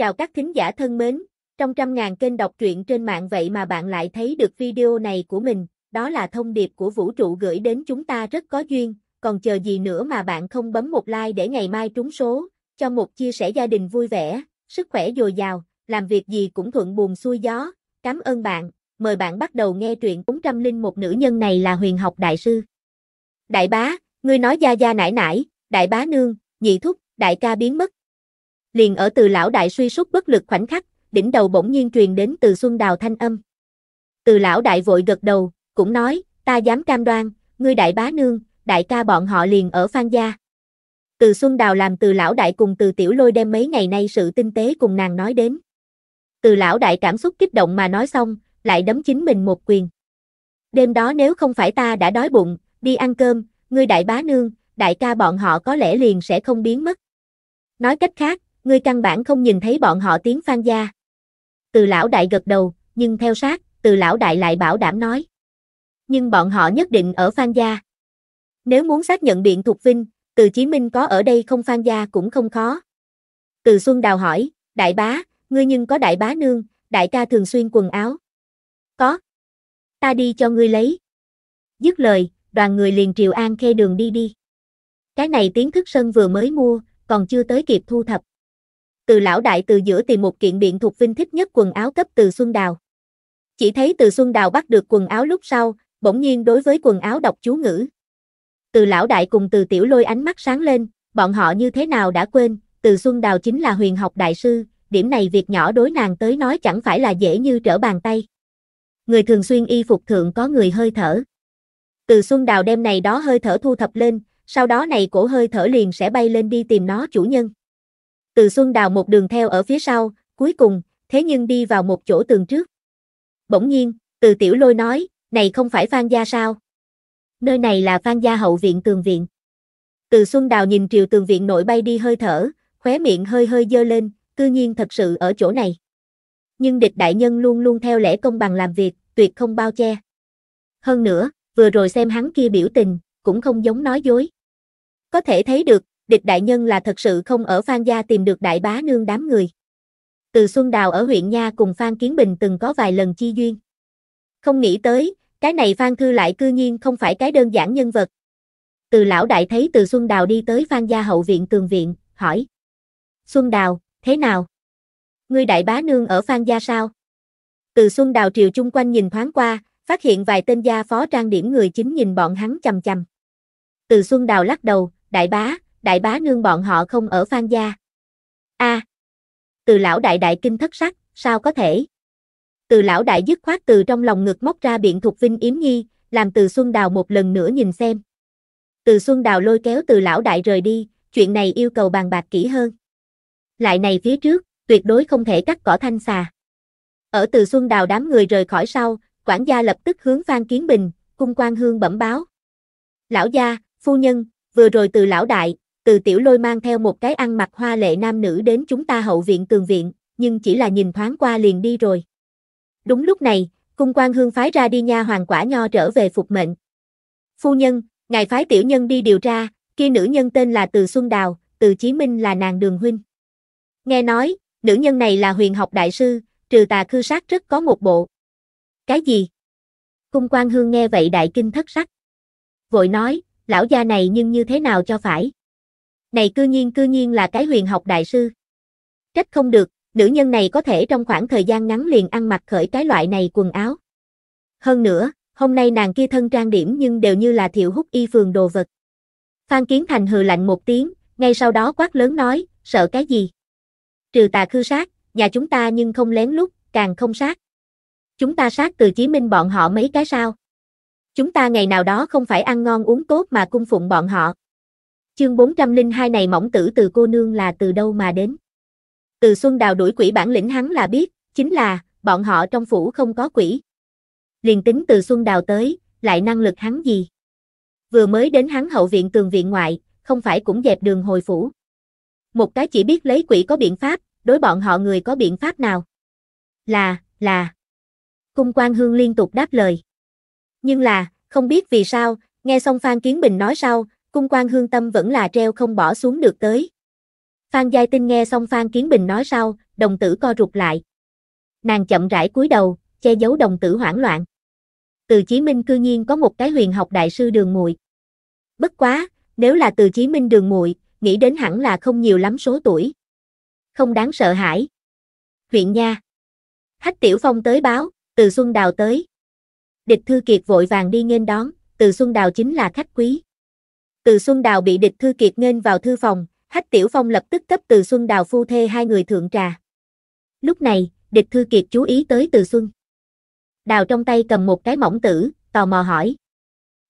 Chào các thính giả thân mến, trong trăm ngàn kênh đọc truyện trên mạng vậy mà bạn lại thấy được video này của mình, đó là thông điệp của vũ trụ gửi đến chúng ta rất có duyên, còn chờ gì nữa mà bạn không bấm một like để ngày mai trúng số, cho một chia sẻ gia đình vui vẻ, sức khỏe dồi dào, làm việc gì cũng thuận buồm xuôi gió, cảm ơn bạn, mời bạn bắt đầu nghe truyện trăm linh một nữ nhân này là huyền học đại sư. Đại bá, ngươi nói gia gia nãi nãi, đại bá nương, nhị thúc, đại ca biến mất, Liền ở từ lão đại suy sút bất lực khoảnh khắc, đỉnh đầu bỗng nhiên truyền đến từ Xuân Đào thanh âm. Từ lão đại vội gật đầu, cũng nói, ta dám cam đoan, ngươi đại bá nương, đại ca bọn họ liền ở Phan Gia. Từ Xuân Đào làm từ lão đại cùng từ tiểu lôi đem mấy ngày nay sự tinh tế cùng nàng nói đến. Từ lão đại cảm xúc kích động mà nói xong, lại đấm chính mình một quyền. Đêm đó nếu không phải ta đã đói bụng, đi ăn cơm, ngươi đại bá nương, đại ca bọn họ có lẽ liền sẽ không biến mất. Nói cách khác, ngươi căn bản không nhìn thấy bọn họ tiếng phan gia. Từ lão đại gật đầu, nhưng theo sát, từ lão đại lại bảo đảm nói. Nhưng bọn họ nhất định ở phan gia. Nếu muốn xác nhận biện thuộc vinh, từ Chí Minh có ở đây không phan gia cũng không khó. Từ Xuân Đào hỏi, đại bá, ngươi nhưng có đại bá nương, đại ca thường xuyên quần áo. Có. Ta đi cho ngươi lấy. Dứt lời, đoàn người liền triều an khe đường đi đi. Cái này tiếng thức sân vừa mới mua, còn chưa tới kịp thu thập từ lão đại từ giữa tìm một kiện biện thuộc vinh thích nhất quần áo cấp từ Xuân Đào. Chỉ thấy từ Xuân Đào bắt được quần áo lúc sau, bỗng nhiên đối với quần áo đọc chú ngữ. Từ lão đại cùng từ tiểu lôi ánh mắt sáng lên, bọn họ như thế nào đã quên, từ Xuân Đào chính là huyền học đại sư, điểm này việc nhỏ đối nàng tới nói chẳng phải là dễ như trở bàn tay. Người thường xuyên y phục thượng có người hơi thở. Từ Xuân Đào đem này đó hơi thở thu thập lên, sau đó này cổ hơi thở liền sẽ bay lên đi tìm nó chủ nhân từ Xuân Đào một đường theo ở phía sau, cuối cùng, thế nhưng đi vào một chỗ tường trước. Bỗng nhiên, từ tiểu lôi nói, này không phải Phan Gia sao? Nơi này là Phan Gia hậu viện tường viện. Từ Xuân Đào nhìn triều tường viện nội bay đi hơi thở, khóe miệng hơi hơi dơ lên, cư nhiên thật sự ở chỗ này. Nhưng địch đại nhân luôn luôn theo lẽ công bằng làm việc, tuyệt không bao che. Hơn nữa, vừa rồi xem hắn kia biểu tình, cũng không giống nói dối. Có thể thấy được, địch đại nhân là thật sự không ở Phan Gia tìm được đại bá nương đám người. Từ Xuân Đào ở huyện Nha cùng Phan Kiến Bình từng có vài lần chi duyên. Không nghĩ tới, cái này Phan Thư lại cư nhiên không phải cái đơn giản nhân vật. Từ lão đại thấy từ Xuân Đào đi tới Phan Gia hậu viện tường viện, hỏi. Xuân Đào, thế nào? Ngươi đại bá nương ở Phan Gia sao? Từ Xuân Đào triều chung quanh nhìn thoáng qua, phát hiện vài tên gia phó trang điểm người chính nhìn bọn hắn chầm chầm. Từ Xuân Đào lắc đầu, đại bá, đại bá nương bọn họ không ở Phan gia. A. À, từ lão đại đại kinh thất sắc, sao có thể? Từ lão đại dứt khoát từ trong lòng ngực móc ra biện thuộc vinh yếm nhi, làm Từ Xuân Đào một lần nữa nhìn xem. Từ Xuân Đào lôi kéo Từ lão đại rời đi, chuyện này yêu cầu bàn bạc kỹ hơn. Lại này phía trước, tuyệt đối không thể cắt cỏ thanh xà. Ở Từ Xuân Đào đám người rời khỏi sau, quản gia lập tức hướng Phan Kiến Bình, cung quan hương bẩm báo. Lão gia, phu nhân, vừa rồi từ lão đại, từ tiểu lôi mang theo một cái ăn mặc hoa lệ nam nữ đến chúng ta hậu viện tường viện, nhưng chỉ là nhìn thoáng qua liền đi rồi. Đúng lúc này, cung quan hương phái ra đi nha hoàng quả nho trở về phục mệnh. Phu nhân, ngài phái tiểu nhân đi điều tra, kia nữ nhân tên là Từ Xuân Đào, Từ Chí Minh là nàng đường huynh. Nghe nói, nữ nhân này là huyền học đại sư, trừ tà khư sát rất có một bộ. Cái gì? Cung quan hương nghe vậy đại kinh thất sắc. Vội nói, lão gia này nhưng như thế nào cho phải? Này cư nhiên cư nhiên là cái huyền học đại sư. Trách không được, nữ nhân này có thể trong khoảng thời gian ngắn liền ăn mặc khởi cái loại này quần áo. Hơn nữa, hôm nay nàng kia thân trang điểm nhưng đều như là thiệu hút y phường đồ vật. Phan Kiến Thành hừ lạnh một tiếng, ngay sau đó quát lớn nói, sợ cái gì? Trừ tà khư sát, nhà chúng ta nhưng không lén lút, càng không sát. Chúng ta sát từ Chí Minh bọn họ mấy cái sao? Chúng ta ngày nào đó không phải ăn ngon uống tốt mà cung phụng bọn họ chương 402 này mỏng tử từ cô nương là từ đâu mà đến. Từ Xuân Đào đuổi quỷ bản lĩnh hắn là biết, chính là, bọn họ trong phủ không có quỷ. Liền tính từ Xuân Đào tới, lại năng lực hắn gì. Vừa mới đến hắn hậu viện tường viện ngoại, không phải cũng dẹp đường hồi phủ. Một cái chỉ biết lấy quỷ có biện pháp, đối bọn họ người có biện pháp nào. Là, là. Cung quan hương liên tục đáp lời. Nhưng là, không biết vì sao, nghe xong Phan Kiến Bình nói sau, cung quan hương tâm vẫn là treo không bỏ xuống được tới. Phan Giai Tinh nghe xong Phan Kiến Bình nói sau, đồng tử co rụt lại. Nàng chậm rãi cúi đầu, che giấu đồng tử hoảng loạn. Từ Chí Minh cư nhiên có một cái huyền học đại sư đường muội. Bất quá, nếu là Từ Chí Minh đường muội, nghĩ đến hẳn là không nhiều lắm số tuổi. Không đáng sợ hãi. Huyện nha. Hách Tiểu Phong tới báo, Từ Xuân Đào tới. Địch Thư Kiệt vội vàng đi nghênh đón, Từ Xuân Đào chính là khách quý. Từ Xuân Đào bị địch thư kiệt nghênh vào thư phòng, Hách Tiểu Phong lập tức cấp Từ Xuân Đào phu thê hai người thượng trà. Lúc này, địch thư kiệt chú ý tới Từ Xuân. Đào trong tay cầm một cái mỏng tử, tò mò hỏi.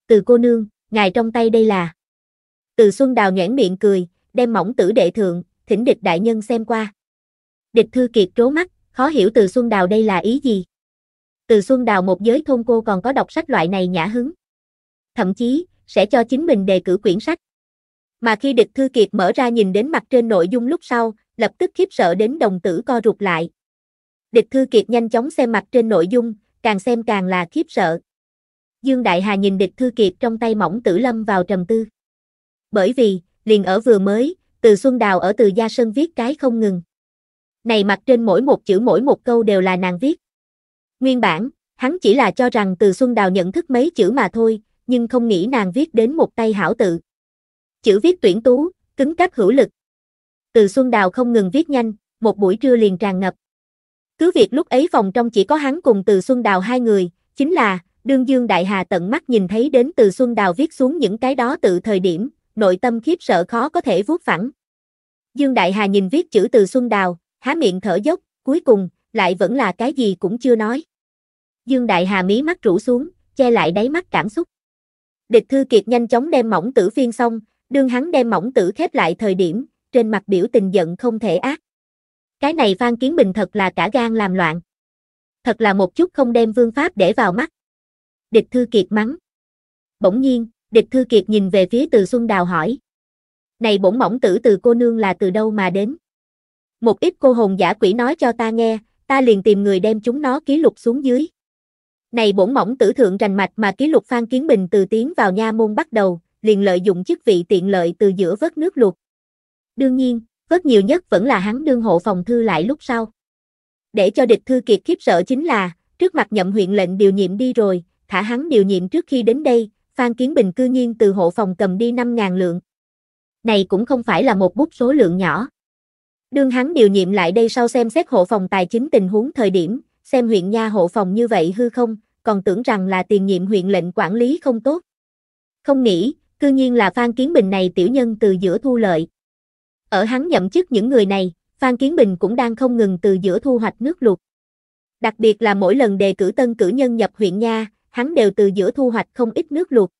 Từ cô nương, ngài trong tay đây là... Từ Xuân Đào nhoảng miệng cười, đem mỏng tử đệ thượng, thỉnh địch đại nhân xem qua. Địch Thư Kiệt trố mắt, khó hiểu Từ Xuân Đào đây là ý gì. Từ Xuân Đào một giới thôn cô còn có đọc sách loại này nhã hứng. Thậm chí, sẽ cho chính mình đề cử quyển sách. Mà khi địch thư kiệt mở ra nhìn đến mặt trên nội dung lúc sau, lập tức khiếp sợ đến đồng tử co rụt lại. Địch thư kiệt nhanh chóng xem mặt trên nội dung, càng xem càng là khiếp sợ. Dương Đại Hà nhìn địch thư kiệt trong tay mỏng tử lâm vào trầm tư. Bởi vì, liền ở vừa mới, từ Xuân Đào ở từ Gia Sơn viết cái không ngừng. Này mặt trên mỗi một chữ mỗi một câu đều là nàng viết. Nguyên bản, hắn chỉ là cho rằng từ Xuân Đào nhận thức mấy chữ mà thôi, nhưng không nghĩ nàng viết đến một tay hảo tự. Chữ viết tuyển tú, cứng cáp hữu lực. Từ Xuân Đào không ngừng viết nhanh, một buổi trưa liền tràn ngập. Cứ việc lúc ấy phòng trong chỉ có hắn cùng Từ Xuân Đào hai người, chính là, đương Dương Đại Hà tận mắt nhìn thấy đến Từ Xuân Đào viết xuống những cái đó từ thời điểm, nội tâm khiếp sợ khó có thể vuốt phẳng. Dương Đại Hà nhìn viết chữ Từ Xuân Đào, há miệng thở dốc, cuối cùng, lại vẫn là cái gì cũng chưa nói. Dương Đại Hà mí mắt rũ xuống, che lại đáy mắt cảm xúc. Địch Thư Kiệt nhanh chóng đem mỏng tử phiên xong, đương hắn đem mỏng tử khép lại thời điểm, trên mặt biểu tình giận không thể ác. Cái này Phan Kiến Bình thật là cả gan làm loạn. Thật là một chút không đem vương pháp để vào mắt. Địch Thư Kiệt mắng. Bỗng nhiên, Địch Thư Kiệt nhìn về phía Từ Xuân Đào hỏi. Này bổn mỏng tử từ cô nương là từ đâu mà đến? Một ít cô hồn giả quỷ nói cho ta nghe, ta liền tìm người đem chúng nó ký lục xuống dưới. Này bổn mỏng tử thượng rành mạch mà ký lục Phan Kiến Bình từ tiến vào nha môn bắt đầu, liền lợi dụng chức vị tiện lợi từ giữa vớt nước luộc. Đương nhiên, vớt nhiều nhất vẫn là hắn đương hộ phòng thư lại lúc sau. Để cho địch thư kiệt khiếp sợ chính là, trước mặt nhậm huyện lệnh điều nhiệm đi rồi, thả hắn điều nhiệm trước khi đến đây, Phan Kiến Bình cư nhiên từ hộ phòng cầm đi 5.000 lượng. Này cũng không phải là một bút số lượng nhỏ. Đương hắn điều nhiệm lại đây sau xem xét hộ phòng tài chính tình huống thời điểm, xem huyện nha hộ phòng như vậy hư không, còn tưởng rằng là tiền nhiệm huyện lệnh quản lý không tốt. Không nghĩ, cư nhiên là Phan Kiến Bình này tiểu nhân từ giữa thu lợi. Ở hắn nhậm chức những người này, Phan Kiến Bình cũng đang không ngừng từ giữa thu hoạch nước lụt. Đặc biệt là mỗi lần đề cử tân cử nhân nhập huyện nha, hắn đều từ giữa thu hoạch không ít nước lụt.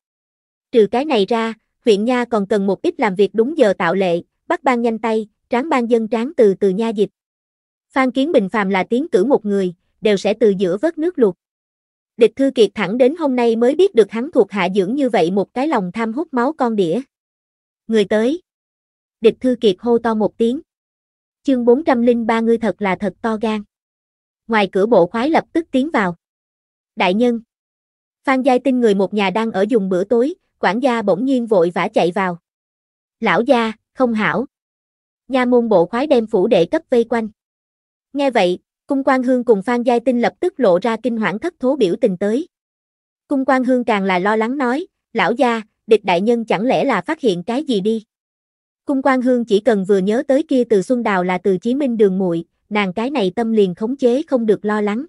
Trừ cái này ra, huyện nha còn cần một ít làm việc đúng giờ tạo lệ, bắt ban nhanh tay, tráng ban dân tráng từ từ nha dịch. Phan Kiến Bình phàm là tiến cử một người, đều sẽ từ giữa vớt nước luộc. Địch Thư Kiệt thẳng đến hôm nay mới biết được hắn thuộc hạ dưỡng như vậy một cái lòng tham hút máu con đĩa. Người tới. Địch Thư Kiệt hô to một tiếng. Chương 403 ngươi thật là thật to gan. Ngoài cửa bộ khoái lập tức tiến vào. Đại nhân. Phan Giai tin người một nhà đang ở dùng bữa tối, quản gia bỗng nhiên vội vã chạy vào. Lão gia, không hảo. Nha môn bộ khoái đem phủ đệ cấp vây quanh. Nghe vậy, Cung Quan Hương cùng Phan Giai Tinh lập tức lộ ra kinh hoảng thất thố biểu tình tới. Cung Quan Hương càng là lo lắng nói, lão gia, địch đại nhân chẳng lẽ là phát hiện cái gì đi. Cung Quan Hương chỉ cần vừa nhớ tới kia từ Xuân Đào là từ Chí Minh đường muội, nàng cái này tâm liền khống chế không được lo lắng.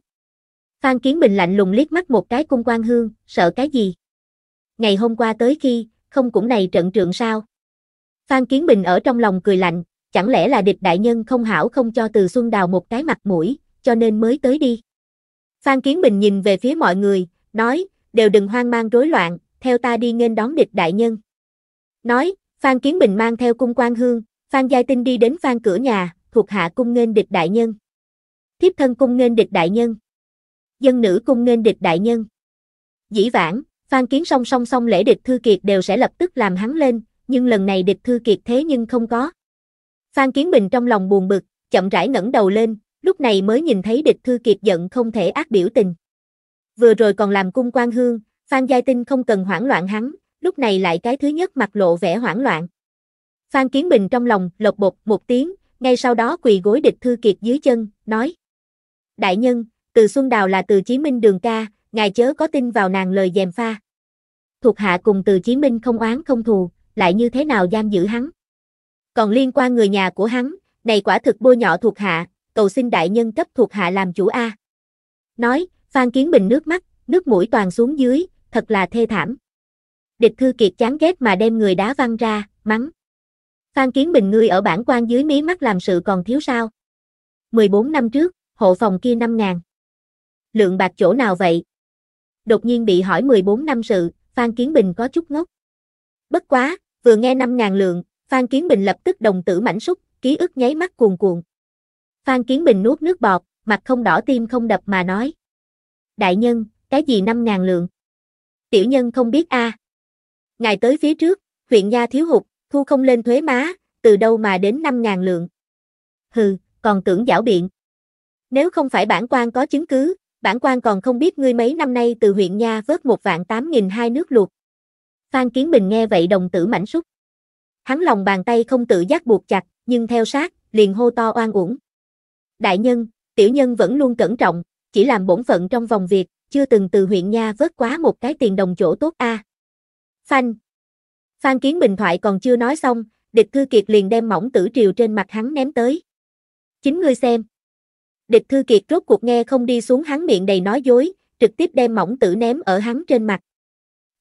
Phan Kiến Bình lạnh lùng liếc mắt một cái Cung Quan Hương, sợ cái gì? Ngày hôm qua tới khi, không cũng này trận trượng sao? Phan Kiến Bình ở trong lòng cười lạnh, chẳng lẽ là địch đại nhân không hảo không cho từ Xuân Đào một cái mặt mũi, cho nên mới tới đi. Phan Kiến Bình nhìn về phía mọi người, nói, đều đừng hoang mang rối loạn, theo ta đi nghênh đón địch đại nhân. Nói, Phan Kiến Bình mang theo cung quan hương, Phan Giai Tinh đi đến Phan cửa nhà, thuộc hạ cung nghênh địch đại nhân. Thiếp thân cung nghênh địch đại nhân. Dân nữ cung nghênh địch đại nhân. Dĩ vãng, Phan Kiến song song song lễ địch thư kiệt đều sẽ lập tức làm hắn lên, nhưng lần này địch thư kiệt thế nhưng không có. Phan Kiến Bình trong lòng buồn bực, chậm rãi ngẩng đầu lên, lúc này mới nhìn thấy địch thư kiệt giận không thể ác biểu tình. Vừa rồi còn làm cung quan hương, Phan Giai Tinh không cần hoảng loạn hắn, lúc này lại cái thứ nhất mặt lộ vẻ hoảng loạn. Phan Kiến Bình trong lòng lột bột một tiếng, ngay sau đó quỳ gối địch thư kiệt dưới chân, nói. Đại nhân, từ Xuân Đào là từ Chí Minh đường ca, ngài chớ có tin vào nàng lời dèm pha. Thuộc hạ cùng từ Chí Minh không oán không thù, lại như thế nào giam giữ hắn. Còn liên quan người nhà của hắn, này quả thực bôi nhọ thuộc hạ, cầu xin đại nhân cấp thuộc hạ làm chủ A. Nói, Phan Kiến Bình nước mắt, nước mũi toàn xuống dưới, thật là thê thảm. Địch Thư Kiệt chán ghét mà đem người đá văng ra, mắng. Phan Kiến Bình ngươi ở bản quan dưới mí mắt làm sự còn thiếu sao? 14 năm trước, hộ phòng kia 5 ngàn. Lượng bạc chỗ nào vậy? Đột nhiên bị hỏi 14 năm sự, Phan Kiến Bình có chút ngốc. Bất quá, vừa nghe 5 ngàn lượng, Phan Kiến Bình lập tức đồng tử mảnh súc, ký ức nháy mắt cuồn cuộn. Phan Kiến Bình nuốt nước bọt, mặt không đỏ tim không đập mà nói. Đại nhân, cái gì 5.000 lượng? Tiểu nhân không biết a. À. Ngày tới phía trước, huyện nha thiếu hụt, thu không lên thuế má, từ đâu mà đến 5.000 lượng? Hừ, còn tưởng giảo biện. Nếu không phải bản quan có chứng cứ, bản quan còn không biết ngươi mấy năm nay từ huyện nha vớt một vạn tám nghìn hai nước luộc. Phan Kiến Bình nghe vậy đồng tử mảnh súc. Hắn lòng bàn tay không tự giác buộc chặt, nhưng theo sát, liền hô to oan uổng. Đại nhân, tiểu nhân vẫn luôn cẩn trọng, chỉ làm bổn phận trong vòng việc, chưa từng từ huyện nha vớt quá một cái tiền đồng chỗ tốt a. À. Phanh. Phan Kiến Bình thoại còn chưa nói xong, địch thư kiệt liền đem mỏng tử triều trên mặt hắn ném tới. Chính ngươi xem. Địch thư kiệt rốt cuộc nghe không đi xuống hắn miệng đầy nói dối, trực tiếp đem mỏng tử ném ở hắn trên mặt.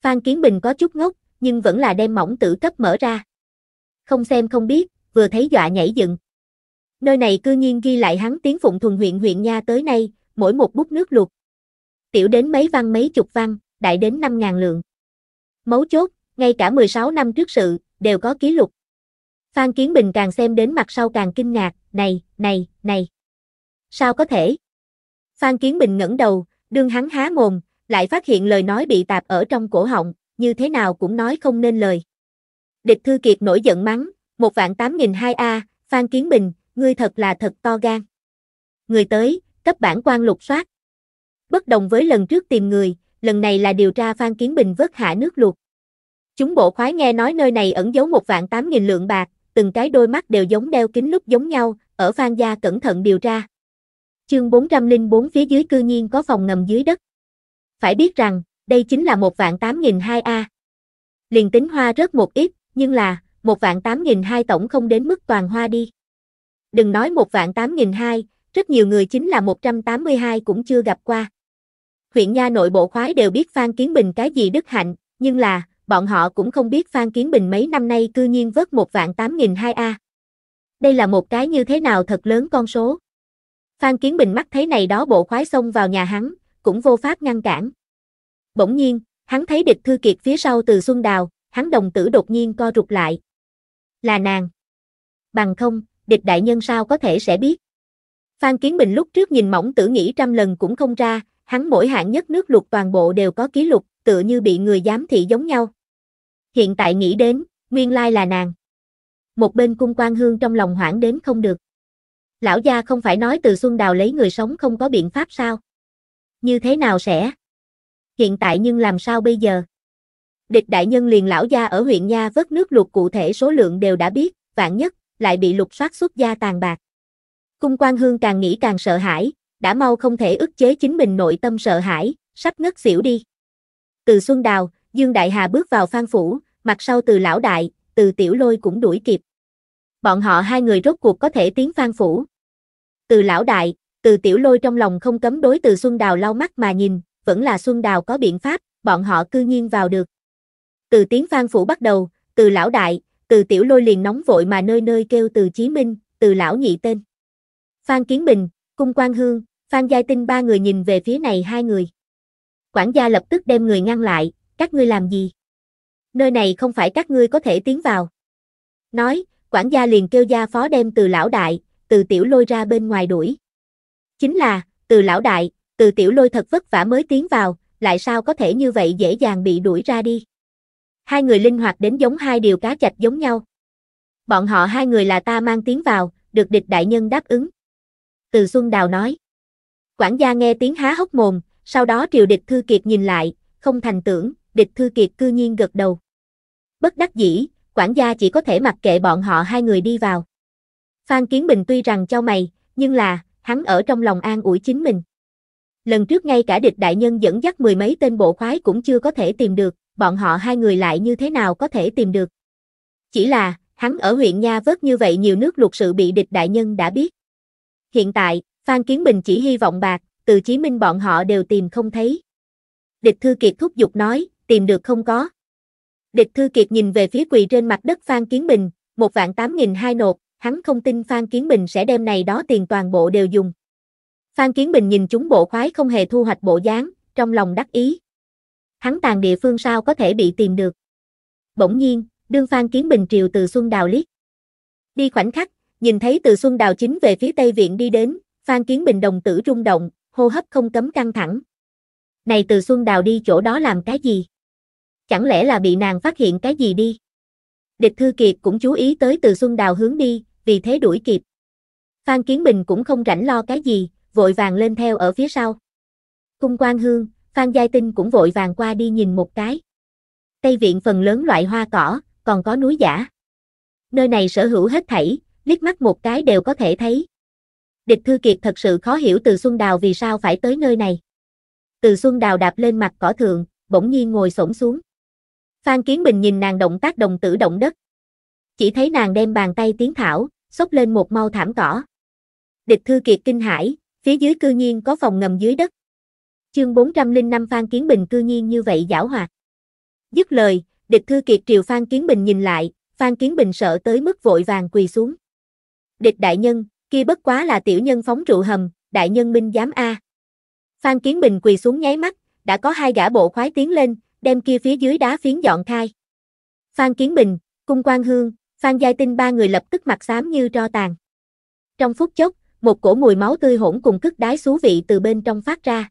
Phan Kiến Bình có chút ngốc, nhưng vẫn là đem mỏng tử cấp mở ra. Không xem không biết, vừa thấy dọa nhảy dựng. Nơi này cư nhiên ghi lại hắn tiến phụng thuần huyện huyện nha tới nay, mỗi một bút nước luộc. Tiểu đến mấy văn mấy chục văn, đại đến 5.000 lượng. Mấu chốt, ngay cả 16 năm trước sự, đều có ký lục. Phan Kiến Bình càng xem đến mặt sau càng kinh ngạc, này, này, này. Sao có thể? Phan Kiến Bình ngẩng đầu, đương hắn há mồm, lại phát hiện lời nói bị tạp ở trong cổ họng, như thế nào cũng nói không nên lời. Địch Thư Kiệt nổi giận mắng, một vạn tám nghìn hai a Phan Kiến Bình, ngươi thật là thật to gan. Người tới, cấp bản quan lục soát. Bất đồng với lần trước tìm người, lần này là điều tra Phan Kiến Bình vớt hạ nước luộc. Chúng bộ khoái nghe nói nơi này ẩn giấu một vạn tám nghìn lượng bạc, từng cái đôi mắt đều giống đeo kính lúc giống nhau, ở Phan Gia cẩn thận điều tra. Chương 404 phía dưới cư nhiên có phòng ngầm dưới đất. Phải biết rằng, đây chính là một vạn tám nghìn hai a Liền tính hoa rớt một ít, nhưng là, một vạn tám nghìn hai tổng không đến mức toàn hoa đi đừng nói một vạn tám nghìn hai, rất nhiều người chính là 182 cũng chưa gặp qua. Huyện Nha nội bộ khoái đều biết Phan Kiến Bình cái gì đức hạnh, nhưng là, bọn họ cũng không biết Phan Kiến Bình mấy năm nay cư nhiên vớt một vạn tám nghìn hai a Đây là một cái như thế nào thật lớn con số. Phan Kiến Bình mắt thấy này đó bộ khoái xông vào nhà hắn, cũng vô pháp ngăn cản. Bỗng nhiên, hắn thấy địch thư kiệt phía sau từ Xuân Đào, hắn đồng tử đột nhiên co rụt lại. Là nàng. Bằng không, địch đại nhân sao có thể sẽ biết. Phan Kiến Bình lúc trước nhìn mỏng tử nghĩ trăm lần cũng không ra, hắn mỗi hạng nhất nước lục toàn bộ đều có ký lục, tựa như bị người giám thị giống nhau. Hiện tại nghĩ đến, nguyên lai là nàng. Một bên cung quan hương trong lòng hoảng đến không được. Lão gia không phải nói từ xuân đào lấy người sống không có biện pháp sao? Như thế nào sẽ? Hiện tại nhưng làm sao bây giờ? Địch đại nhân liền lão gia ở huyện Nha vớt nước lục cụ thể số lượng đều đã biết, vạn nhất lại bị lục soát xuất gia tàn bạc. Cung quan hương càng nghĩ càng sợ hãi, đã mau không thể ức chế chính mình nội tâm sợ hãi, sắp ngất xỉu đi. Từ Xuân Đào, Dương Đại Hà bước vào phan phủ, mặt sau từ lão đại, từ tiểu lôi cũng đuổi kịp. Bọn họ hai người rốt cuộc có thể tiến phan phủ. Từ lão đại, từ tiểu lôi trong lòng không cấm đối từ Xuân Đào lau mắt mà nhìn, vẫn là Xuân Đào có biện pháp, bọn họ cư nhiên vào được. Từ tiếng phan phủ bắt đầu, từ lão đại, từ tiểu lôi liền nóng vội mà nơi nơi kêu từ Chí Minh, từ lão nhị tên. Phan Kiến Bình, Cung quan Hương, Phan Giai Tinh ba người nhìn về phía này hai người. Quản gia lập tức đem người ngăn lại, các ngươi làm gì? Nơi này không phải các ngươi có thể tiến vào. Nói, quản gia liền kêu gia phó đem từ lão đại, từ tiểu lôi ra bên ngoài đuổi. Chính là, từ lão đại, từ tiểu lôi thật vất vả mới tiến vào, lại sao có thể như vậy dễ dàng bị đuổi ra đi hai người linh hoạt đến giống hai điều cá chạch giống nhau. Bọn họ hai người là ta mang tiếng vào, được địch đại nhân đáp ứng. Từ Xuân Đào nói. Quản gia nghe tiếng há hốc mồm, sau đó triệu địch thư kiệt nhìn lại, không thành tưởng, địch thư kiệt cư nhiên gật đầu. Bất đắc dĩ, quản gia chỉ có thể mặc kệ bọn họ hai người đi vào. Phan Kiến Bình tuy rằng cho mày, nhưng là, hắn ở trong lòng an ủi chính mình. Lần trước ngay cả địch đại nhân dẫn dắt mười mấy tên bộ khoái cũng chưa có thể tìm được, bọn họ hai người lại như thế nào có thể tìm được. Chỉ là, hắn ở huyện Nha Vớt như vậy nhiều nước luật sự bị địch đại nhân đã biết. Hiện tại, Phan Kiến Bình chỉ hy vọng bạc, từ Chí Minh bọn họ đều tìm không thấy. Địch Thư Kiệt thúc giục nói, tìm được không có. Địch Thư Kiệt nhìn về phía quỳ trên mặt đất Phan Kiến Bình, một vạn tám nghìn hai nộp, hắn không tin Phan Kiến Bình sẽ đem này đó tiền toàn bộ đều dùng. Phan Kiến Bình nhìn chúng bộ khoái không hề thu hoạch bộ dáng, trong lòng đắc ý hắn tàn địa phương sao có thể bị tìm được. Bỗng nhiên, đương Phan Kiến Bình triều từ Xuân Đào liếc. Đi khoảnh khắc, nhìn thấy từ Xuân Đào chính về phía Tây Viện đi đến, Phan Kiến Bình đồng tử rung động, hô hấp không cấm căng thẳng. Này từ Xuân Đào đi chỗ đó làm cái gì? Chẳng lẽ là bị nàng phát hiện cái gì đi? Địch Thư Kiệt cũng chú ý tới từ Xuân Đào hướng đi, vì thế đuổi kịp. Phan Kiến Bình cũng không rảnh lo cái gì, vội vàng lên theo ở phía sau. Cung quan hương, Phan Giai Tinh cũng vội vàng qua đi nhìn một cái. Tây viện phần lớn loại hoa cỏ, còn có núi giả. Nơi này sở hữu hết thảy, liếc mắt một cái đều có thể thấy. Địch Thư Kiệt thật sự khó hiểu từ Xuân Đào vì sao phải tới nơi này. Từ Xuân Đào đạp lên mặt cỏ thượng, bỗng nhiên ngồi xổm xuống. Phan Kiến Bình nhìn nàng động tác đồng tử động đất. Chỉ thấy nàng đem bàn tay tiến thảo, xốc lên một mau thảm cỏ. Địch Thư Kiệt kinh hãi, phía dưới cư nhiên có phòng ngầm dưới đất. Chương 405 Phan Kiến Bình cư nhiên như vậy giảo hoạt. Dứt lời, địch thư kiệt triều Phan Kiến Bình nhìn lại, Phan Kiến Bình sợ tới mức vội vàng quỳ xuống. Địch đại nhân, kia bất quá là tiểu nhân phóng rượu hầm, đại nhân minh giám a. Phan Kiến Bình quỳ xuống nháy mắt, đã có hai gã bộ khoái tiến lên, đem kia phía dưới đá phiến dọn khai. Phan Kiến Bình, Cung Quang Hương, Phan Giai Tinh ba người lập tức mặt xám như tro tàn. Trong phút chốc, một cổ mùi máu tươi hỗn cùng cất đái xú vị từ bên trong phát ra.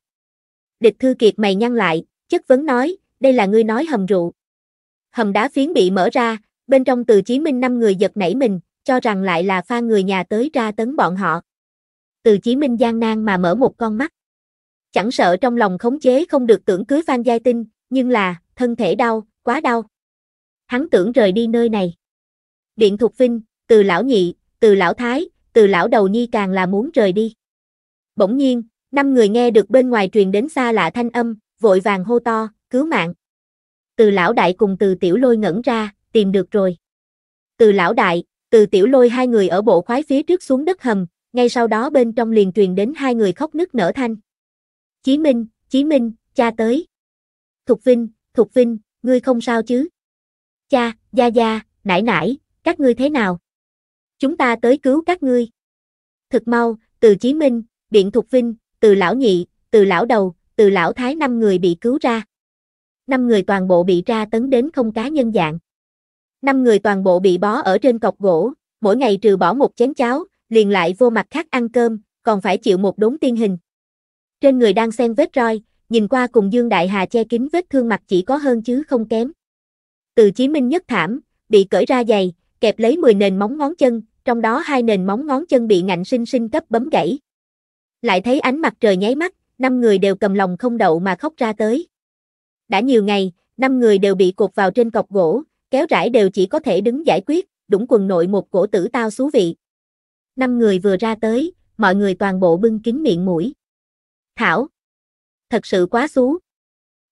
Địch Thư Kiệt mày nhăn lại, chất vấn nói, đây là ngươi nói hầm rượu. Hầm đá phiến bị mở ra, bên trong từ Chí Minh năm người giật nảy mình, cho rằng lại là pha người nhà tới ra tấn bọn họ. Từ Chí Minh gian nan mà mở một con mắt. Chẳng sợ trong lòng khống chế không được tưởng cưới Phan Giai Tinh, nhưng là, thân thể đau, quá đau. Hắn tưởng rời đi nơi này. Điện Thục Vinh, từ lão nhị, từ lão thái, từ lão đầu nhi càng là muốn rời đi. Bỗng nhiên, Năm người nghe được bên ngoài truyền đến xa lạ thanh âm, vội vàng hô to, cứu mạng. Từ lão đại cùng từ tiểu lôi ngẩn ra, tìm được rồi. Từ lão đại, từ tiểu lôi hai người ở bộ khoái phía trước xuống đất hầm, ngay sau đó bên trong liền truyền đến hai người khóc nức nở thanh. Chí Minh, Chí Minh, cha tới. Thục Vinh, Thục Vinh, ngươi không sao chứ? Cha, Gia Gia, Nải Nải, các ngươi thế nào? Chúng ta tới cứu các ngươi. Thực mau, từ Chí Minh, Điện Thục Vinh, từ lão nhị, từ lão đầu, từ lão thái năm người bị cứu ra. Năm người toàn bộ bị tra tấn đến không cá nhân dạng. Năm người toàn bộ bị bó ở trên cọc gỗ, mỗi ngày trừ bỏ một chén cháo, liền lại vô mặt khác ăn cơm, còn phải chịu một đốn tiên hình. Trên người đang xen vết roi, nhìn qua cùng Dương Đại Hà che kín vết thương mặt chỉ có hơn chứ không kém. Từ Chí Minh nhất thảm, bị cởi ra giày, kẹp lấy 10 nền móng ngón chân, trong đó hai nền móng ngón chân bị ngạnh sinh sinh cấp bấm gãy. Lại thấy ánh mặt trời nháy mắt, năm người đều cầm lòng không đậu mà khóc ra tới. Đã nhiều ngày, năm người đều bị cột vào trên cọc gỗ, kéo rải đều chỉ có thể đứng giải quyết, đũng quần nội một cổ tử tao xú vị. Năm người vừa ra tới, mọi người toàn bộ bưng kín miệng mũi. Thảo! Thật sự quá xú.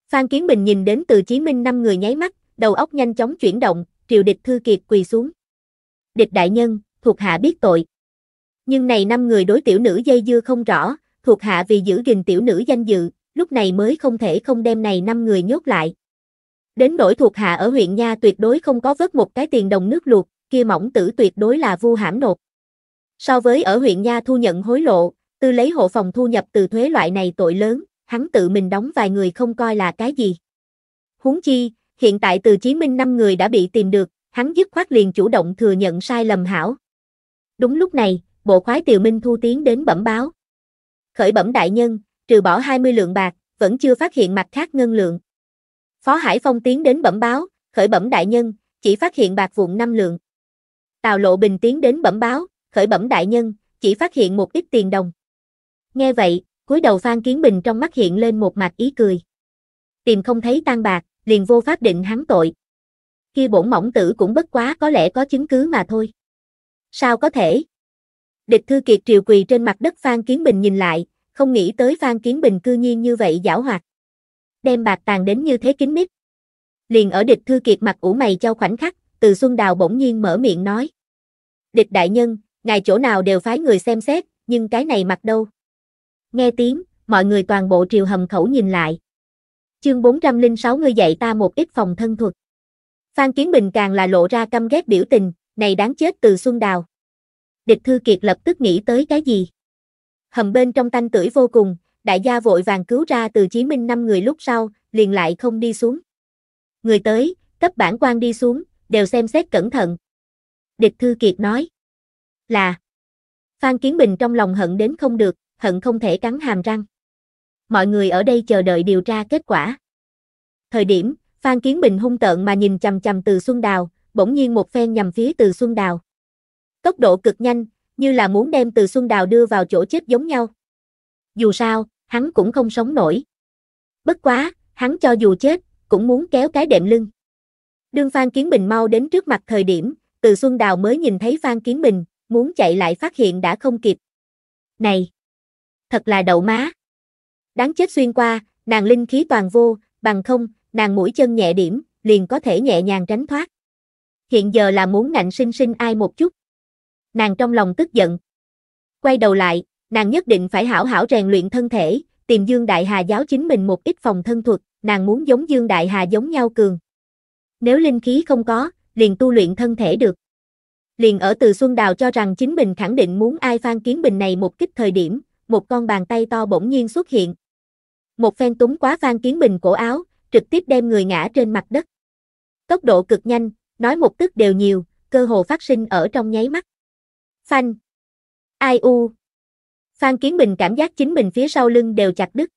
Phan Kiến Bình nhìn đến từ Chí Minh năm người nháy mắt, đầu óc nhanh chóng chuyển động, triều địch thư kiệt quỳ xuống. Địch đại nhân, thuộc hạ biết tội nhưng này năm người đối tiểu nữ dây dưa không rõ, thuộc hạ vì giữ gìn tiểu nữ danh dự, lúc này mới không thể không đem này năm người nhốt lại. Đến nỗi thuộc hạ ở huyện Nha tuyệt đối không có vớt một cái tiền đồng nước luộc, kia mỏng tử tuyệt đối là vu hãm nộp. So với ở huyện Nha thu nhận hối lộ, tư lấy hộ phòng thu nhập từ thuế loại này tội lớn, hắn tự mình đóng vài người không coi là cái gì. Huống chi, hiện tại từ Chí Minh năm người đã bị tìm được, hắn dứt khoát liền chủ động thừa nhận sai lầm hảo. Đúng lúc này, bộ khoái Tiều Minh Thu tiến đến bẩm báo. Khởi bẩm đại nhân, trừ bỏ 20 lượng bạc, vẫn chưa phát hiện mặt khác ngân lượng. Phó Hải Phong tiến đến bẩm báo, khởi bẩm đại nhân, chỉ phát hiện bạc vụn 5 lượng. Tào Lộ Bình tiến đến bẩm báo, khởi bẩm đại nhân, chỉ phát hiện một ít tiền đồng. Nghe vậy, cúi đầu Phan Kiến Bình trong mắt hiện lên một mặt ý cười. Tìm không thấy tan bạc, liền vô pháp định hắn tội. Kia bổn mỏng tử cũng bất quá có lẽ có chứng cứ mà thôi. Sao có thể? Địch Thư Kiệt triều quỳ trên mặt đất Phan Kiến Bình nhìn lại, không nghĩ tới Phan Kiến Bình cư nhiên như vậy giảo hoạt. Đem bạc tàn đến như thế kín mít. Liền ở Địch Thư Kiệt mặt ủ mày cho khoảnh khắc, từ Xuân Đào bỗng nhiên mở miệng nói. Địch đại nhân, ngài chỗ nào đều phái người xem xét, nhưng cái này mặt đâu. Nghe tiếng, mọi người toàn bộ triều hầm khẩu nhìn lại. Chương 406 ngươi dạy ta một ít phòng thân thuật. Phan Kiến Bình càng là lộ ra căm ghét biểu tình, này đáng chết từ Xuân Đào địch thư kiệt lập tức nghĩ tới cái gì. Hầm bên trong tanh tưởi vô cùng, đại gia vội vàng cứu ra từ Chí Minh năm người lúc sau, liền lại không đi xuống. Người tới, cấp bản quan đi xuống, đều xem xét cẩn thận. Địch Thư Kiệt nói. Là. Phan Kiến Bình trong lòng hận đến không được, hận không thể cắn hàm răng. Mọi người ở đây chờ đợi điều tra kết quả. Thời điểm, Phan Kiến Bình hung tợn mà nhìn chầm chầm từ Xuân Đào, bỗng nhiên một phen nhằm phía từ Xuân Đào tốc độ cực nhanh, như là muốn đem từ Xuân Đào đưa vào chỗ chết giống nhau. Dù sao, hắn cũng không sống nổi. Bất quá, hắn cho dù chết, cũng muốn kéo cái đệm lưng. Đương Phan Kiến Bình mau đến trước mặt thời điểm, từ Xuân Đào mới nhìn thấy Phan Kiến Bình, muốn chạy lại phát hiện đã không kịp. Này! Thật là đậu má! Đáng chết xuyên qua, nàng linh khí toàn vô, bằng không, nàng mũi chân nhẹ điểm, liền có thể nhẹ nhàng tránh thoát. Hiện giờ là muốn ngạnh sinh sinh ai một chút nàng trong lòng tức giận. Quay đầu lại, nàng nhất định phải hảo hảo rèn luyện thân thể, tìm Dương Đại Hà giáo chính mình một ít phòng thân thuật, nàng muốn giống Dương Đại Hà giống nhau cường. Nếu linh khí không có, liền tu luyện thân thể được. Liền ở từ Xuân Đào cho rằng chính mình khẳng định muốn ai Phan Kiến Bình này một kích thời điểm, một con bàn tay to bỗng nhiên xuất hiện. Một phen túng quá Phan Kiến Bình cổ áo, trực tiếp đem người ngã trên mặt đất. Tốc độ cực nhanh, nói một tức đều nhiều, cơ hồ phát sinh ở trong nháy mắt. Phanh. Ai u. Phan Kiến Bình cảm giác chính mình phía sau lưng đều chặt đứt.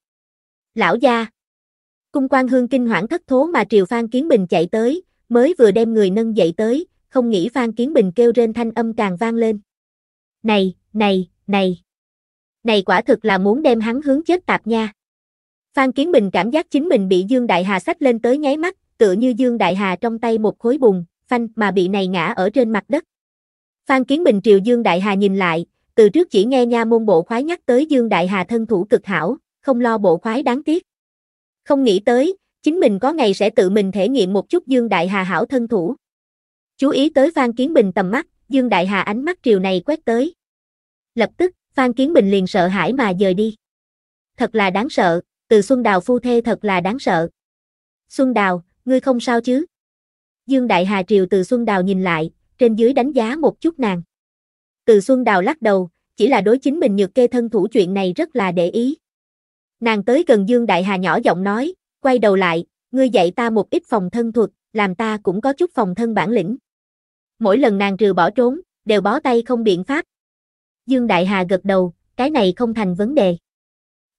Lão gia. Cung quan hương kinh hoảng thất thố mà triều Phan Kiến Bình chạy tới, mới vừa đem người nâng dậy tới, không nghĩ Phan Kiến Bình kêu rên thanh âm càng vang lên. Này, này, này. Này quả thực là muốn đem hắn hướng chết tạp nha. Phan Kiến Bình cảm giác chính mình bị Dương Đại Hà sách lên tới nháy mắt, tựa như Dương Đại Hà trong tay một khối bùn, phanh mà bị này ngã ở trên mặt đất. Phan Kiến Bình triều Dương Đại Hà nhìn lại, từ trước chỉ nghe nha môn bộ khoái nhắc tới Dương Đại Hà thân thủ cực hảo, không lo bộ khoái đáng tiếc. Không nghĩ tới, chính mình có ngày sẽ tự mình thể nghiệm một chút Dương Đại Hà hảo thân thủ. Chú ý tới Phan Kiến Bình tầm mắt, Dương Đại Hà ánh mắt triều này quét tới. Lập tức, Phan Kiến Bình liền sợ hãi mà dời đi. Thật là đáng sợ, từ Xuân Đào phu thê thật là đáng sợ. Xuân Đào, ngươi không sao chứ? Dương Đại Hà triều từ Xuân Đào nhìn lại, trên dưới đánh giá một chút nàng. Từ Xuân Đào lắc đầu, chỉ là đối chính mình nhược kê thân thủ chuyện này rất là để ý. Nàng tới gần Dương Đại Hà nhỏ giọng nói, quay đầu lại, ngươi dạy ta một ít phòng thân thuật, làm ta cũng có chút phòng thân bản lĩnh. Mỗi lần nàng trừ bỏ trốn, đều bó tay không biện pháp. Dương Đại Hà gật đầu, cái này không thành vấn đề.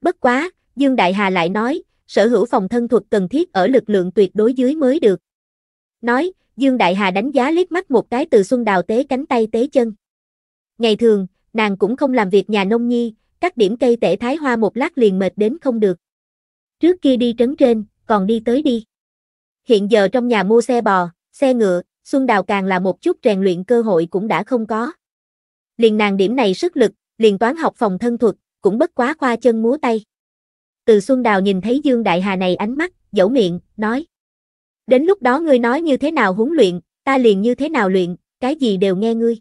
Bất quá, Dương Đại Hà lại nói, sở hữu phòng thân thuật cần thiết ở lực lượng tuyệt đối dưới mới được. Nói, Dương Đại Hà đánh giá liếc mắt một cái từ Xuân Đào tế cánh tay tế chân. Ngày thường, nàng cũng không làm việc nhà nông nhi, các điểm cây tể thái hoa một lát liền mệt đến không được. Trước kia đi trấn trên, còn đi tới đi. Hiện giờ trong nhà mua xe bò, xe ngựa, Xuân Đào càng là một chút rèn luyện cơ hội cũng đã không có. Liền nàng điểm này sức lực, liền toán học phòng thân thuật, cũng bất quá khoa chân múa tay. Từ Xuân Đào nhìn thấy Dương Đại Hà này ánh mắt, dẫu miệng, nói. Đến lúc đó ngươi nói như thế nào huấn luyện, ta liền như thế nào luyện, cái gì đều nghe ngươi.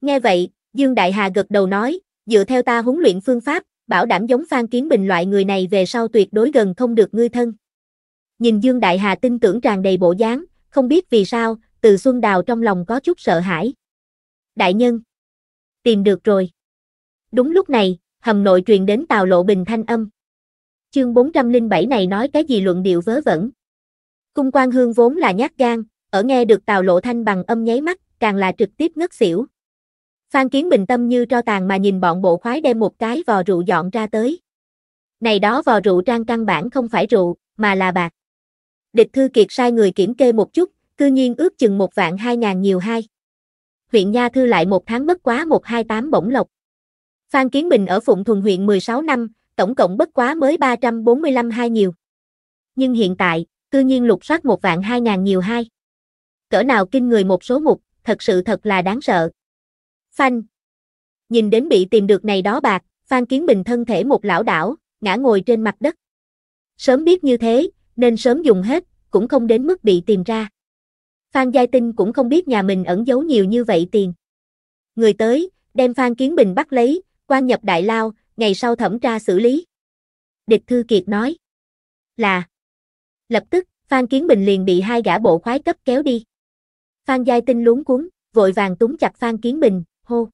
Nghe vậy, Dương Đại Hà gật đầu nói, dựa theo ta huấn luyện phương pháp, bảo đảm giống Phan Kiến Bình loại người này về sau tuyệt đối gần không được ngươi thân. Nhìn Dương Đại Hà tin tưởng tràn đầy bộ dáng, không biết vì sao, từ Xuân Đào trong lòng có chút sợ hãi. Đại nhân, tìm được rồi. Đúng lúc này, hầm nội truyền đến Tào Lộ Bình thanh âm. Chương 407 này nói cái gì luận điệu vớ vẩn. Cung quan hương vốn là nhát gan, ở nghe được tào lộ thanh bằng âm nháy mắt, càng là trực tiếp ngất xỉu. Phan Kiến Bình tâm như tro tàn mà nhìn bọn bộ khoái đem một cái vò rượu dọn ra tới. Này đó vò rượu trang căn bản không phải rượu, mà là bạc. Địch Thư Kiệt sai người kiểm kê một chút, cư nhiên ước chừng một vạn hai ngàn nhiều hai. Huyện Nha Thư lại một tháng bất quá một hai tám bổng lộc. Phan Kiến Bình ở Phụng Thuần huyện 16 năm, tổng cộng bất quá mới 345 hai nhiều. Nhưng hiện tại, cư nhiên lục soát một vạn hai ngàn nhiều hai. Cỡ nào kinh người một số mục, thật sự thật là đáng sợ. Phanh. Nhìn đến bị tìm được này đó bạc, Phan Kiến Bình thân thể một lão đảo, ngã ngồi trên mặt đất. Sớm biết như thế, nên sớm dùng hết, cũng không đến mức bị tìm ra. Phan Giai Tinh cũng không biết nhà mình ẩn giấu nhiều như vậy tiền. Người tới, đem Phan Kiến Bình bắt lấy, quan nhập đại lao, ngày sau thẩm tra xử lý. Địch Thư Kiệt nói. Là. Lập tức, Phan Kiến Bình liền bị hai gã bộ khoái cấp kéo đi. Phan Giai Tinh luống cuốn, vội vàng túm chặt Phan Kiến Bình, hô.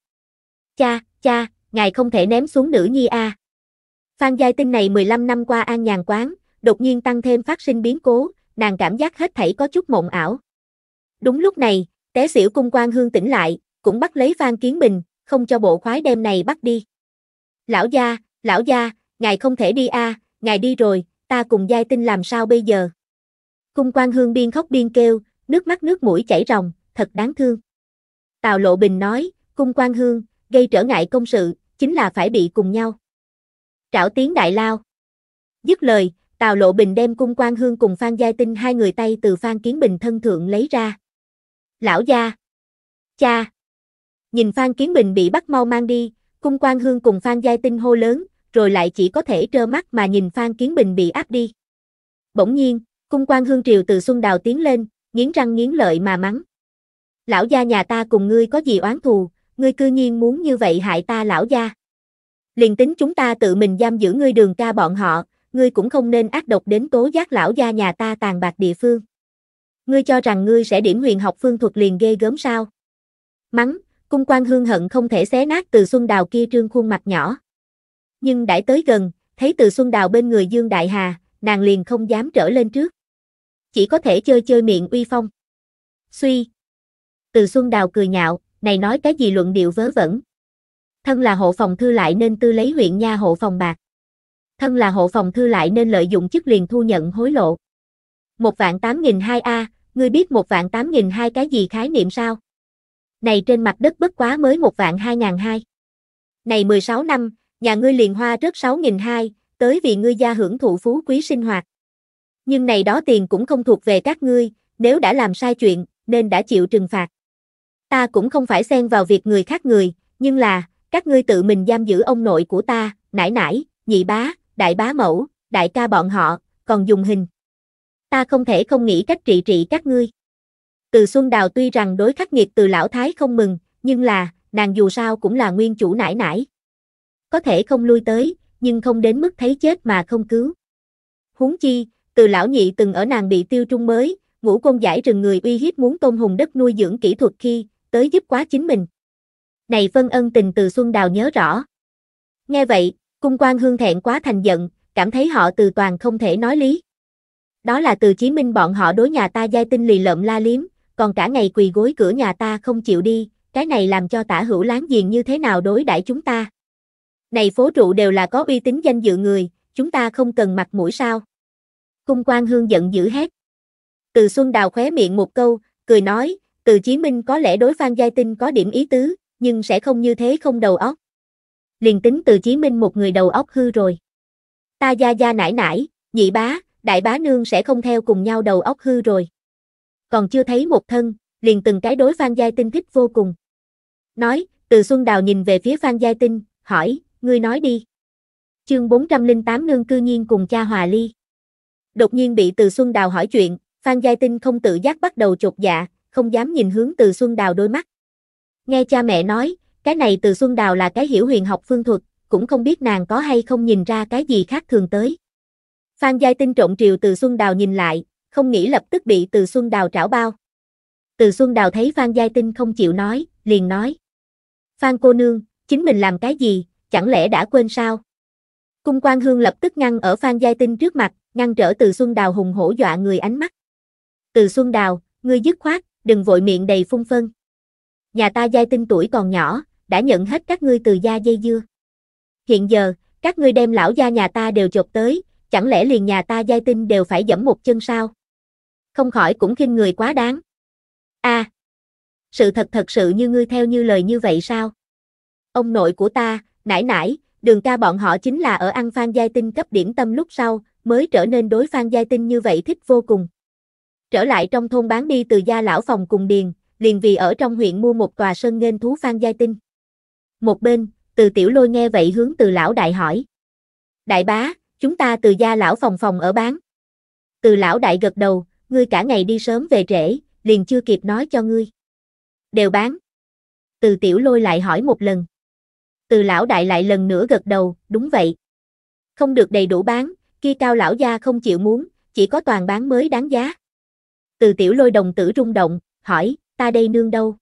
Cha, cha, ngài không thể ném xuống nữ nhi a. Phan Giai Tinh này 15 năm qua an nhàn quán, đột nhiên tăng thêm phát sinh biến cố, nàng cảm giác hết thảy có chút mộng ảo. Đúng lúc này, té xỉu cung quan hương tỉnh lại, cũng bắt lấy Phan Kiến Bình, không cho bộ khoái đem này bắt đi. Lão gia, lão gia, ngài không thể đi a, à, ngài đi rồi, ta cùng giai tinh làm sao bây giờ? Cung quan hương biên khóc biên kêu, nước mắt nước mũi chảy ròng, thật đáng thương. Tào Lộ Bình nói, cung quan hương, gây trở ngại công sự, chính là phải bị cùng nhau. Trảo tiếng đại lao. Dứt lời, Tào Lộ Bình đem cung quan hương cùng Phan Giai Tinh hai người tay từ Phan Kiến Bình thân thượng lấy ra. Lão gia. Cha. Nhìn Phan Kiến Bình bị bắt mau mang đi, cung quan hương cùng Phan Giai Tinh hô lớn, rồi lại chỉ có thể trơ mắt mà nhìn Phan Kiến Bình bị áp đi. Bỗng nhiên, cung quan hương triều từ Xuân Đào tiến lên, nghiến răng nghiến lợi mà mắng. Lão gia nhà ta cùng ngươi có gì oán thù, ngươi cư nhiên muốn như vậy hại ta lão gia. Liền tính chúng ta tự mình giam giữ ngươi đường ca bọn họ, ngươi cũng không nên ác độc đến tố giác lão gia nhà ta tàn bạc địa phương. Ngươi cho rằng ngươi sẽ điểm huyền học phương thuật liền ghê gớm sao? Mắng, cung quan hương hận không thể xé nát từ xuân đào kia trương khuôn mặt nhỏ nhưng đãi tới gần, thấy từ Xuân Đào bên người Dương Đại Hà, nàng liền không dám trở lên trước. Chỉ có thể chơi chơi miệng uy phong. Suy. Từ Xuân Đào cười nhạo, này nói cái gì luận điệu vớ vẩn. Thân là hộ phòng thư lại nên tư lấy huyện nha hộ phòng bạc. Thân là hộ phòng thư lại nên lợi dụng chức liền thu nhận hối lộ. Một vạn tám nghìn hai a ngươi biết một vạn tám nghìn hai cái gì khái niệm sao? Này trên mặt đất bất quá mới một vạn hai ngàn hai. Này 16 năm, nhà ngươi liền hoa rớt 6.200, tới vì ngươi gia hưởng thụ phú quý sinh hoạt. Nhưng này đó tiền cũng không thuộc về các ngươi, nếu đã làm sai chuyện, nên đã chịu trừng phạt. Ta cũng không phải xen vào việc người khác người, nhưng là, các ngươi tự mình giam giữ ông nội của ta, nãi nãi, nhị bá, đại bá mẫu, đại ca bọn họ, còn dùng hình. Ta không thể không nghĩ cách trị trị các ngươi. Từ Xuân Đào tuy rằng đối khắc nghiệt từ lão thái không mừng, nhưng là, nàng dù sao cũng là nguyên chủ nãi nãi có thể không lui tới, nhưng không đến mức thấy chết mà không cứu. Huống chi, từ lão nhị từng ở nàng bị tiêu trung mới, ngũ công giải rừng người uy hiếp muốn tôn hùng đất nuôi dưỡng kỹ thuật khi, tới giúp quá chính mình. Này phân ân tình từ Xuân Đào nhớ rõ. Nghe vậy, cung quan hương thẹn quá thành giận, cảm thấy họ từ toàn không thể nói lý. Đó là từ Chí Minh bọn họ đối nhà ta giai tinh lì lợm la liếm, còn cả ngày quỳ gối cửa nhà ta không chịu đi, cái này làm cho tả hữu láng giềng như thế nào đối đãi chúng ta. Này phố trụ đều là có uy tín danh dự người, chúng ta không cần mặt mũi sao. Cung quan hương giận dữ hét. Từ Xuân Đào khóe miệng một câu, cười nói, từ Chí Minh có lẽ đối Phan Giai Tinh có điểm ý tứ, nhưng sẽ không như thế không đầu óc. Liền tính từ Chí Minh một người đầu óc hư rồi. Ta gia gia nải nải, nhị bá, đại bá nương sẽ không theo cùng nhau đầu óc hư rồi. Còn chưa thấy một thân, liền từng cái đối Phan Giai Tinh thích vô cùng. Nói, từ Xuân Đào nhìn về phía Phan Giai Tinh, hỏi, ngươi nói đi. Chương 408 nương cư nhiên cùng cha hòa ly. Đột nhiên bị Từ Xuân Đào hỏi chuyện, Phan Giai Tinh không tự giác bắt đầu chột dạ, không dám nhìn hướng Từ Xuân Đào đôi mắt. Nghe cha mẹ nói, cái này Từ Xuân Đào là cái hiểu huyền học phương thuật, cũng không biết nàng có hay không nhìn ra cái gì khác thường tới. Phan Giai Tinh trộn triều Từ Xuân Đào nhìn lại, không nghĩ lập tức bị Từ Xuân Đào trảo bao. Từ Xuân Đào thấy Phan Giai Tinh không chịu nói, liền nói. Phan cô nương, chính mình làm cái gì, chẳng lẽ đã quên sao? Cung quan hương lập tức ngăn ở Phan Giai Tinh trước mặt, ngăn trở từ Xuân Đào hùng hổ dọa người ánh mắt. Từ Xuân Đào, ngươi dứt khoát, đừng vội miệng đầy phung phân. Nhà ta Giai Tinh tuổi còn nhỏ, đã nhận hết các ngươi từ gia dây dưa. Hiện giờ, các ngươi đem lão gia nhà ta đều chộp tới, chẳng lẽ liền nhà ta Giai Tinh đều phải dẫm một chân sao? Không khỏi cũng khinh người quá đáng. a à, sự thật thật sự như ngươi theo như lời như vậy sao? Ông nội của ta, Nãi nãi, đường ca bọn họ chính là ở ăn Phan Giai Tinh cấp điểm tâm lúc sau, mới trở nên đối Phan Giai Tinh như vậy thích vô cùng. Trở lại trong thôn bán đi từ gia lão phòng cùng điền, liền vì ở trong huyện mua một tòa sân nghênh thú Phan Giai Tinh. Một bên, từ tiểu lôi nghe vậy hướng từ lão đại hỏi. Đại bá, chúng ta từ gia lão phòng phòng ở bán. Từ lão đại gật đầu, ngươi cả ngày đi sớm về trễ, liền chưa kịp nói cho ngươi. Đều bán. Từ tiểu lôi lại hỏi một lần. Từ lão đại lại lần nữa gật đầu, đúng vậy. Không được đầy đủ bán, kia cao lão gia không chịu muốn, chỉ có toàn bán mới đáng giá. Từ tiểu lôi đồng tử rung động, hỏi, ta đây nương đâu?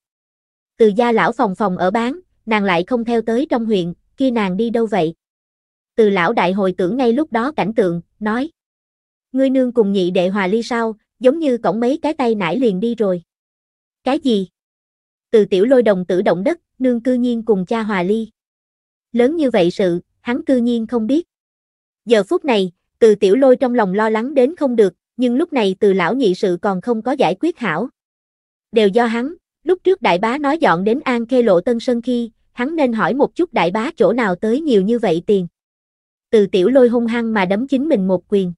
Từ gia lão phòng phòng ở bán, nàng lại không theo tới trong huyện, kia nàng đi đâu vậy? Từ lão đại hồi tưởng ngay lúc đó cảnh tượng, nói. Ngươi nương cùng nhị đệ hòa ly sao, giống như cổng mấy cái tay nải liền đi rồi. Cái gì? Từ tiểu lôi đồng tử động đất, nương cư nhiên cùng cha hòa ly lớn như vậy sự, hắn cư nhiên không biết. Giờ phút này, từ tiểu lôi trong lòng lo lắng đến không được, nhưng lúc này từ lão nhị sự còn không có giải quyết hảo. Đều do hắn, lúc trước đại bá nói dọn đến An Khê Lộ Tân Sơn khi, hắn nên hỏi một chút đại bá chỗ nào tới nhiều như vậy tiền. Từ tiểu lôi hung hăng mà đấm chính mình một quyền.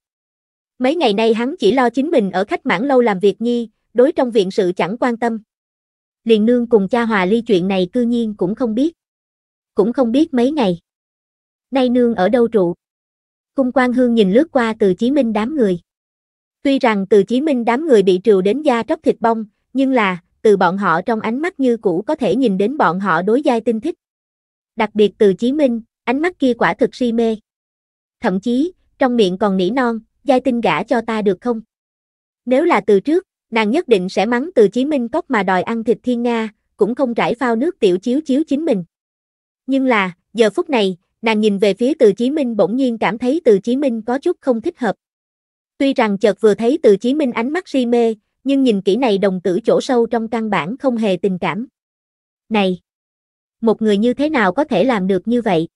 Mấy ngày nay hắn chỉ lo chính mình ở khách mãn lâu làm việc nhi, đối trong viện sự chẳng quan tâm. Liền nương cùng cha hòa ly chuyện này cư nhiên cũng không biết cũng không biết mấy ngày. Nay nương ở đâu trụ? Cung quan hương nhìn lướt qua từ Chí Minh đám người. Tuy rằng từ Chí Minh đám người bị trừ đến da tróc thịt bong, nhưng là, từ bọn họ trong ánh mắt như cũ có thể nhìn đến bọn họ đối giai tinh thích. Đặc biệt từ Chí Minh, ánh mắt kia quả thực si mê. Thậm chí, trong miệng còn nỉ non, giai tinh gả cho ta được không? Nếu là từ trước, nàng nhất định sẽ mắng từ Chí Minh cốc mà đòi ăn thịt thiên Nga, cũng không trải phao nước tiểu chiếu chiếu chính mình. Nhưng là, giờ phút này, nàng nhìn về phía Từ Chí Minh bỗng nhiên cảm thấy Từ Chí Minh có chút không thích hợp. Tuy rằng chợt vừa thấy Từ Chí Minh ánh mắt si mê, nhưng nhìn kỹ này đồng tử chỗ sâu trong căn bản không hề tình cảm. Này! Một người như thế nào có thể làm được như vậy?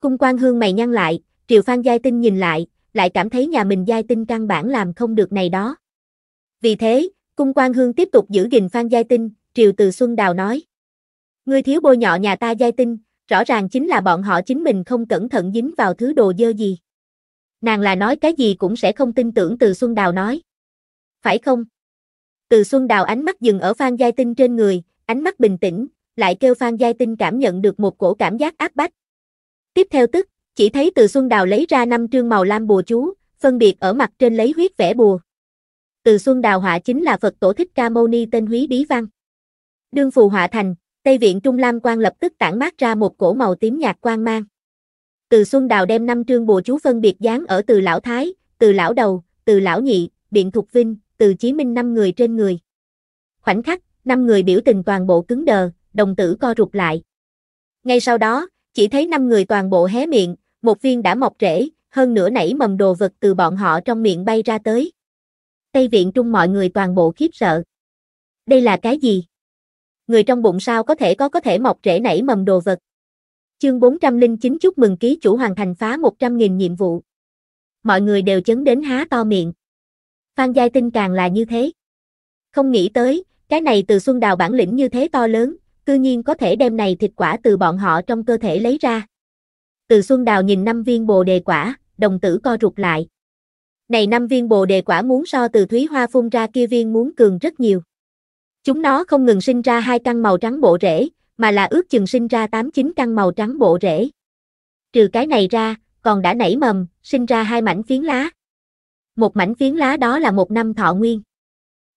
Cung quan hương mày nhăn lại, Triều Phan Giai Tinh nhìn lại, lại cảm thấy nhà mình Giai Tinh căn bản làm không được này đó. Vì thế, Cung quan hương tiếp tục giữ gìn Phan Giai Tinh, Triều Từ Xuân Đào nói. Ngươi thiếu bôi nhọ nhà ta Giai Tinh, rõ ràng chính là bọn họ chính mình không cẩn thận dính vào thứ đồ dơ gì. Nàng là nói cái gì cũng sẽ không tin tưởng từ Xuân Đào nói. Phải không? Từ Xuân Đào ánh mắt dừng ở Phan Giai Tinh trên người, ánh mắt bình tĩnh, lại kêu Phan Giai Tinh cảm nhận được một cổ cảm giác áp bách. Tiếp theo tức, chỉ thấy Từ Xuân Đào lấy ra năm trương màu lam bùa chú, phân biệt ở mặt trên lấy huyết vẽ bùa. Từ Xuân Đào họa chính là Phật tổ thích ca mâu ni tên Húy Bí Văn. Đương phù họa thành, Tây viện Trung Lam Quan lập tức tản mát ra một cổ màu tím nhạt quang mang. Từ Xuân Đào đem năm trương bùa chú phân biệt dán ở từ lão thái, từ lão đầu, từ lão nhị, biện thuộc vinh, từ chí minh năm người trên người. Khoảnh khắc, năm người biểu tình toàn bộ cứng đờ, đồng tử co rụt lại. Ngay sau đó, chỉ thấy năm người toàn bộ hé miệng, một viên đã mọc rễ, hơn nửa nảy mầm đồ vật từ bọn họ trong miệng bay ra tới. Tây viện trung mọi người toàn bộ khiếp sợ. Đây là cái gì? người trong bụng sao có thể có có thể mọc rễ nảy mầm đồ vật. Chương 409 chúc mừng ký chủ hoàn thành phá 100.000 nhiệm vụ. Mọi người đều chấn đến há to miệng. Phan Giai Tinh càng là như thế. Không nghĩ tới, cái này từ Xuân Đào bản lĩnh như thế to lớn, cư nhiên có thể đem này thịt quả từ bọn họ trong cơ thể lấy ra. Từ Xuân Đào nhìn năm viên bồ đề quả, đồng tử co rụt lại. Này năm viên bồ đề quả muốn so từ Thúy Hoa phun ra kia viên muốn cường rất nhiều. Chúng nó không ngừng sinh ra hai căn màu trắng bộ rễ, mà là ước chừng sinh ra 8-9 căn màu trắng bộ rễ. Trừ cái này ra, còn đã nảy mầm, sinh ra hai mảnh phiến lá. Một mảnh phiến lá đó là một năm thọ nguyên.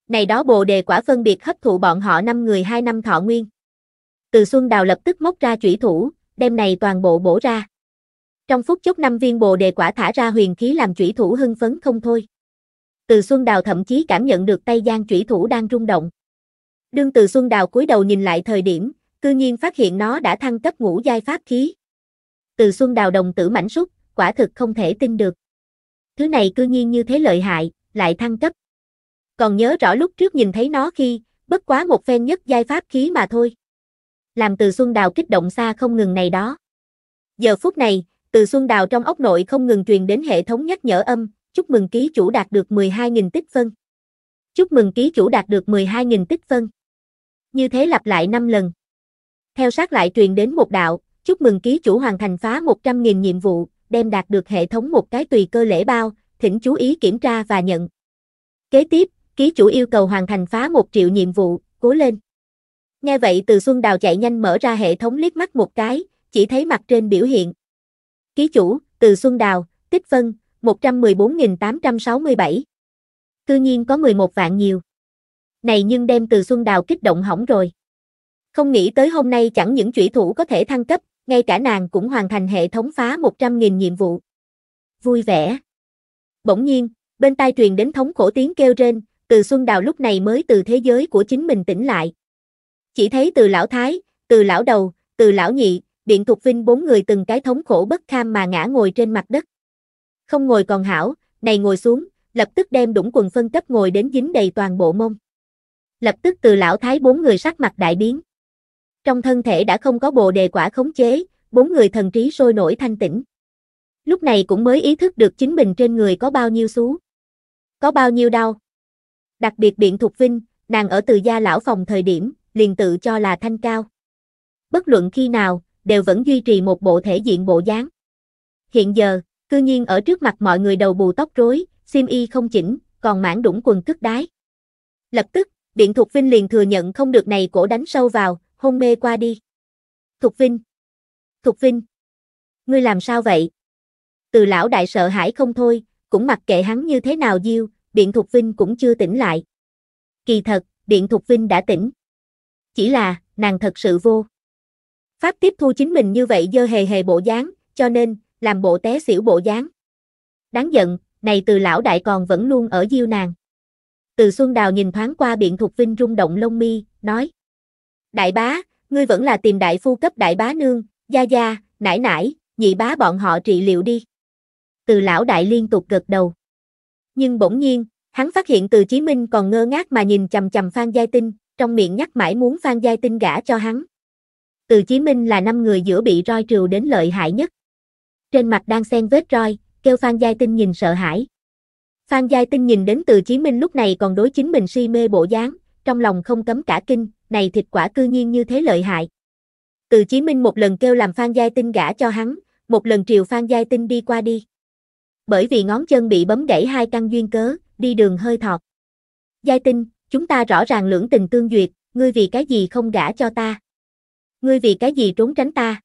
Này đó bồ đề quả phân biệt hấp thụ bọn họ năm người hai năm thọ nguyên. Từ Xuân Đào lập tức móc ra chủy thủ, đem này toàn bộ bổ ra. Trong phút chốc năm viên bồ đề quả thả ra huyền khí làm chủy thủ hưng phấn không thôi. Từ Xuân Đào thậm chí cảm nhận được tay gian chủy thủ đang rung động. Đương từ Xuân Đào cúi đầu nhìn lại thời điểm, cư nhiên phát hiện nó đã thăng cấp ngũ giai pháp khí. Từ Xuân Đào đồng tử mảnh súc, quả thực không thể tin được. Thứ này cư nhiên như thế lợi hại, lại thăng cấp. Còn nhớ rõ lúc trước nhìn thấy nó khi, bất quá một phen nhất giai pháp khí mà thôi. Làm từ Xuân Đào kích động xa không ngừng này đó. Giờ phút này, từ Xuân Đào trong ốc nội không ngừng truyền đến hệ thống nhắc nhở âm, chúc mừng ký chủ đạt được 12.000 tích phân. Chúc mừng ký chủ đạt được 12.000 tích phân. Như thế lặp lại 5 lần. Theo sát lại truyền đến một đạo, chúc mừng ký chủ hoàn thành phá 100.000 nhiệm vụ, đem đạt được hệ thống một cái tùy cơ lễ bao, thỉnh chú ý kiểm tra và nhận. Kế tiếp, ký chủ yêu cầu hoàn thành phá 1 triệu nhiệm vụ, cố lên. Nghe vậy từ Xuân Đào chạy nhanh mở ra hệ thống liếc mắt một cái, chỉ thấy mặt trên biểu hiện. Ký chủ, từ Xuân Đào, tích phân, 114.867. Cư nhiên có 11 vạn nhiều này nhưng đem từ Xuân Đào kích động hỏng rồi. Không nghĩ tới hôm nay chẳng những chủy thủ có thể thăng cấp, ngay cả nàng cũng hoàn thành hệ thống phá 100.000 nhiệm vụ. Vui vẻ. Bỗng nhiên, bên tai truyền đến thống khổ tiếng kêu rên, từ Xuân Đào lúc này mới từ thế giới của chính mình tỉnh lại. Chỉ thấy từ lão thái, từ lão đầu, từ lão nhị, điện thuộc vinh bốn người từng cái thống khổ bất kham mà ngã ngồi trên mặt đất. Không ngồi còn hảo, này ngồi xuống, lập tức đem đũng quần phân cấp ngồi đến dính đầy toàn bộ mông lập tức từ lão thái bốn người sắc mặt đại biến. Trong thân thể đã không có bồ đề quả khống chế, bốn người thần trí sôi nổi thanh tĩnh. Lúc này cũng mới ý thức được chính mình trên người có bao nhiêu xú, có bao nhiêu đau. Đặc biệt Biện Thục Vinh, nàng ở từ gia lão phòng thời điểm, liền tự cho là thanh cao. Bất luận khi nào, đều vẫn duy trì một bộ thể diện bộ dáng. Hiện giờ, cư nhiên ở trước mặt mọi người đầu bù tóc rối, xiêm y không chỉnh, còn mãn đũng quần cất đái. Lập tức, Biện Thục Vinh liền thừa nhận không được này cổ đánh sâu vào, hôn mê qua đi. Thục Vinh! Thục Vinh! Ngươi làm sao vậy? Từ lão đại sợ hãi không thôi, cũng mặc kệ hắn như thế nào diêu, Biện Thục Vinh cũng chưa tỉnh lại. Kỳ thật, Biện Thục Vinh đã tỉnh. Chỉ là, nàng thật sự vô. Pháp tiếp thu chính mình như vậy dơ hề hề bộ dáng, cho nên, làm bộ té xỉu bộ dáng. Đáng giận, này từ lão đại còn vẫn luôn ở diêu nàng. Từ Xuân Đào nhìn thoáng qua biện thuộc vinh rung động lông mi, nói. Đại bá, ngươi vẫn là tìm đại phu cấp đại bá nương, gia gia, nải nải, nhị bá bọn họ trị liệu đi. Từ lão đại liên tục gật đầu. Nhưng bỗng nhiên, hắn phát hiện từ Chí Minh còn ngơ ngác mà nhìn chầm chầm Phan Giai Tinh, trong miệng nhắc mãi muốn Phan Giai Tinh gả cho hắn. Từ Chí Minh là năm người giữa bị roi trừ đến lợi hại nhất. Trên mặt đang xen vết roi, kêu Phan Giai Tinh nhìn sợ hãi. Phan Giai Tinh nhìn đến từ Chí Minh lúc này còn đối chính mình si mê bộ dáng, trong lòng không cấm cả kinh, này thịt quả cư nhiên như thế lợi hại. Từ Chí Minh một lần kêu làm Phan Giai Tinh gả cho hắn, một lần triều Phan Giai Tinh đi qua đi. Bởi vì ngón chân bị bấm gãy hai căn duyên cớ, đi đường hơi thọt. Giai Tinh, chúng ta rõ ràng lưỡng tình tương duyệt, ngươi vì cái gì không gả cho ta? Ngươi vì cái gì trốn tránh ta?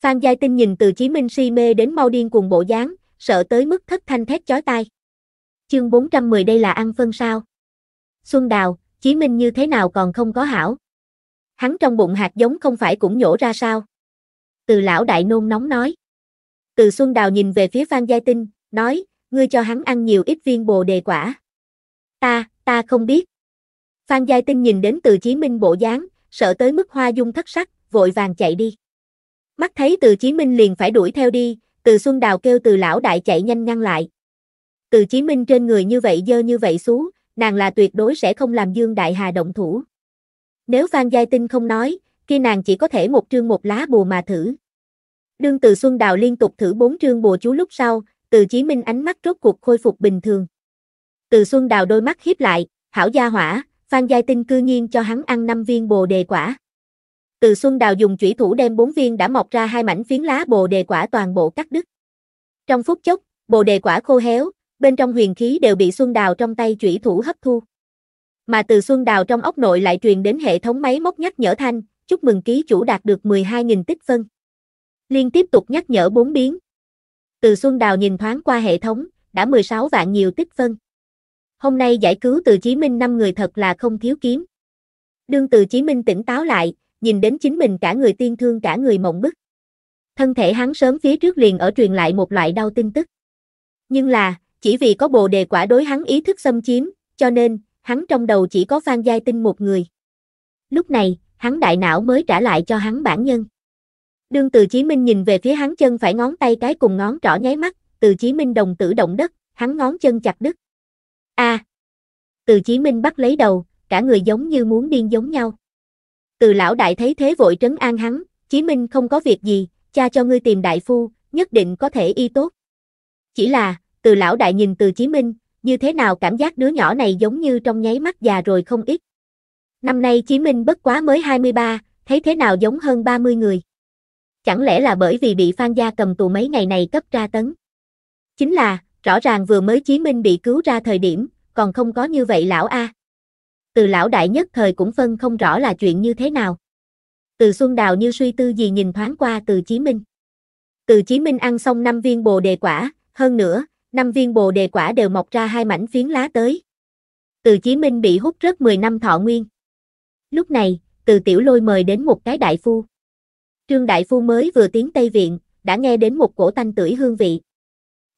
Phan Giai Tinh nhìn từ Chí Minh si mê đến mau điên cùng bộ dáng, sợ tới mức thất thanh thét chói tai. Chương 410 đây là ăn phân sao? Xuân Đào, Chí Minh như thế nào còn không có hảo? Hắn trong bụng hạt giống không phải cũng nhổ ra sao? Từ lão đại nôn nóng nói. Từ Xuân Đào nhìn về phía Phan Giai Tinh, nói, ngươi cho hắn ăn nhiều ít viên bồ đề quả. Ta, ta không biết. Phan Giai Tinh nhìn đến từ Chí Minh bộ dáng, sợ tới mức hoa dung thất sắc, vội vàng chạy đi. Mắt thấy từ Chí Minh liền phải đuổi theo đi, từ Xuân Đào kêu từ lão đại chạy nhanh ngăn lại. Từ Chí Minh trên người như vậy dơ như vậy xuống, nàng là tuyệt đối sẽ không làm Dương Đại Hà động thủ. Nếu Phan Giai Tinh không nói, khi nàng chỉ có thể một trương một lá bùa mà thử. Đương Từ Xuân Đào liên tục thử bốn trương bùa chú lúc sau, Từ Chí Minh ánh mắt rốt cuộc khôi phục bình thường. Từ Xuân Đào đôi mắt hiếp lại, hảo gia hỏa, Phan Giai Tinh cư nhiên cho hắn ăn năm viên bồ đề quả. Từ Xuân Đào dùng chủy thủ đem bốn viên đã mọc ra hai mảnh phiến lá bồ đề quả toàn bộ cắt đứt. Trong phút chốc, bồ đề quả khô héo, bên trong huyền khí đều bị Xuân Đào trong tay chủy thủ hấp thu. Mà từ Xuân Đào trong ốc nội lại truyền đến hệ thống máy móc nhắc nhở thanh, chúc mừng ký chủ đạt được 12.000 tích phân. Liên tiếp tục nhắc nhở bốn biến. Từ Xuân Đào nhìn thoáng qua hệ thống, đã 16 vạn nhiều tích phân. Hôm nay giải cứu từ Chí Minh năm người thật là không thiếu kiếm. Đương từ Chí Minh tỉnh táo lại, nhìn đến chính mình cả người tiên thương cả người mộng bức. Thân thể hắn sớm phía trước liền ở truyền lại một loại đau tin tức. Nhưng là, chỉ vì có bồ đề quả đối hắn ý thức xâm chiếm, cho nên, hắn trong đầu chỉ có Phan Giai Tinh một người. Lúc này, hắn đại não mới trả lại cho hắn bản nhân. Đương Từ Chí Minh nhìn về phía hắn chân phải ngón tay cái cùng ngón trỏ nháy mắt, Từ Chí Minh đồng tử động đất, hắn ngón chân chặt đứt. A. À, từ Chí Minh bắt lấy đầu, cả người giống như muốn điên giống nhau. Từ lão đại thấy thế vội trấn an hắn, Chí Minh không có việc gì, cha cho ngươi tìm đại phu, nhất định có thể y tốt. Chỉ là, từ lão đại nhìn từ Chí Minh, như thế nào cảm giác đứa nhỏ này giống như trong nháy mắt già rồi không ít. Năm nay Chí Minh bất quá mới 23, thấy thế nào giống hơn 30 người. Chẳng lẽ là bởi vì bị Phan Gia cầm tù mấy ngày này cấp ra tấn? Chính là, rõ ràng vừa mới Chí Minh bị cứu ra thời điểm, còn không có như vậy lão A. Từ lão đại nhất thời cũng phân không rõ là chuyện như thế nào. Từ Xuân Đào như suy tư gì nhìn thoáng qua từ Chí Minh. Từ Chí Minh ăn xong năm viên bồ đề quả, hơn nữa, năm viên bồ đề quả đều mọc ra hai mảnh phiến lá tới. Từ Chí Minh bị hút rất 10 năm thọ nguyên. Lúc này, từ tiểu lôi mời đến một cái đại phu. Trương Đại Phu mới vừa tiến Tây Viện, đã nghe đến một cổ tanh tưởi hương vị.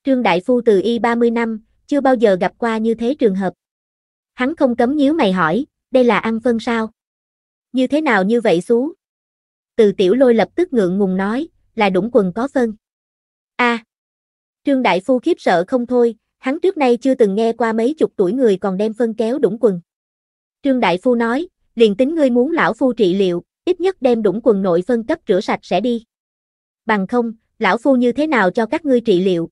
Trương Đại Phu từ y 30 năm, chưa bao giờ gặp qua như thế trường hợp. Hắn không cấm nhíu mày hỏi, đây là ăn phân sao? Như thế nào như vậy xú? Từ tiểu lôi lập tức ngượng ngùng nói, là đũng quần có phân. a à, Trương Đại Phu khiếp sợ không thôi, hắn trước nay chưa từng nghe qua mấy chục tuổi người còn đem phân kéo đũng quần. Trương Đại Phu nói, liền tính ngươi muốn lão phu trị liệu, ít nhất đem đũng quần nội phân cấp rửa sạch sẽ đi. Bằng không, lão phu như thế nào cho các ngươi trị liệu?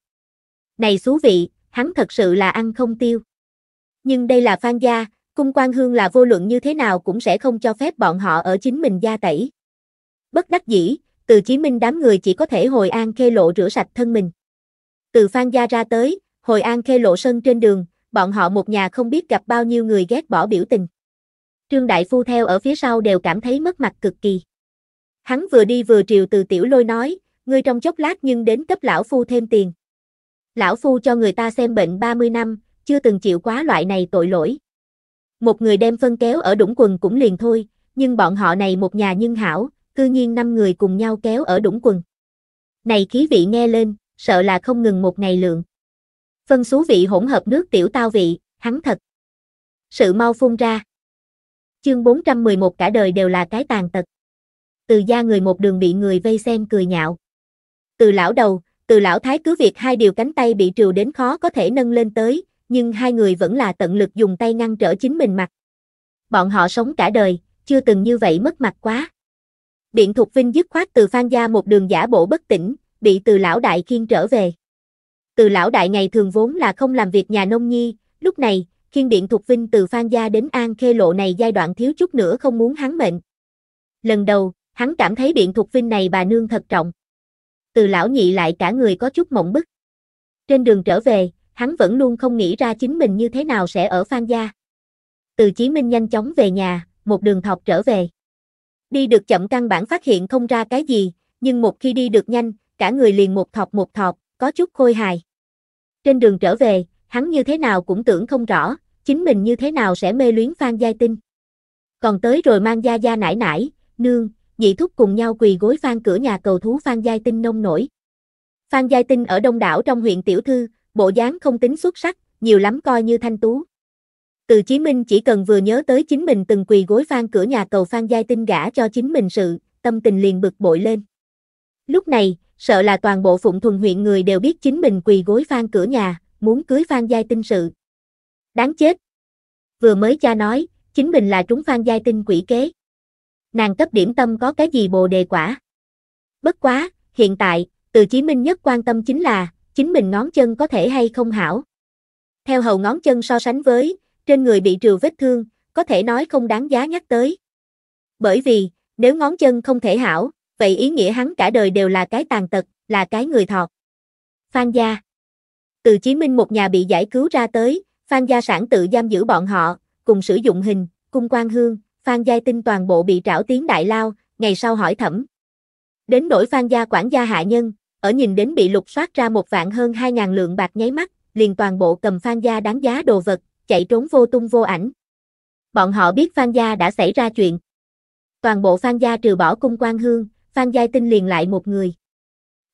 Này xú vị, hắn thật sự là ăn không tiêu. Nhưng đây là Phan gia, cung quan hương là vô luận như thế nào cũng sẽ không cho phép bọn họ ở chính mình gia tẩy. Bất đắc dĩ, từ Chí Minh đám người chỉ có thể hồi an khê lộ rửa sạch thân mình. Từ Phan Gia ra tới, Hồi An Khê Lộ Sơn trên đường, bọn họ một nhà không biết gặp bao nhiêu người ghét bỏ biểu tình. Trương Đại Phu theo ở phía sau đều cảm thấy mất mặt cực kỳ. Hắn vừa đi vừa triều từ tiểu lôi nói, ngươi trong chốc lát nhưng đến cấp lão phu thêm tiền. Lão phu cho người ta xem bệnh 30 năm, chưa từng chịu quá loại này tội lỗi. Một người đem phân kéo ở đũng quần cũng liền thôi, nhưng bọn họ này một nhà nhân hảo, cư nhiên năm người cùng nhau kéo ở đũng quần. Này khí vị nghe lên, sợ là không ngừng một ngày lượng. Phân xú vị hỗn hợp nước tiểu tao vị, hắn thật. Sự mau phun ra. Chương 411 cả đời đều là cái tàn tật. Từ gia người một đường bị người vây xem cười nhạo. Từ lão đầu, từ lão thái cứ việc hai điều cánh tay bị triều đến khó có thể nâng lên tới, nhưng hai người vẫn là tận lực dùng tay ngăn trở chính mình mặt. Bọn họ sống cả đời, chưa từng như vậy mất mặt quá. Biện Thục Vinh dứt khoát từ Phan Gia một đường giả bộ bất tỉnh, bị từ lão đại khiên trở về. Từ lão đại ngày thường vốn là không làm việc nhà nông nhi, lúc này, khiên điện thuộc vinh từ Phan Gia đến An Khê Lộ này giai đoạn thiếu chút nữa không muốn hắn mệnh. Lần đầu, hắn cảm thấy điện thuộc vinh này bà nương thật trọng. Từ lão nhị lại cả người có chút mộng bức. Trên đường trở về, hắn vẫn luôn không nghĩ ra chính mình như thế nào sẽ ở Phan Gia. Từ Chí Minh nhanh chóng về nhà, một đường thọc trở về. Đi được chậm căn bản phát hiện không ra cái gì, nhưng một khi đi được nhanh, cả người liền một thọt một thọt, có chút khôi hài. Trên đường trở về, hắn như thế nào cũng tưởng không rõ, chính mình như thế nào sẽ mê luyến Phan Giai Tinh. Còn tới rồi mang Gia Gia nải nải, nương, nhị thúc cùng nhau quỳ gối Phan cửa nhà cầu thú Phan Giai Tinh nông nổi. Phan Giai Tinh ở đông đảo trong huyện Tiểu Thư, bộ dáng không tính xuất sắc, nhiều lắm coi như thanh tú. Từ Chí Minh chỉ cần vừa nhớ tới chính mình từng quỳ gối Phan cửa nhà cầu Phan Giai Tinh gả cho chính mình sự, tâm tình liền bực bội lên. Lúc này, sợ là toàn bộ Phụng Thuần huyện người đều biết chính mình quỳ gối Phan cửa nhà, muốn cưới Phan Giai Tinh sự. Đáng chết. Vừa mới cha nói, chính mình là trúng Phan Giai Tinh quỷ kế. Nàng cấp điểm tâm có cái gì bồ đề quả. Bất quá, hiện tại, từ Chí Minh nhất quan tâm chính là, chính mình ngón chân có thể hay không hảo. Theo hầu ngón chân so sánh với, trên người bị trừ vết thương, có thể nói không đáng giá nhắc tới. Bởi vì, nếu ngón chân không thể hảo, vậy ý nghĩa hắn cả đời đều là cái tàn tật, là cái người thọt. Phan gia Từ Chí Minh một nhà bị giải cứu ra tới, Phan gia sản tự giam giữ bọn họ, cùng sử dụng hình, cung quan hương, Phan gia Tinh toàn bộ bị trảo tiếng đại lao, ngày sau hỏi thẩm. Đến đổi Phan gia quản gia hạ nhân, ở nhìn đến bị lục soát ra một vạn hơn hai ngàn lượng bạc nháy mắt, liền toàn bộ cầm Phan gia đáng giá đồ vật, chạy trốn vô tung vô ảnh. Bọn họ biết Phan gia đã xảy ra chuyện. Toàn bộ Phan gia trừ bỏ cung quan hương, Phan Giai Tinh liền lại một người.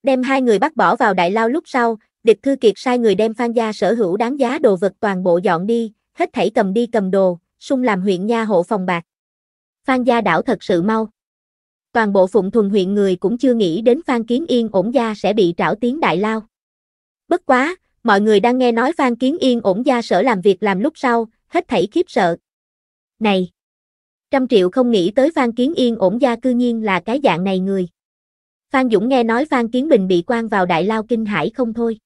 Đem hai người bắt bỏ vào đại lao lúc sau, địch thư kiệt sai người đem Phan Gia sở hữu đáng giá đồ vật toàn bộ dọn đi, hết thảy cầm đi cầm đồ, sung làm huyện nha hộ phòng bạc. Phan Gia đảo thật sự mau. Toàn bộ phụng thuần huyện người cũng chưa nghĩ đến Phan Kiến Yên ổn gia sẽ bị trảo tiến đại lao. Bất quá, mọi người đang nghe nói Phan Kiến Yên ổn gia sở làm việc làm lúc sau, hết thảy khiếp sợ. Này! Trăm triệu không nghĩ tới Phan Kiến Yên ổn gia cư nhiên là cái dạng này người. Phan Dũng nghe nói Phan Kiến Bình bị quan vào đại lao kinh hải không thôi.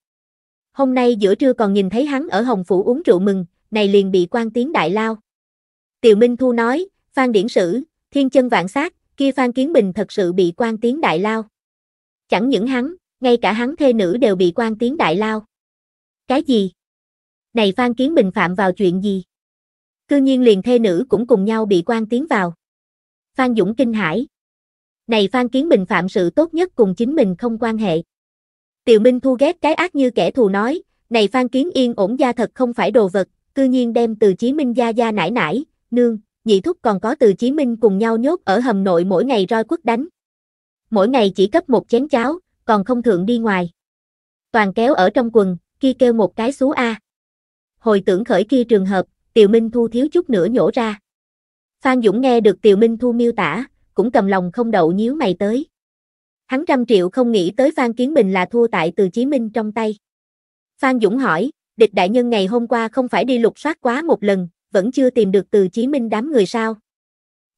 Hôm nay giữa trưa còn nhìn thấy hắn ở Hồng Phủ uống rượu mừng, này liền bị quan tiến đại lao. Tiều Minh Thu nói, Phan Điển Sử, Thiên Chân Vạn Sát, kia Phan Kiến Bình thật sự bị quan tiến đại lao. Chẳng những hắn, ngay cả hắn thê nữ đều bị quan tiến đại lao. Cái gì? Này Phan Kiến Bình phạm vào chuyện gì? cư nhiên liền thê nữ cũng cùng nhau bị quan tiến vào. Phan Dũng kinh hãi. Này Phan Kiến Bình phạm sự tốt nhất cùng chính mình không quan hệ. Tiểu Minh thu ghét cái ác như kẻ thù nói, này Phan Kiến Yên ổn gia thật không phải đồ vật, cư nhiên đem từ Chí Minh gia gia nải nải, nương, nhị thúc còn có từ Chí Minh cùng nhau nhốt ở hầm nội mỗi ngày roi quất đánh. Mỗi ngày chỉ cấp một chén cháo, còn không thượng đi ngoài. Toàn kéo ở trong quần, kia kêu một cái xú A. Hồi tưởng khởi kia trường hợp, Tiều Minh Thu thiếu chút nữa nhổ ra. Phan Dũng nghe được Tiều Minh Thu miêu tả, cũng cầm lòng không đậu nhíu mày tới. Hắn trăm triệu không nghĩ tới Phan Kiến Bình là thua tại từ Chí Minh trong tay. Phan Dũng hỏi, địch đại nhân ngày hôm qua không phải đi lục soát quá một lần, vẫn chưa tìm được từ Chí Minh đám người sao?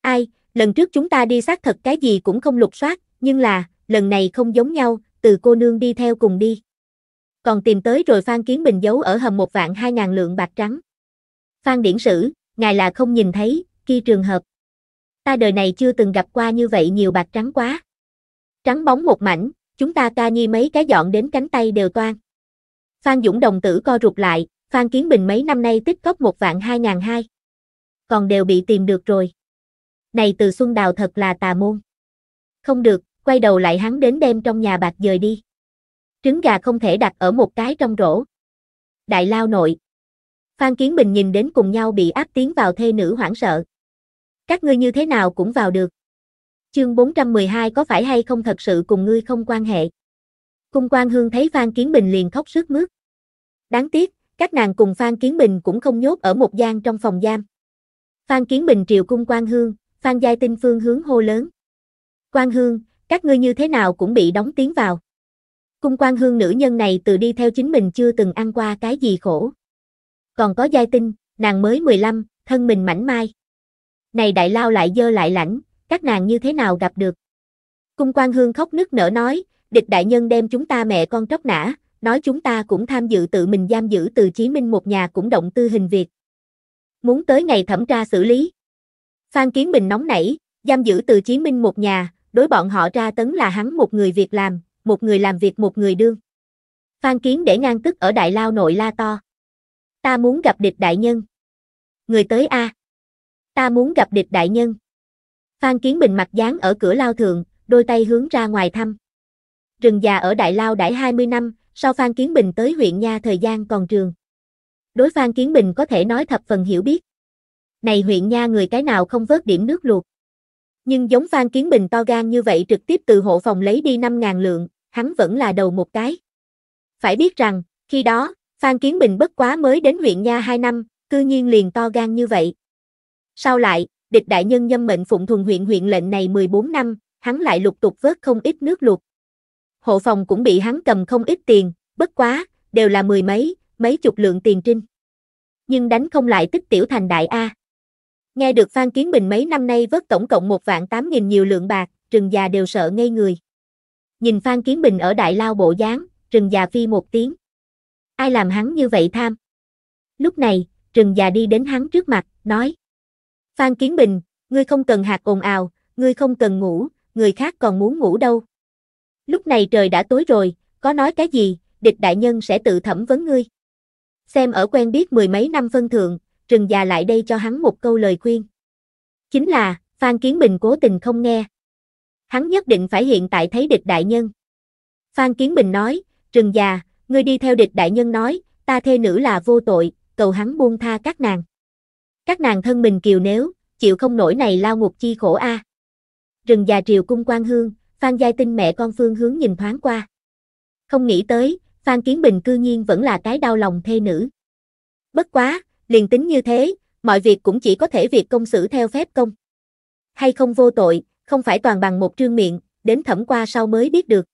Ai, lần trước chúng ta đi xác thật cái gì cũng không lục soát, nhưng là, lần này không giống nhau, từ cô nương đi theo cùng đi. Còn tìm tới rồi Phan Kiến Bình giấu ở hầm một vạn hai ngàn lượng bạc trắng. Phan Điển Sử, ngài là không nhìn thấy, khi trường hợp. Ta đời này chưa từng gặp qua như vậy nhiều bạc trắng quá. Trắng bóng một mảnh, chúng ta ca nhi mấy cái dọn đến cánh tay đều toan. Phan Dũng đồng tử co rụt lại, Phan Kiến Bình mấy năm nay tích cóp một vạn hai ngàn hai. Còn đều bị tìm được rồi. Này từ Xuân Đào thật là tà môn. Không được, quay đầu lại hắn đến đem trong nhà bạc dời đi. Trứng gà không thể đặt ở một cái trong rổ. Đại lao nội, Phan Kiến Bình nhìn đến cùng nhau bị áp tiến vào thê nữ hoảng sợ. Các ngươi như thế nào cũng vào được. Chương 412 có phải hay không thật sự cùng ngươi không quan hệ. Cung quan hương thấy Phan Kiến Bình liền khóc sướt mướt. Đáng tiếc, các nàng cùng Phan Kiến Bình cũng không nhốt ở một gian trong phòng giam. Phan Kiến Bình triều cung quan hương, Phan Giai Tinh Phương hướng hô lớn. Quan hương, các ngươi như thế nào cũng bị đóng tiếng vào. Cung quan hương nữ nhân này từ đi theo chính mình chưa từng ăn qua cái gì khổ còn có giai tinh, nàng mới 15, thân mình mảnh mai. Này đại lao lại dơ lại lãnh, các nàng như thế nào gặp được. Cung quan hương khóc nức nở nói, địch đại nhân đem chúng ta mẹ con tróc nã, nói chúng ta cũng tham dự tự mình giam giữ từ Chí Minh một nhà cũng động tư hình việc. Muốn tới ngày thẩm tra xử lý. Phan Kiến Bình nóng nảy, giam giữ từ Chí Minh một nhà, đối bọn họ ra tấn là hắn một người việc làm, một người làm việc một người đương. Phan Kiến để ngang tức ở đại lao nội la to. Ta muốn gặp địch đại nhân. Người tới a. À. Ta muốn gặp địch đại nhân. Phan Kiến Bình mặt dáng ở cửa lao thượng, đôi tay hướng ra ngoài thăm. Rừng già ở Đại Lao đãi 20 năm, sau Phan Kiến Bình tới huyện Nha thời gian còn trường. Đối Phan Kiến Bình có thể nói thập phần hiểu biết. Này huyện Nha người cái nào không vớt điểm nước luộc. Nhưng giống Phan Kiến Bình to gan như vậy trực tiếp từ hộ phòng lấy đi 5.000 lượng, hắn vẫn là đầu một cái. Phải biết rằng, khi đó, Phan Kiến Bình bất quá mới đến huyện Nha 2 năm, cư nhiên liền to gan như vậy. Sau lại, địch đại nhân nhâm mệnh phụng thuần huyện huyện lệnh này 14 năm, hắn lại lục tục vớt không ít nước luộc. Hộ phòng cũng bị hắn cầm không ít tiền, bất quá, đều là mười mấy, mấy chục lượng tiền trinh. Nhưng đánh không lại tích tiểu thành đại A. Nghe được Phan Kiến Bình mấy năm nay vớt tổng cộng một vạn tám nghìn nhiều lượng bạc, Trừng già đều sợ ngây người. Nhìn Phan Kiến Bình ở đại lao bộ dáng, Trừng già phi một tiếng ai làm hắn như vậy tham. Lúc này, trừng già đi đến hắn trước mặt, nói. Phan Kiến Bình, ngươi không cần hạt ồn ào, ngươi không cần ngủ, người khác còn muốn ngủ đâu. Lúc này trời đã tối rồi, có nói cái gì, địch đại nhân sẽ tự thẩm vấn ngươi. Xem ở quen biết mười mấy năm phân thượng, trừng già lại đây cho hắn một câu lời khuyên. Chính là, Phan Kiến Bình cố tình không nghe. Hắn nhất định phải hiện tại thấy địch đại nhân. Phan Kiến Bình nói, trừng già, Ngươi đi theo địch đại nhân nói, ta thê nữ là vô tội, cầu hắn buông tha các nàng. Các nàng thân mình kiều nếu, chịu không nổi này lao ngục chi khổ a. À. Rừng già triều cung quan hương, Phan Giai Tinh mẹ con Phương hướng nhìn thoáng qua. Không nghĩ tới, Phan Kiến Bình cư nhiên vẫn là cái đau lòng thê nữ. Bất quá, liền tính như thế, mọi việc cũng chỉ có thể việc công xử theo phép công. Hay không vô tội, không phải toàn bằng một trương miệng, đến thẩm qua sau mới biết được.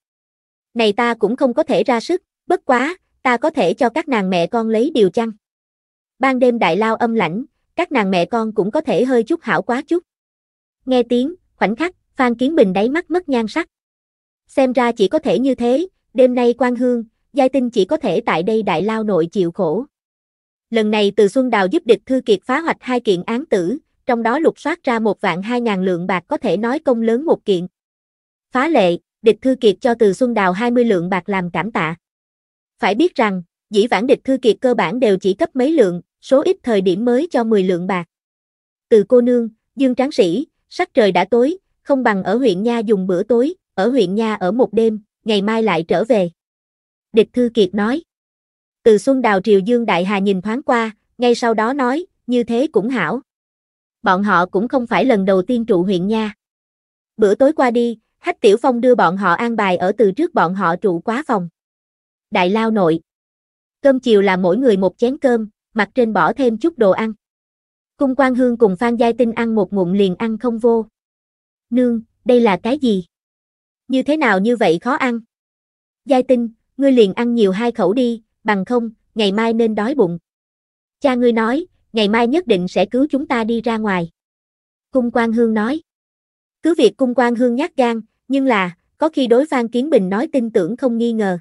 Này ta cũng không có thể ra sức, Bất quá, ta có thể cho các nàng mẹ con lấy điều chăng? Ban đêm đại lao âm lãnh, các nàng mẹ con cũng có thể hơi chút hảo quá chút. Nghe tiếng, khoảnh khắc, Phan Kiến Bình đáy mắt mất nhan sắc. Xem ra chỉ có thể như thế, đêm nay quan hương, giai tinh chỉ có thể tại đây đại lao nội chịu khổ. Lần này từ Xuân Đào giúp địch Thư Kiệt phá hoạch hai kiện án tử, trong đó lục soát ra một vạn hai ngàn lượng bạc có thể nói công lớn một kiện. Phá lệ, địch Thư Kiệt cho từ Xuân Đào 20 lượng bạc làm cảm tạ. Phải biết rằng, dĩ vãng địch thư kiệt cơ bản đều chỉ cấp mấy lượng, số ít thời điểm mới cho 10 lượng bạc. Từ cô nương, Dương Tráng Sĩ, sắc trời đã tối, không bằng ở huyện Nha dùng bữa tối, ở huyện Nha ở một đêm, ngày mai lại trở về. Địch Thư Kiệt nói. Từ Xuân Đào Triều Dương Đại Hà nhìn thoáng qua, ngay sau đó nói, như thế cũng hảo. Bọn họ cũng không phải lần đầu tiên trụ huyện Nha. Bữa tối qua đi, Hách Tiểu Phong đưa bọn họ an bài ở từ trước bọn họ trụ quá phòng đại lao nội. Cơm chiều là mỗi người một chén cơm, mặt trên bỏ thêm chút đồ ăn. Cung Quang Hương cùng Phan Giai Tinh ăn một ngụm liền ăn không vô. Nương, đây là cái gì? Như thế nào như vậy khó ăn? Giai Tinh, ngươi liền ăn nhiều hai khẩu đi, bằng không, ngày mai nên đói bụng. Cha ngươi nói, ngày mai nhất định sẽ cứu chúng ta đi ra ngoài. Cung Quang Hương nói. Cứ việc Cung Quang Hương nhát gan, nhưng là, có khi đối Phan Kiến Bình nói tin tưởng không nghi ngờ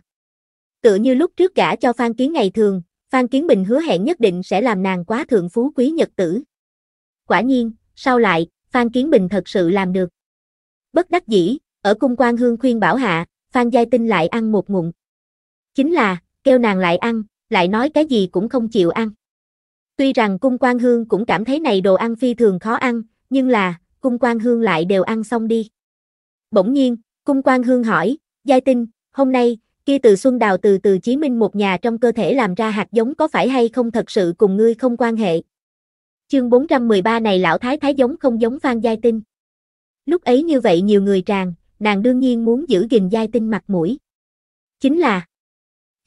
tựa như lúc trước gả cho Phan Kiến ngày thường, Phan Kiến Bình hứa hẹn nhất định sẽ làm nàng quá thượng phú quý nhật tử. Quả nhiên, sau lại, Phan Kiến Bình thật sự làm được. Bất đắc dĩ, ở cung quan hương khuyên bảo hạ, Phan Giai Tinh lại ăn một ngụm. Chính là, kêu nàng lại ăn, lại nói cái gì cũng không chịu ăn. Tuy rằng cung quan hương cũng cảm thấy này đồ ăn phi thường khó ăn, nhưng là, cung quan hương lại đều ăn xong đi. Bỗng nhiên, cung quan hương hỏi, Giai Tinh, hôm nay, kia từ Xuân Đào từ từ Chí Minh một nhà trong cơ thể làm ra hạt giống có phải hay không thật sự cùng ngươi không quan hệ. Chương 413 này lão thái thái giống không giống Phan Giai Tinh. Lúc ấy như vậy nhiều người tràn, nàng đương nhiên muốn giữ gìn Giai Tinh mặt mũi. Chính là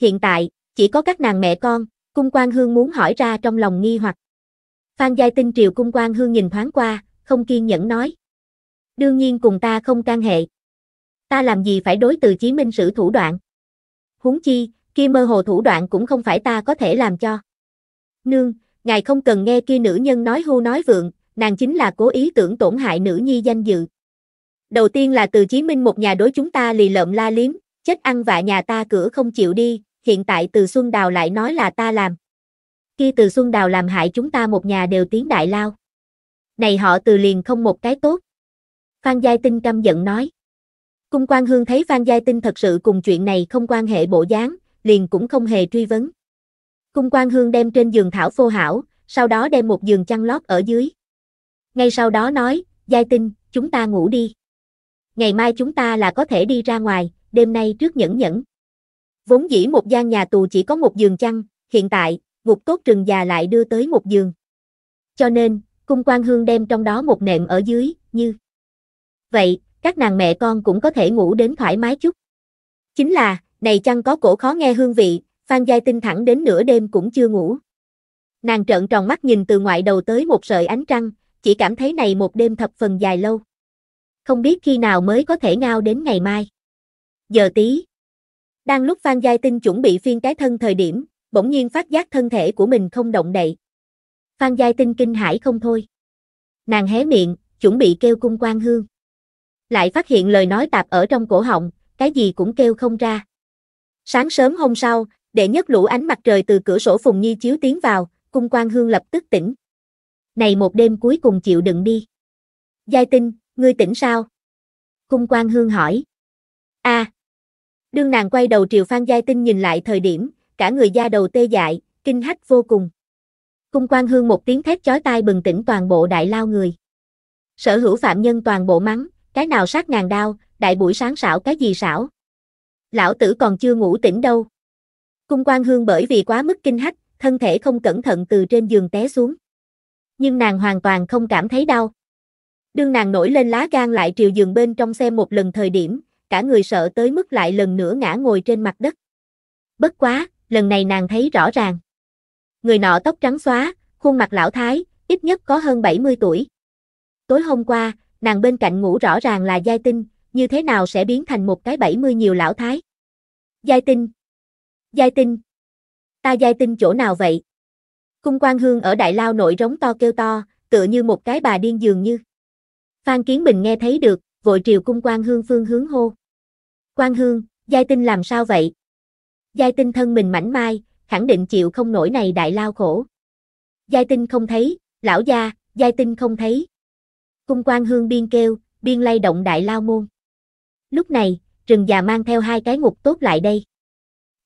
hiện tại, chỉ có các nàng mẹ con, cung quan hương muốn hỏi ra trong lòng nghi hoặc. Phan Giai Tinh triều cung quan hương nhìn thoáng qua, không kiên nhẫn nói. Đương nhiên cùng ta không can hệ. Ta làm gì phải đối từ Chí Minh sử thủ đoạn huống chi, kia mơ hồ thủ đoạn cũng không phải ta có thể làm cho. Nương, ngài không cần nghe kia nữ nhân nói hưu nói vượng, nàng chính là cố ý tưởng tổn hại nữ nhi danh dự. Đầu tiên là từ Chí Minh một nhà đối chúng ta lì lợm la liếm, chết ăn vạ nhà ta cửa không chịu đi, hiện tại từ Xuân Đào lại nói là ta làm. Khi từ Xuân Đào làm hại chúng ta một nhà đều tiếng đại lao. Này họ từ liền không một cái tốt. Phan Giai Tinh căm giận nói. Cung quan hương thấy Phan Giai Tinh thật sự cùng chuyện này không quan hệ bộ dáng, liền cũng không hề truy vấn. Cung quan hương đem trên giường thảo phô hảo, sau đó đem một giường chăn lót ở dưới. Ngay sau đó nói, Giai Tinh, chúng ta ngủ đi. Ngày mai chúng ta là có thể đi ra ngoài, đêm nay trước nhẫn nhẫn. Vốn dĩ một gian nhà tù chỉ có một giường chăn, hiện tại, ngục tốt trừng già lại đưa tới một giường. Cho nên, cung quan hương đem trong đó một nệm ở dưới, như. Vậy, các nàng mẹ con cũng có thể ngủ đến thoải mái chút. Chính là, này chăng có cổ khó nghe hương vị, Phan Giai Tinh thẳng đến nửa đêm cũng chưa ngủ. Nàng trợn tròn mắt nhìn từ ngoại đầu tới một sợi ánh trăng, chỉ cảm thấy này một đêm thập phần dài lâu. Không biết khi nào mới có thể ngao đến ngày mai. Giờ tí. Đang lúc Phan Giai Tinh chuẩn bị phiên cái thân thời điểm, bỗng nhiên phát giác thân thể của mình không động đậy. Phan Giai Tinh kinh hãi không thôi. Nàng hé miệng, chuẩn bị kêu cung quan hương lại phát hiện lời nói tạp ở trong cổ họng, cái gì cũng kêu không ra. Sáng sớm hôm sau, đệ nhất lũ ánh mặt trời từ cửa sổ Phùng Nhi chiếu tiến vào, cung quan hương lập tức tỉnh. Này một đêm cuối cùng chịu đựng đi. Giai tinh, ngươi tỉnh sao? Cung quan hương hỏi. a à, Đương nàng quay đầu triều Phan Giai Tinh nhìn lại thời điểm, cả người da đầu tê dại, kinh hách vô cùng. Cung quan hương một tiếng thét chói tai bừng tỉnh toàn bộ đại lao người. Sở hữu phạm nhân toàn bộ mắng, cái nào sát ngàn đao, đại buổi sáng xảo cái gì xảo. Lão tử còn chưa ngủ tỉnh đâu. Cung quan hương bởi vì quá mức kinh hách, thân thể không cẩn thận từ trên giường té xuống. Nhưng nàng hoàn toàn không cảm thấy đau. Đương nàng nổi lên lá gan lại triều giường bên trong xem một lần thời điểm, cả người sợ tới mức lại lần nữa ngã ngồi trên mặt đất. Bất quá, lần này nàng thấy rõ ràng. Người nọ tóc trắng xóa, khuôn mặt lão thái, ít nhất có hơn 70 tuổi. Tối hôm qua, nàng bên cạnh ngủ rõ ràng là giai tinh, như thế nào sẽ biến thành một cái bảy mươi nhiều lão thái? Giai tinh. Giai tinh. Ta giai tinh chỗ nào vậy? Cung quan hương ở đại lao nội rống to kêu to, tựa như một cái bà điên dường như. Phan Kiến Bình nghe thấy được, vội triều cung quan hương phương hướng hô. Quan hương, giai tinh làm sao vậy? Giai tinh thân mình mảnh mai, khẳng định chịu không nổi này đại lao khổ. Giai tinh không thấy, lão gia, giai tinh không thấy, Cung quan hương biên kêu, biên lay động đại lao môn. Lúc này, rừng già mang theo hai cái ngục tốt lại đây.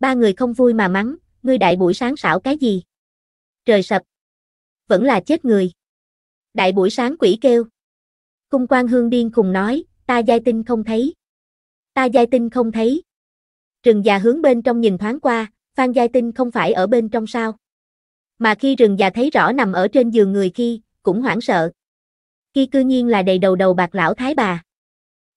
Ba người không vui mà mắng, ngươi đại buổi sáng xảo cái gì? Trời sập. Vẫn là chết người. Đại buổi sáng quỷ kêu. Cung quan hương điên khùng nói, ta giai tinh không thấy. Ta giai tinh không thấy. Rừng già hướng bên trong nhìn thoáng qua, Phan Giai Tinh không phải ở bên trong sao. Mà khi rừng già thấy rõ nằm ở trên giường người khi, cũng hoảng sợ kia cư nhiên là đầy đầu đầu bạc lão thái bà.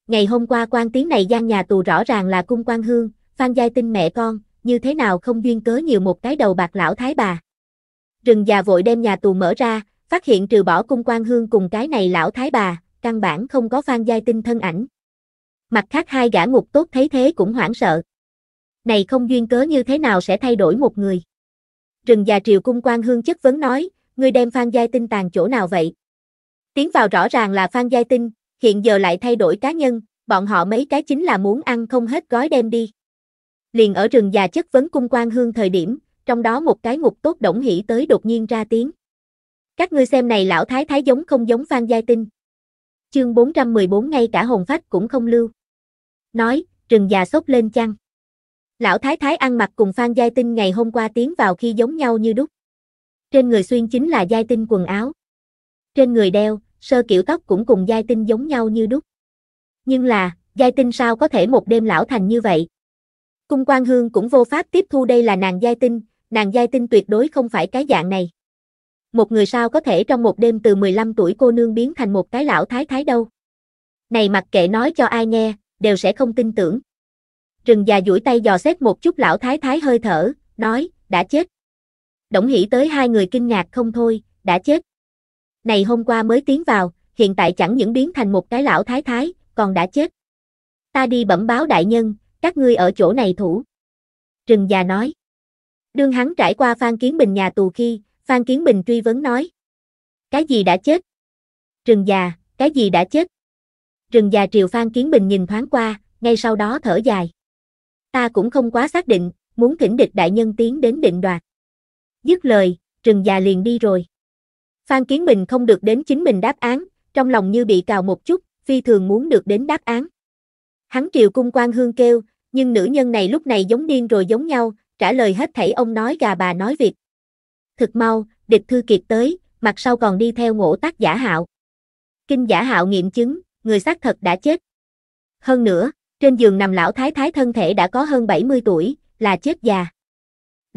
Ngày hôm qua quan tiếng này gian nhà tù rõ ràng là cung quan hương, phan giai tinh mẹ con, như thế nào không duyên cớ nhiều một cái đầu bạc lão thái bà. Rừng già vội đem nhà tù mở ra, phát hiện trừ bỏ cung quan hương cùng cái này lão thái bà, căn bản không có phan giai tinh thân ảnh. Mặt khác hai gã ngục tốt thấy thế cũng hoảng sợ. Này không duyên cớ như thế nào sẽ thay đổi một người. Rừng già triều cung quan hương chất vấn nói, ngươi đem phan giai tinh tàn chỗ nào vậy? Tiến vào rõ ràng là Phan Giai Tinh, hiện giờ lại thay đổi cá nhân, bọn họ mấy cái chính là muốn ăn không hết gói đem đi. Liền ở rừng già chất vấn cung quan hương thời điểm, trong đó một cái ngục tốt đổng hỉ tới đột nhiên ra tiếng. Các ngươi xem này lão thái thái giống không giống Phan Giai Tinh. Chương 414 ngay cả hồn phách cũng không lưu. Nói, rừng già sốt lên chăng. Lão thái thái ăn mặc cùng Phan Giai Tinh ngày hôm qua tiến vào khi giống nhau như đúc. Trên người xuyên chính là Giai Tinh quần áo. Trên người đeo, sơ kiểu tóc cũng cùng giai tinh giống nhau như đúc. Nhưng là, giai tinh sao có thể một đêm lão thành như vậy? Cung quan hương cũng vô pháp tiếp thu đây là nàng giai tinh, nàng giai tinh tuyệt đối không phải cái dạng này. Một người sao có thể trong một đêm từ 15 tuổi cô nương biến thành một cái lão thái thái đâu. Này mặc kệ nói cho ai nghe, đều sẽ không tin tưởng. Rừng già duỗi tay dò xét một chút lão thái thái hơi thở, nói, đã chết. Đổng hỉ tới hai người kinh ngạc không thôi, đã chết này hôm qua mới tiến vào, hiện tại chẳng những biến thành một cái lão thái thái, còn đã chết. Ta đi bẩm báo đại nhân, các ngươi ở chỗ này thủ. Trừng già nói. Đương hắn trải qua Phan Kiến Bình nhà tù khi, Phan Kiến Bình truy vấn nói. Cái gì đã chết? Trừng già, cái gì đã chết? Trừng già triều Phan Kiến Bình nhìn thoáng qua, ngay sau đó thở dài. Ta cũng không quá xác định, muốn thỉnh địch đại nhân tiến đến định đoạt. Dứt lời, trừng già liền đi rồi. Phan Kiến Bình không được đến chính mình đáp án, trong lòng như bị cào một chút, phi thường muốn được đến đáp án. Hắn triều cung quan hương kêu, nhưng nữ nhân này lúc này giống điên rồi giống nhau, trả lời hết thảy ông nói gà bà nói việc. Thực mau, địch thư kịp tới, mặt sau còn đi theo ngộ tác giả hạo. Kinh giả hạo nghiệm chứng, người xác thật đã chết. Hơn nữa, trên giường nằm lão thái thái thân thể đã có hơn 70 tuổi, là chết già.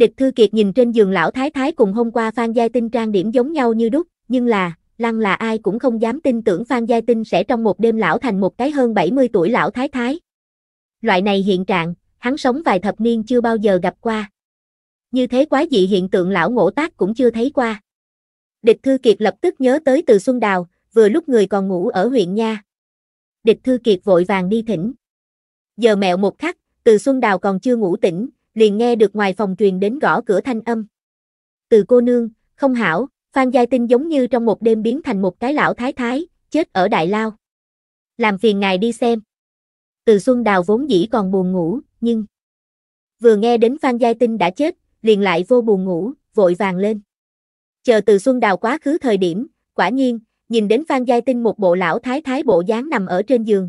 Địch Thư Kiệt nhìn trên giường lão thái thái cùng hôm qua Phan Giai Tinh trang điểm giống nhau như đúc, nhưng là, lăng là ai cũng không dám tin tưởng Phan Giai Tinh sẽ trong một đêm lão thành một cái hơn 70 tuổi lão thái thái. Loại này hiện trạng, hắn sống vài thập niên chưa bao giờ gặp qua. Như thế quá dị hiện tượng lão ngộ tác cũng chưa thấy qua. Địch Thư Kiệt lập tức nhớ tới từ Xuân Đào, vừa lúc người còn ngủ ở huyện nha. Địch Thư Kiệt vội vàng đi thỉnh. Giờ mẹo một khắc, từ Xuân Đào còn chưa ngủ tỉnh, liền nghe được ngoài phòng truyền đến gõ cửa thanh âm. Từ cô nương, không hảo, Phan Giai Tinh giống như trong một đêm biến thành một cái lão thái thái, chết ở Đại Lao. Làm phiền ngài đi xem. Từ Xuân Đào vốn dĩ còn buồn ngủ, nhưng... Vừa nghe đến Phan Giai Tinh đã chết, liền lại vô buồn ngủ, vội vàng lên. Chờ từ Xuân Đào quá khứ thời điểm, quả nhiên, nhìn đến Phan Giai Tinh một bộ lão thái thái bộ dáng nằm ở trên giường.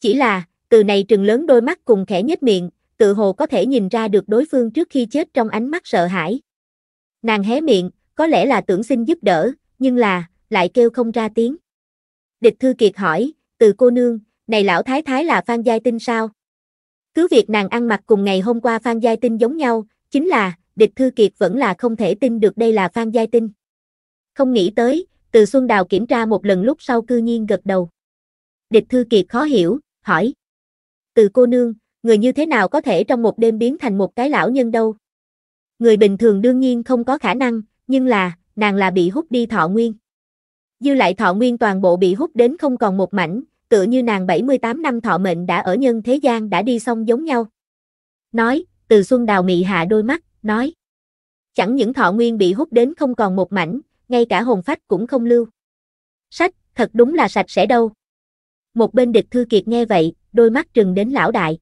Chỉ là, từ này trừng lớn đôi mắt cùng khẽ nhếch miệng, tự hồ có thể nhìn ra được đối phương trước khi chết trong ánh mắt sợ hãi. Nàng hé miệng, có lẽ là tưởng xin giúp đỡ, nhưng là, lại kêu không ra tiếng. Địch Thư Kiệt hỏi, từ cô nương, này lão thái thái là Phan Giai Tinh sao? Cứ việc nàng ăn mặc cùng ngày hôm qua Phan Giai Tinh giống nhau, chính là, địch Thư Kiệt vẫn là không thể tin được đây là Phan Giai Tinh. Không nghĩ tới, từ Xuân Đào kiểm tra một lần lúc sau cư nhiên gật đầu. Địch Thư Kiệt khó hiểu, hỏi. Từ cô nương, người như thế nào có thể trong một đêm biến thành một cái lão nhân đâu. Người bình thường đương nhiên không có khả năng, nhưng là, nàng là bị hút đi thọ nguyên. Dư lại thọ nguyên toàn bộ bị hút đến không còn một mảnh, tựa như nàng 78 năm thọ mệnh đã ở nhân thế gian đã đi xong giống nhau. Nói, từ xuân đào mị hạ đôi mắt, nói. Chẳng những thọ nguyên bị hút đến không còn một mảnh, ngay cả hồn phách cũng không lưu. Sách, thật đúng là sạch sẽ đâu. Một bên địch thư kiệt nghe vậy, đôi mắt trừng đến lão đại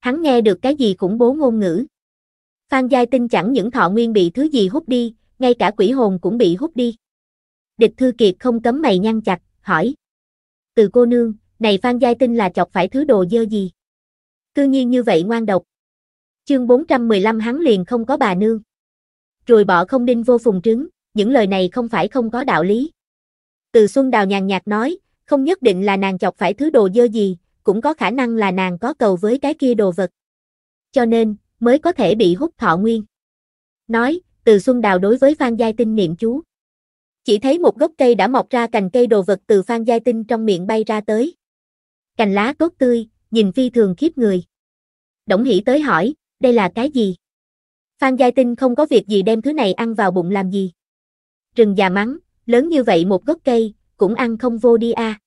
hắn nghe được cái gì khủng bố ngôn ngữ. Phan Giai Tinh chẳng những thọ nguyên bị thứ gì hút đi, ngay cả quỷ hồn cũng bị hút đi. Địch Thư Kiệt không cấm mày nhăn chặt, hỏi. Từ cô nương, này Phan Giai Tinh là chọc phải thứ đồ dơ gì? Cư nhiên như vậy ngoan độc. Chương 415 hắn liền không có bà nương. Rồi bỏ không đinh vô phùng trứng, những lời này không phải không có đạo lý. Từ Xuân Đào nhàn nhạt nói, không nhất định là nàng chọc phải thứ đồ dơ gì, cũng có khả năng là nàng có cầu với cái kia đồ vật. Cho nên, mới có thể bị hút thọ nguyên. Nói, từ Xuân Đào đối với Phan Giai Tinh niệm chú. Chỉ thấy một gốc cây đã mọc ra cành cây đồ vật từ Phan Giai Tinh trong miệng bay ra tới. Cành lá tốt tươi, nhìn phi thường khiếp người. Đổng Hỷ tới hỏi, đây là cái gì? Phan Giai Tinh không có việc gì đem thứ này ăn vào bụng làm gì. Rừng già mắng, lớn như vậy một gốc cây, cũng ăn không vô đi a.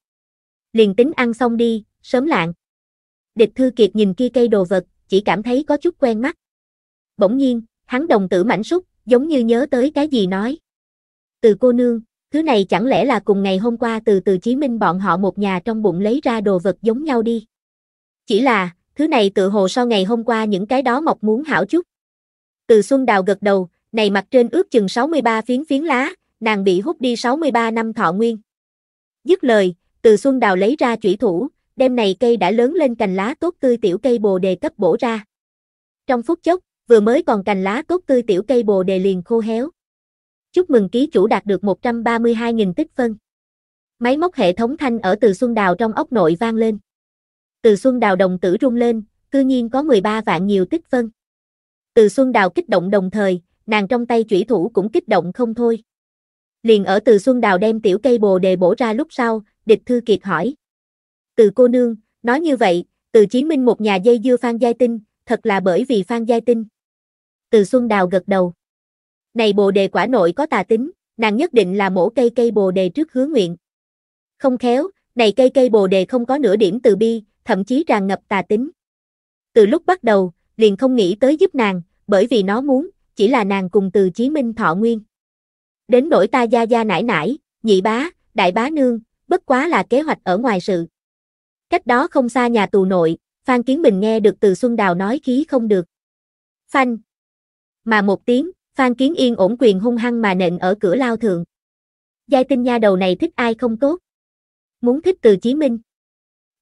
Liền tính ăn xong đi, sớm lạng. Địch Thư Kiệt nhìn kia cây đồ vật, chỉ cảm thấy có chút quen mắt. Bỗng nhiên, hắn đồng tử mảnh súc, giống như nhớ tới cái gì nói. Từ cô nương, thứ này chẳng lẽ là cùng ngày hôm qua từ từ Chí Minh bọn họ một nhà trong bụng lấy ra đồ vật giống nhau đi. Chỉ là, thứ này tự hồ sau ngày hôm qua những cái đó mọc muốn hảo chút. Từ Xuân Đào gật đầu, này mặt trên ước chừng 63 phiến phiến lá, nàng bị hút đi 63 năm thọ nguyên. Dứt lời, từ Xuân Đào lấy ra chủy thủ, đêm này cây đã lớn lên cành lá tốt tươi tiểu cây bồ đề cấp bổ ra. Trong phút chốc, vừa mới còn cành lá tốt tươi tiểu cây bồ đề liền khô héo. Chúc mừng ký chủ đạt được 132.000 tích phân. Máy móc hệ thống thanh ở từ Xuân Đào trong ốc nội vang lên. Từ Xuân Đào đồng tử rung lên, cư nhiên có 13 vạn nhiều tích phân. Từ Xuân Đào kích động đồng thời, nàng trong tay chủy thủ cũng kích động không thôi. Liền ở Từ Xuân Đào đem tiểu cây bồ đề bổ ra lúc sau, địch thư kiệt hỏi từ cô nương, nói như vậy, từ Chí Minh một nhà dây dưa Phan Giai Tinh, thật là bởi vì Phan Giai Tinh. Từ Xuân Đào gật đầu. Này bồ đề quả nội có tà tính, nàng nhất định là mổ cây cây bồ đề trước hứa nguyện. Không khéo, này cây cây bồ đề không có nửa điểm từ bi, thậm chí tràn ngập tà tính. Từ lúc bắt đầu, liền không nghĩ tới giúp nàng, bởi vì nó muốn, chỉ là nàng cùng từ Chí Minh thọ nguyên. Đến nỗi ta gia gia nải nải, nhị bá, đại bá nương, bất quá là kế hoạch ở ngoài sự. Cách đó không xa nhà tù nội, Phan Kiến Bình nghe được từ Xuân Đào nói khí không được. Phanh. Mà một tiếng, Phan Kiến Yên ổn quyền hung hăng mà nện ở cửa lao thượng. Giai tinh nha đầu này thích ai không tốt. Muốn thích từ Chí Minh.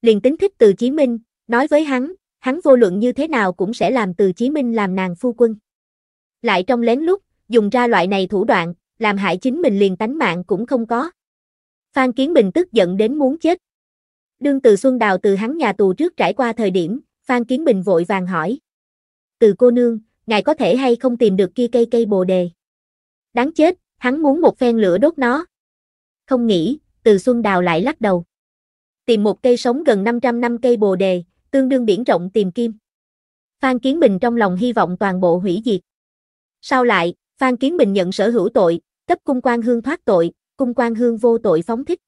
Liền tính thích từ Chí Minh, nói với hắn, hắn vô luận như thế nào cũng sẽ làm từ Chí Minh làm nàng phu quân. Lại trong lén lút, dùng ra loại này thủ đoạn, làm hại chính mình liền tánh mạng cũng không có. Phan Kiến Bình tức giận đến muốn chết, Đương từ Xuân Đào từ hắn nhà tù trước trải qua thời điểm, Phan Kiến Bình vội vàng hỏi. Từ cô nương, ngài có thể hay không tìm được kia cây cây bồ đề? Đáng chết, hắn muốn một phen lửa đốt nó. Không nghĩ, từ Xuân Đào lại lắc đầu. Tìm một cây sống gần 500 năm cây bồ đề, tương đương biển rộng tìm kim. Phan Kiến Bình trong lòng hy vọng toàn bộ hủy diệt. Sau lại, Phan Kiến Bình nhận sở hữu tội, cấp cung quan hương thoát tội, cung quan hương vô tội phóng thích.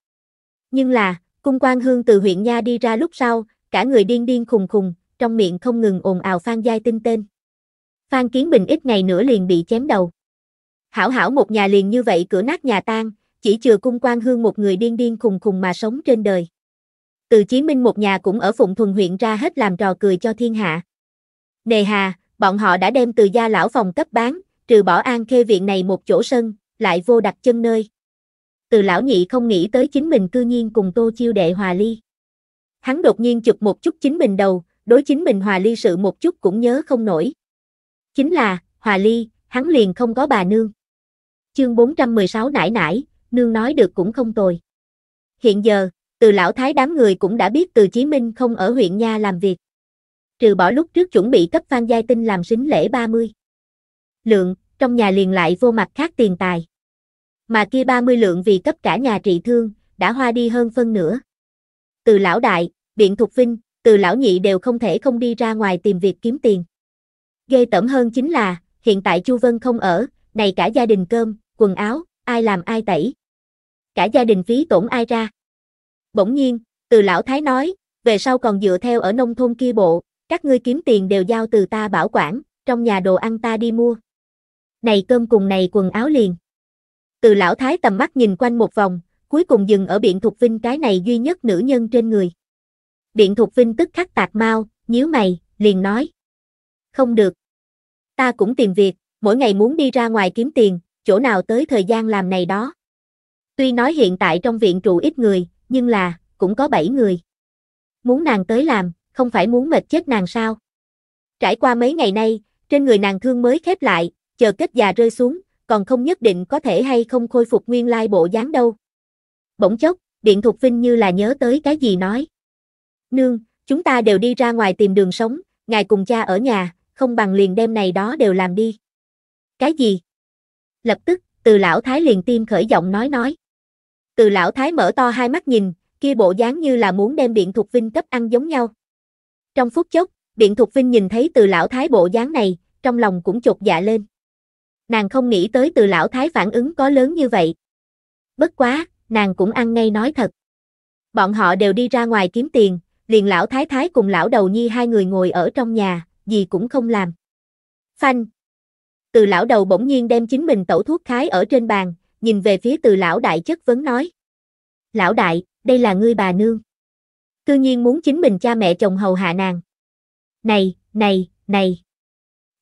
Nhưng là, Cung quan hương từ huyện Nha đi ra lúc sau, cả người điên điên khùng khùng, trong miệng không ngừng ồn ào Phan Giai Tinh tên. Phan Kiến Bình ít ngày nữa liền bị chém đầu. Hảo hảo một nhà liền như vậy cửa nát nhà tan, chỉ chừa cung quan hương một người điên điên khùng khùng mà sống trên đời. Từ Chí Minh một nhà cũng ở Phụng Thuần huyện ra hết làm trò cười cho thiên hạ. Nề hà, bọn họ đã đem từ gia lão phòng cấp bán, trừ bỏ an khê viện này một chỗ sân, lại vô đặt chân nơi từ lão nhị không nghĩ tới chính mình cư nhiên cùng tô chiêu đệ hòa ly. Hắn đột nhiên chụp một chút chính mình đầu, đối chính mình hòa ly sự một chút cũng nhớ không nổi. Chính là, hòa ly, hắn liền không có bà nương. Chương 416 nải nải, nương nói được cũng không tồi. Hiện giờ, từ lão thái đám người cũng đã biết từ Chí Minh không ở huyện Nha làm việc. Trừ bỏ lúc trước chuẩn bị cấp Phan Giai Tinh làm sính lễ 30. Lượng, trong nhà liền lại vô mặt khác tiền tài mà kia 30 lượng vì cấp cả nhà trị thương, đã hoa đi hơn phân nửa. Từ lão đại, biện thuộc vinh, từ lão nhị đều không thể không đi ra ngoài tìm việc kiếm tiền. Ghê tẩm hơn chính là, hiện tại Chu Vân không ở, này cả gia đình cơm, quần áo, ai làm ai tẩy. Cả gia đình phí tổn ai ra. Bỗng nhiên, từ lão thái nói, về sau còn dựa theo ở nông thôn kia bộ, các ngươi kiếm tiền đều giao từ ta bảo quản, trong nhà đồ ăn ta đi mua. Này cơm cùng này quần áo liền. Từ lão thái tầm mắt nhìn quanh một vòng, cuối cùng dừng ở biện thục vinh cái này duy nhất nữ nhân trên người. Biện thục vinh tức khắc tạc mau, nhíu mày, liền nói. Không được. Ta cũng tìm việc, mỗi ngày muốn đi ra ngoài kiếm tiền, chỗ nào tới thời gian làm này đó. Tuy nói hiện tại trong viện trụ ít người, nhưng là, cũng có 7 người. Muốn nàng tới làm, không phải muốn mệt chết nàng sao? Trải qua mấy ngày nay, trên người nàng thương mới khép lại, chờ kết già rơi xuống, còn không nhất định có thể hay không khôi phục nguyên lai bộ dáng đâu. Bỗng chốc, Điện Thục Vinh như là nhớ tới cái gì nói. Nương, chúng ta đều đi ra ngoài tìm đường sống, ngài cùng cha ở nhà, không bằng liền đêm này đó đều làm đi. Cái gì? Lập tức, từ lão thái liền tim khởi giọng nói nói. Từ lão thái mở to hai mắt nhìn, kia bộ dáng như là muốn đem Điện Thục Vinh cấp ăn giống nhau. Trong phút chốc, Điện Thục Vinh nhìn thấy từ lão thái bộ dáng này, trong lòng cũng chột dạ lên nàng không nghĩ tới từ lão thái phản ứng có lớn như vậy. Bất quá, nàng cũng ăn ngay nói thật. Bọn họ đều đi ra ngoài kiếm tiền, liền lão thái thái cùng lão đầu nhi hai người ngồi ở trong nhà, gì cũng không làm. Phanh. Từ lão đầu bỗng nhiên đem chính mình tẩu thuốc khái ở trên bàn, nhìn về phía từ lão đại chất vấn nói. Lão đại, đây là ngươi bà nương. Cư nhiên muốn chính mình cha mẹ chồng hầu hạ nàng. Này, này, này.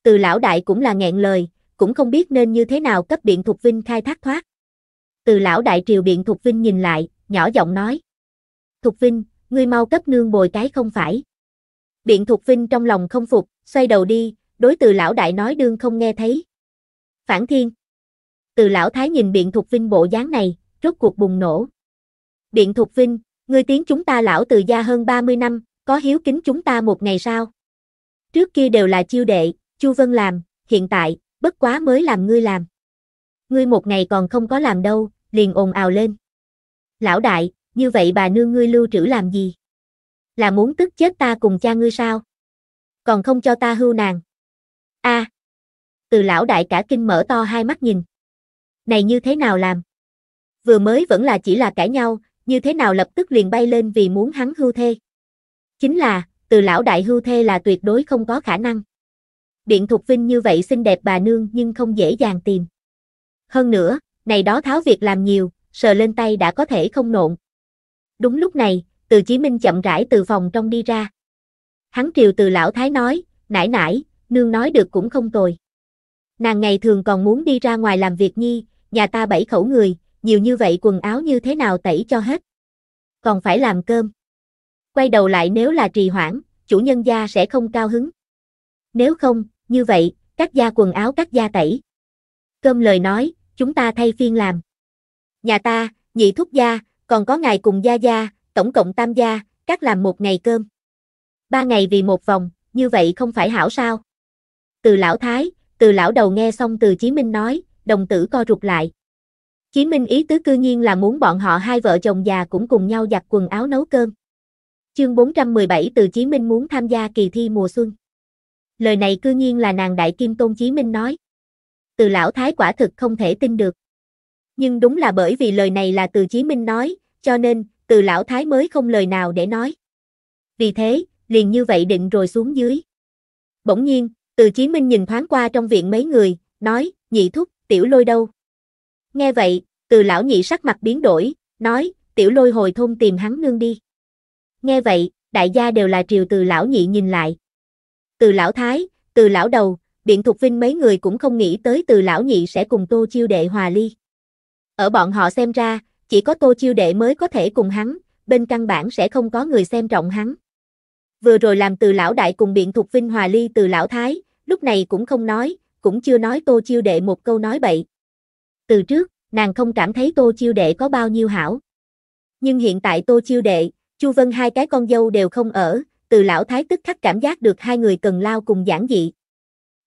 Từ lão đại cũng là nghẹn lời, cũng không biết nên như thế nào cấp Biện Thục Vinh khai thác thoát. Từ lão đại triều Biện Thục Vinh nhìn lại, nhỏ giọng nói. Thục Vinh, ngươi mau cấp nương bồi cái không phải. Biện Thục Vinh trong lòng không phục, xoay đầu đi, đối từ lão đại nói đương không nghe thấy. Phản thiên. Từ lão thái nhìn Biện Thục Vinh bộ dáng này, rốt cuộc bùng nổ. Biện Thục Vinh, ngươi tiếng chúng ta lão từ gia hơn 30 năm, có hiếu kính chúng ta một ngày sao? Trước kia đều là chiêu đệ, Chu Vân làm, hiện tại, bất quá mới làm ngươi làm. Ngươi một ngày còn không có làm đâu, liền ồn ào lên. Lão đại, như vậy bà nương ngươi lưu trữ làm gì? Là muốn tức chết ta cùng cha ngươi sao? Còn không cho ta hưu nàng. a à, từ lão đại cả kinh mở to hai mắt nhìn. Này như thế nào làm? Vừa mới vẫn là chỉ là cãi nhau, như thế nào lập tức liền bay lên vì muốn hắn hưu thê? Chính là, từ lão đại hưu thê là tuyệt đối không có khả năng. Điện Thục Vinh như vậy xinh đẹp bà nương nhưng không dễ dàng tìm. Hơn nữa, này đó tháo việc làm nhiều, sờ lên tay đã có thể không nộn. Đúng lúc này, từ Chí Minh chậm rãi từ phòng trong đi ra. Hắn triều từ lão thái nói, nãi nãi, nương nói được cũng không tồi. Nàng ngày thường còn muốn đi ra ngoài làm việc nhi, nhà ta bảy khẩu người, nhiều như vậy quần áo như thế nào tẩy cho hết. Còn phải làm cơm. Quay đầu lại nếu là trì hoãn, chủ nhân gia sẽ không cao hứng. Nếu không, như vậy, các gia quần áo các gia tẩy. Cơm lời nói, chúng ta thay phiên làm. Nhà ta, nhị thúc gia, còn có ngài cùng gia gia, tổng cộng tam gia, các làm một ngày cơm. Ba ngày vì một vòng, như vậy không phải hảo sao? Từ lão thái, từ lão đầu nghe xong từ Chí Minh nói, đồng tử co rụt lại. Chí Minh ý tứ cư nhiên là muốn bọn họ hai vợ chồng già cũng cùng nhau giặt quần áo nấu cơm. Chương 417 từ Chí Minh muốn tham gia kỳ thi mùa xuân lời này cư nhiên là nàng đại kim tôn chí minh nói. Từ lão thái quả thực không thể tin được. Nhưng đúng là bởi vì lời này là từ chí minh nói, cho nên, từ lão thái mới không lời nào để nói. Vì thế, liền như vậy định rồi xuống dưới. Bỗng nhiên, từ chí minh nhìn thoáng qua trong viện mấy người, nói, nhị thúc, tiểu lôi đâu? Nghe vậy, từ lão nhị sắc mặt biến đổi, nói, tiểu lôi hồi thôn tìm hắn nương đi. Nghe vậy, đại gia đều là triều từ lão nhị nhìn lại từ lão thái, từ lão đầu, biện thục vinh mấy người cũng không nghĩ tới từ lão nhị sẽ cùng tô chiêu đệ hòa ly. Ở bọn họ xem ra, chỉ có tô chiêu đệ mới có thể cùng hắn, bên căn bản sẽ không có người xem trọng hắn. Vừa rồi làm từ lão đại cùng biện thục vinh hòa ly từ lão thái, lúc này cũng không nói, cũng chưa nói tô chiêu đệ một câu nói bậy. Từ trước, nàng không cảm thấy tô chiêu đệ có bao nhiêu hảo. Nhưng hiện tại tô chiêu đệ, chu vân hai cái con dâu đều không ở, từ lão thái tức khắc cảm giác được hai người cần lao cùng giản dị.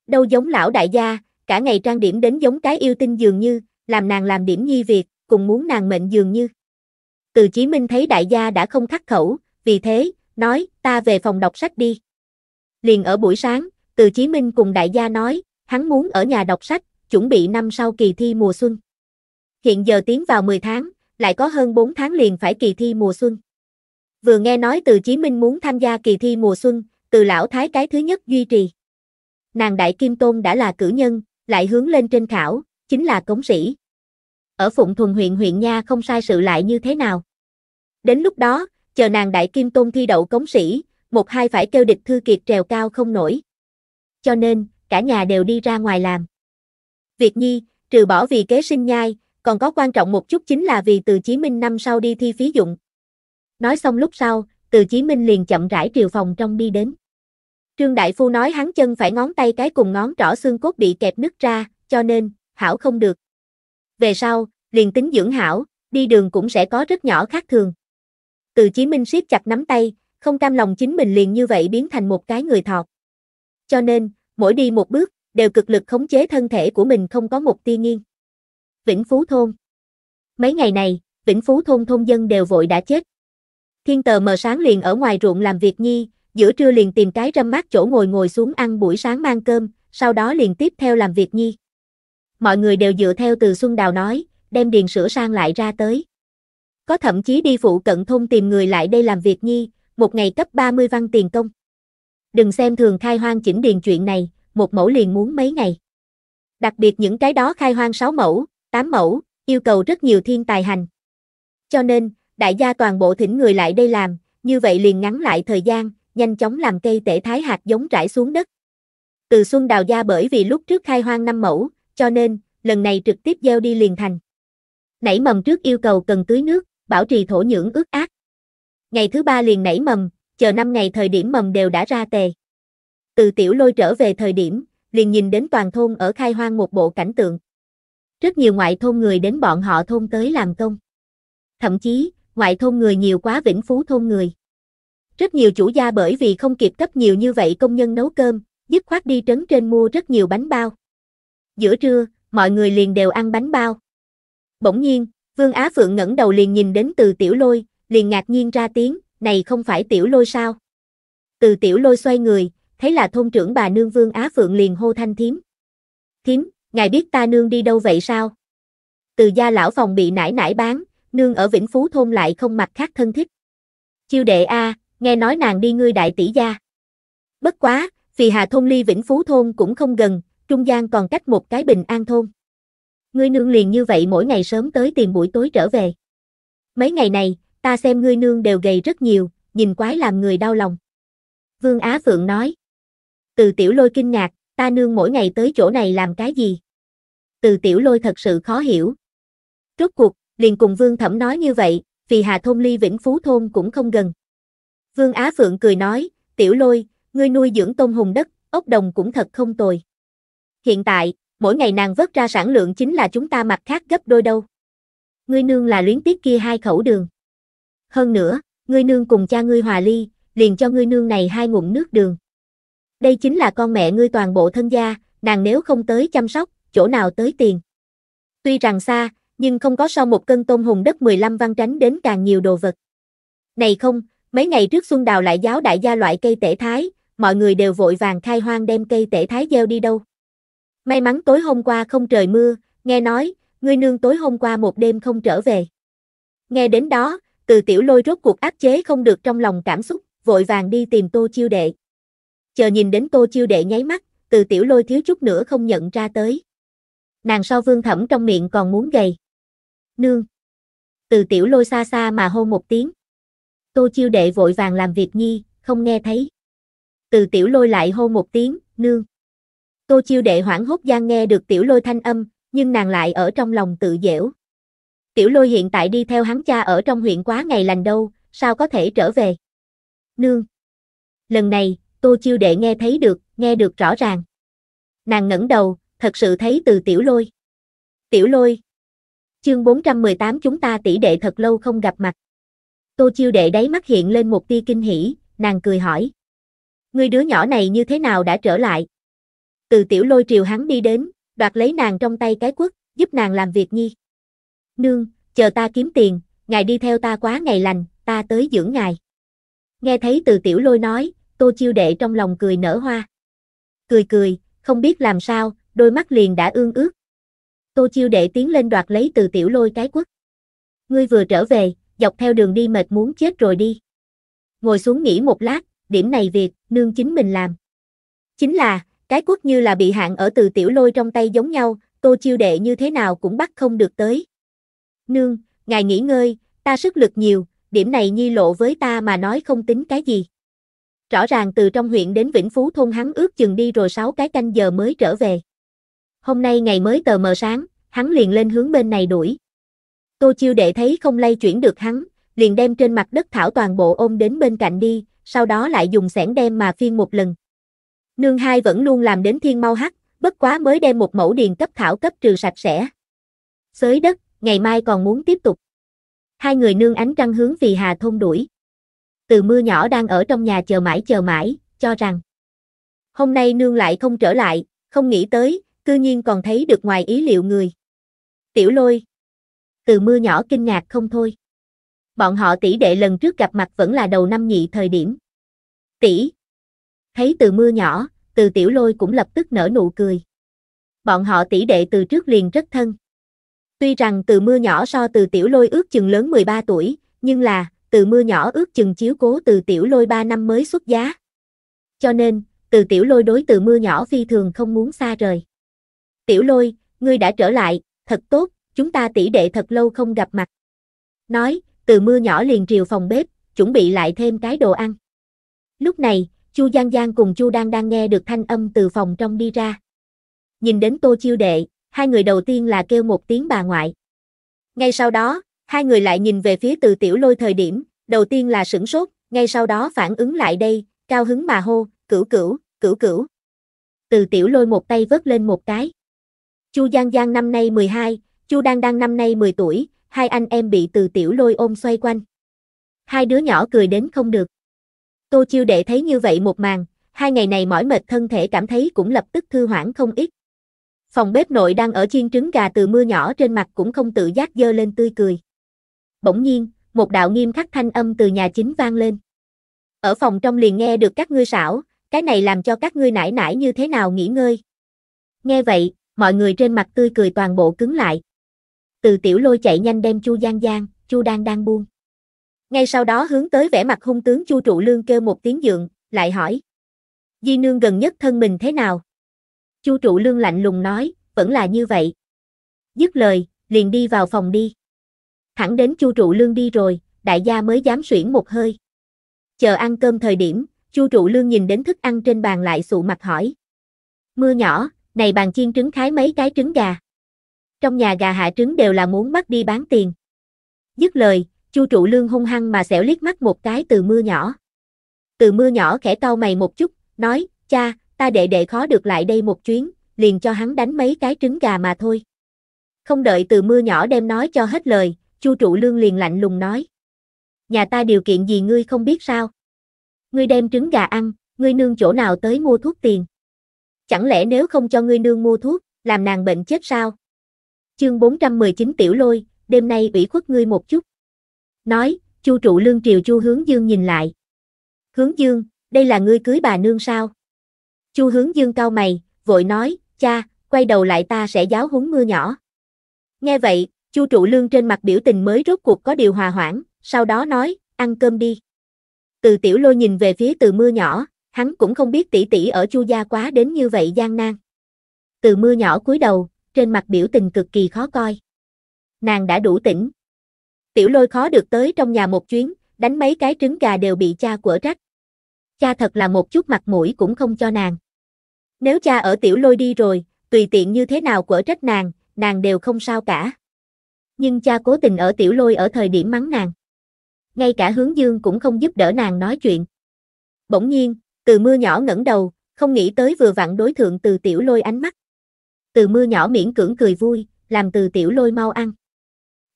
Đâu giống lão đại gia, cả ngày trang điểm đến giống cái yêu tinh dường như, làm nàng làm điểm nhi việc, cùng muốn nàng mệnh dường như. Từ Chí Minh thấy đại gia đã không khắc khẩu, vì thế, nói, ta về phòng đọc sách đi. Liền ở buổi sáng, Từ Chí Minh cùng đại gia nói, hắn muốn ở nhà đọc sách, chuẩn bị năm sau kỳ thi mùa xuân. Hiện giờ tiến vào 10 tháng, lại có hơn 4 tháng liền phải kỳ thi mùa xuân vừa nghe nói từ Chí Minh muốn tham gia kỳ thi mùa xuân, từ lão thái cái thứ nhất duy trì. Nàng Đại Kim Tôn đã là cử nhân, lại hướng lên trên khảo, chính là cống sĩ. Ở Phụng Thuần huyện huyện Nha không sai sự lại như thế nào. Đến lúc đó, chờ nàng Đại Kim Tôn thi đậu cống sĩ, một hai phải kêu địch thư kiệt trèo cao không nổi. Cho nên, cả nhà đều đi ra ngoài làm. Việc nhi, trừ bỏ vì kế sinh nhai, còn có quan trọng một chút chính là vì từ Chí Minh năm sau đi thi phí dụng, Nói xong lúc sau, từ Chí Minh liền chậm rãi triều phòng trong đi đến. Trương Đại Phu nói hắn chân phải ngón tay cái cùng ngón trỏ xương cốt bị kẹp nứt ra, cho nên, hảo không được. Về sau, liền tính dưỡng hảo, đi đường cũng sẽ có rất nhỏ khác thường. Từ Chí Minh siết chặt nắm tay, không cam lòng chính mình liền như vậy biến thành một cái người thọt. Cho nên, mỗi đi một bước, đều cực lực khống chế thân thể của mình không có một tia nghiêng. Vĩnh Phú Thôn Mấy ngày này, Vĩnh Phú Thôn thôn dân đều vội đã chết, Thiên tờ mờ sáng liền ở ngoài ruộng làm việc nhi, giữa trưa liền tìm cái râm mát chỗ ngồi ngồi xuống ăn buổi sáng mang cơm, sau đó liền tiếp theo làm việc nhi. Mọi người đều dựa theo từ Xuân Đào nói, đem điền sửa sang lại ra tới. Có thậm chí đi phụ cận thôn tìm người lại đây làm việc nhi, một ngày cấp 30 văn tiền công. Đừng xem thường khai hoang chỉnh điền chuyện này, một mẫu liền muốn mấy ngày. Đặc biệt những cái đó khai hoang 6 mẫu, 8 mẫu, yêu cầu rất nhiều thiên tài hành. Cho nên, đại gia toàn bộ thỉnh người lại đây làm, như vậy liền ngắn lại thời gian, nhanh chóng làm cây tể thái hạt giống rải xuống đất. Từ xuân đào gia bởi vì lúc trước khai hoang năm mẫu, cho nên, lần này trực tiếp gieo đi liền thành. Nảy mầm trước yêu cầu cần tưới nước, bảo trì thổ nhưỡng ướt át. Ngày thứ ba liền nảy mầm, chờ năm ngày thời điểm mầm đều đã ra tề. Từ tiểu lôi trở về thời điểm, liền nhìn đến toàn thôn ở khai hoang một bộ cảnh tượng. Rất nhiều ngoại thôn người đến bọn họ thôn tới làm công. Thậm chí, ngoại thôn người nhiều quá vĩnh phú thôn người. Rất nhiều chủ gia bởi vì không kịp cấp nhiều như vậy công nhân nấu cơm, dứt khoát đi trấn trên mua rất nhiều bánh bao. Giữa trưa, mọi người liền đều ăn bánh bao. Bỗng nhiên, Vương Á Phượng ngẩng đầu liền nhìn đến từ tiểu lôi, liền ngạc nhiên ra tiếng, này không phải tiểu lôi sao? Từ tiểu lôi xoay người, thấy là thôn trưởng bà nương Vương Á Phượng liền hô thanh thím. Thím, ngài biết ta nương đi đâu vậy sao? Từ gia lão phòng bị nải nải bán, nương ở Vĩnh Phú thôn lại không mặt khác thân thích. Chiêu đệ a, nghe nói nàng đi ngươi đại tỷ gia. Bất quá, vì Hà thôn ly Vĩnh Phú thôn cũng không gần, trung gian còn cách một cái bình an thôn. Ngươi nương liền như vậy mỗi ngày sớm tới tìm buổi tối trở về. Mấy ngày này, ta xem ngươi nương đều gầy rất nhiều, nhìn quái làm người đau lòng. Vương Á Phượng nói. Từ tiểu lôi kinh ngạc, ta nương mỗi ngày tới chỗ này làm cái gì? Từ tiểu lôi thật sự khó hiểu. Rốt cuộc, liền cùng Vương Thẩm nói như vậy, vì Hà Thôn ly Vĩnh Phú Thôn cũng không gần. Vương Á Phượng cười nói, tiểu lôi, ngươi nuôi dưỡng tôm hùng đất, ốc đồng cũng thật không tồi. Hiện tại, mỗi ngày nàng vớt ra sản lượng chính là chúng ta mặt khác gấp đôi đâu. Ngươi nương là luyến tiếc kia hai khẩu đường. Hơn nữa, ngươi nương cùng cha ngươi hòa ly, liền cho ngươi nương này hai ngụm nước đường. Đây chính là con mẹ ngươi toàn bộ thân gia, nàng nếu không tới chăm sóc, chỗ nào tới tiền. Tuy rằng xa, nhưng không có so một cân tôm hùng đất 15 văn tránh đến càng nhiều đồ vật. Này không, mấy ngày trước Xuân Đào lại giáo đại gia loại cây tể thái, mọi người đều vội vàng khai hoang đem cây tể thái gieo đi đâu. May mắn tối hôm qua không trời mưa, nghe nói, ngươi nương tối hôm qua một đêm không trở về. Nghe đến đó, từ tiểu lôi rốt cuộc áp chế không được trong lòng cảm xúc, vội vàng đi tìm tô chiêu đệ. Chờ nhìn đến tô chiêu đệ nháy mắt, từ tiểu lôi thiếu chút nữa không nhận ra tới. Nàng so vương thẩm trong miệng còn muốn gầy nương. Từ tiểu lôi xa xa mà hôn một tiếng. Tô chiêu đệ vội vàng làm việc nhi, không nghe thấy. Từ tiểu lôi lại hôn một tiếng, nương. Tô chiêu đệ hoảng hốt gian nghe được tiểu lôi thanh âm, nhưng nàng lại ở trong lòng tự dẻo Tiểu lôi hiện tại đi theo hắn cha ở trong huyện quá ngày lành đâu, sao có thể trở về. Nương. Lần này, tô chiêu đệ nghe thấy được, nghe được rõ ràng. Nàng ngẩng đầu, thật sự thấy từ tiểu lôi. Tiểu lôi, Chương 418 chúng ta tỷ đệ thật lâu không gặp mặt. Tô Chiêu đệ đáy mắt hiện lên một tia kinh hỉ, nàng cười hỏi. Người đứa nhỏ này như thế nào đã trở lại? Từ tiểu lôi triều hắn đi đến, đoạt lấy nàng trong tay cái quất, giúp nàng làm việc nhi. Nương, chờ ta kiếm tiền, ngài đi theo ta quá ngày lành, ta tới dưỡng ngài. Nghe thấy từ tiểu lôi nói, tô chiêu đệ trong lòng cười nở hoa. Cười cười, không biết làm sao, đôi mắt liền đã ương ước, Tô Chiêu Đệ tiến lên đoạt lấy từ tiểu lôi cái quất. Ngươi vừa trở về, dọc theo đường đi mệt muốn chết rồi đi. Ngồi xuống nghỉ một lát, điểm này việc, nương chính mình làm. Chính là, cái quất như là bị hạn ở từ tiểu lôi trong tay giống nhau, Tô Chiêu Đệ như thế nào cũng bắt không được tới. Nương, ngài nghỉ ngơi, ta sức lực nhiều, điểm này nhi lộ với ta mà nói không tính cái gì. Rõ ràng từ trong huyện đến Vĩnh Phú thôn hắn ước chừng đi rồi 6 cái canh giờ mới trở về hôm nay ngày mới tờ mờ sáng, hắn liền lên hướng bên này đuổi. Tô Chiêu Đệ thấy không lay chuyển được hắn, liền đem trên mặt đất thảo toàn bộ ôm đến bên cạnh đi, sau đó lại dùng xẻng đem mà phiên một lần. Nương hai vẫn luôn làm đến thiên mau hắc, bất quá mới đem một mẫu điền cấp thảo cấp trừ sạch sẽ. Xới đất, ngày mai còn muốn tiếp tục. Hai người nương ánh trăng hướng vì hà thôn đuổi. Từ mưa nhỏ đang ở trong nhà chờ mãi chờ mãi, cho rằng. Hôm nay nương lại không trở lại, không nghĩ tới, cư nhiên còn thấy được ngoài ý liệu người. Tiểu lôi. Từ mưa nhỏ kinh ngạc không thôi. Bọn họ tỷ đệ lần trước gặp mặt vẫn là đầu năm nhị thời điểm. Tỷ. Thấy từ mưa nhỏ, từ tiểu lôi cũng lập tức nở nụ cười. Bọn họ tỷ đệ từ trước liền rất thân. Tuy rằng từ mưa nhỏ so từ tiểu lôi ước chừng lớn 13 tuổi, nhưng là, từ mưa nhỏ ước chừng chiếu cố từ tiểu lôi 3 năm mới xuất giá. Cho nên, từ tiểu lôi đối từ mưa nhỏ phi thường không muốn xa rời. Tiểu lôi, ngươi đã trở lại, thật tốt, chúng ta tỷ đệ thật lâu không gặp mặt. Nói, từ mưa nhỏ liền triều phòng bếp, chuẩn bị lại thêm cái đồ ăn. Lúc này, Chu Giang Giang cùng Chu Đang đang nghe được thanh âm từ phòng trong đi ra. Nhìn đến Tô Chiêu Đệ, hai người đầu tiên là kêu một tiếng bà ngoại. Ngay sau đó, hai người lại nhìn về phía từ tiểu lôi thời điểm, đầu tiên là sửng sốt, ngay sau đó phản ứng lại đây, cao hứng mà hô, cửu cửu, cửu cửu. Từ tiểu lôi một tay vớt lên một cái. Chu Giang Giang năm nay 12, Chu Đang Đang năm nay 10 tuổi, hai anh em bị từ tiểu lôi ôm xoay quanh. Hai đứa nhỏ cười đến không được. Tô Chiêu Đệ thấy như vậy một màn, hai ngày này mỏi mệt thân thể cảm thấy cũng lập tức thư hoãn không ít. Phòng bếp nội đang ở chiên trứng gà từ mưa nhỏ trên mặt cũng không tự giác dơ lên tươi cười. Bỗng nhiên, một đạo nghiêm khắc thanh âm từ nhà chính vang lên. Ở phòng trong liền nghe được các ngươi xảo, cái này làm cho các ngươi nải nải như thế nào nghỉ ngơi. Nghe vậy, mọi người trên mặt tươi cười toàn bộ cứng lại. Từ tiểu lôi chạy nhanh đem Chu Giang Giang, Chu đang đang buông. Ngay sau đó hướng tới vẻ mặt hung tướng Chu Trụ Lương kêu một tiếng dượng, lại hỏi. Di nương gần nhất thân mình thế nào? Chu Trụ Lương lạnh lùng nói, vẫn là như vậy. Dứt lời, liền đi vào phòng đi. Thẳng đến Chu Trụ Lương đi rồi, đại gia mới dám suyễn một hơi. Chờ ăn cơm thời điểm, Chu Trụ Lương nhìn đến thức ăn trên bàn lại sụ mặt hỏi. Mưa nhỏ, này bàn chiên trứng khái mấy cái trứng gà. Trong nhà gà hạ trứng đều là muốn bắt đi bán tiền. Dứt lời, Chu trụ lương hung hăng mà xẻo liếc mắt một cái từ mưa nhỏ. Từ mưa nhỏ khẽ cau mày một chút, nói, cha, ta đệ đệ khó được lại đây một chuyến, liền cho hắn đánh mấy cái trứng gà mà thôi. Không đợi từ mưa nhỏ đem nói cho hết lời, Chu trụ lương liền lạnh lùng nói. Nhà ta điều kiện gì ngươi không biết sao? Ngươi đem trứng gà ăn, ngươi nương chỗ nào tới mua thuốc tiền? Chẳng lẽ nếu không cho ngươi nương mua thuốc, làm nàng bệnh chết sao? Chương 419 Tiểu Lôi, đêm nay ủy khuất ngươi một chút. Nói, Chu trụ lương triều Chu Hướng Dương nhìn lại. Hướng Dương, đây là ngươi cưới bà nương sao? Chu Hướng Dương cau mày, vội nói, cha, quay đầu lại ta sẽ giáo huấn mưa nhỏ. Nghe vậy, Chu trụ lương trên mặt biểu tình mới rốt cuộc có điều hòa hoãn, sau đó nói, ăn cơm đi. Từ tiểu lôi nhìn về phía từ mưa nhỏ, hắn cũng không biết tỷ tỷ ở Chu gia quá đến như vậy gian nan. Từ mưa nhỏ cúi đầu, trên mặt biểu tình cực kỳ khó coi. Nàng đã đủ tỉnh. Tiểu lôi khó được tới trong nhà một chuyến, đánh mấy cái trứng gà đều bị cha quở trách. Cha thật là một chút mặt mũi cũng không cho nàng. Nếu cha ở tiểu lôi đi rồi, tùy tiện như thế nào quở trách nàng, nàng đều không sao cả. Nhưng cha cố tình ở tiểu lôi ở thời điểm mắng nàng. Ngay cả hướng dương cũng không giúp đỡ nàng nói chuyện. Bỗng nhiên, từ mưa nhỏ ngẩng đầu, không nghĩ tới vừa vặn đối thượng từ tiểu lôi ánh mắt. Từ mưa nhỏ miễn cưỡng cười vui, làm từ tiểu lôi mau ăn.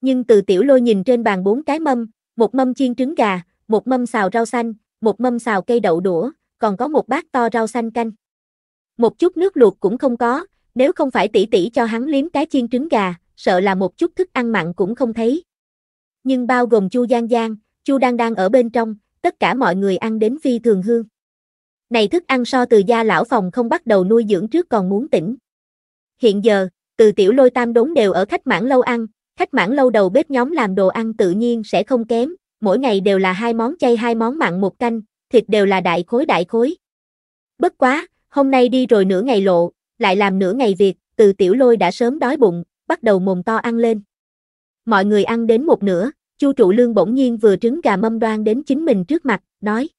Nhưng từ tiểu lôi nhìn trên bàn bốn cái mâm, một mâm chiên trứng gà, một mâm xào rau xanh, một mâm xào cây đậu đũa, còn có một bát to rau xanh canh. Một chút nước luộc cũng không có, nếu không phải tỷ tỷ cho hắn liếm cái chiên trứng gà, sợ là một chút thức ăn mặn cũng không thấy. Nhưng bao gồm Chu Giang Giang, Chu đang đang ở bên trong, tất cả mọi người ăn đến phi thường hương. Này thức ăn so từ gia lão phòng không bắt đầu nuôi dưỡng trước còn muốn tỉnh. Hiện giờ, từ tiểu lôi tam đốn đều ở khách mãn lâu ăn, khách mãn lâu đầu bếp nhóm làm đồ ăn tự nhiên sẽ không kém, mỗi ngày đều là hai món chay hai món mặn một canh, thịt đều là đại khối đại khối. Bất quá, hôm nay đi rồi nửa ngày lộ, lại làm nửa ngày việc, từ tiểu lôi đã sớm đói bụng, bắt đầu mồm to ăn lên. Mọi người ăn đến một nửa, Chu trụ lương bỗng nhiên vừa trứng gà mâm đoan đến chính mình trước mặt, nói.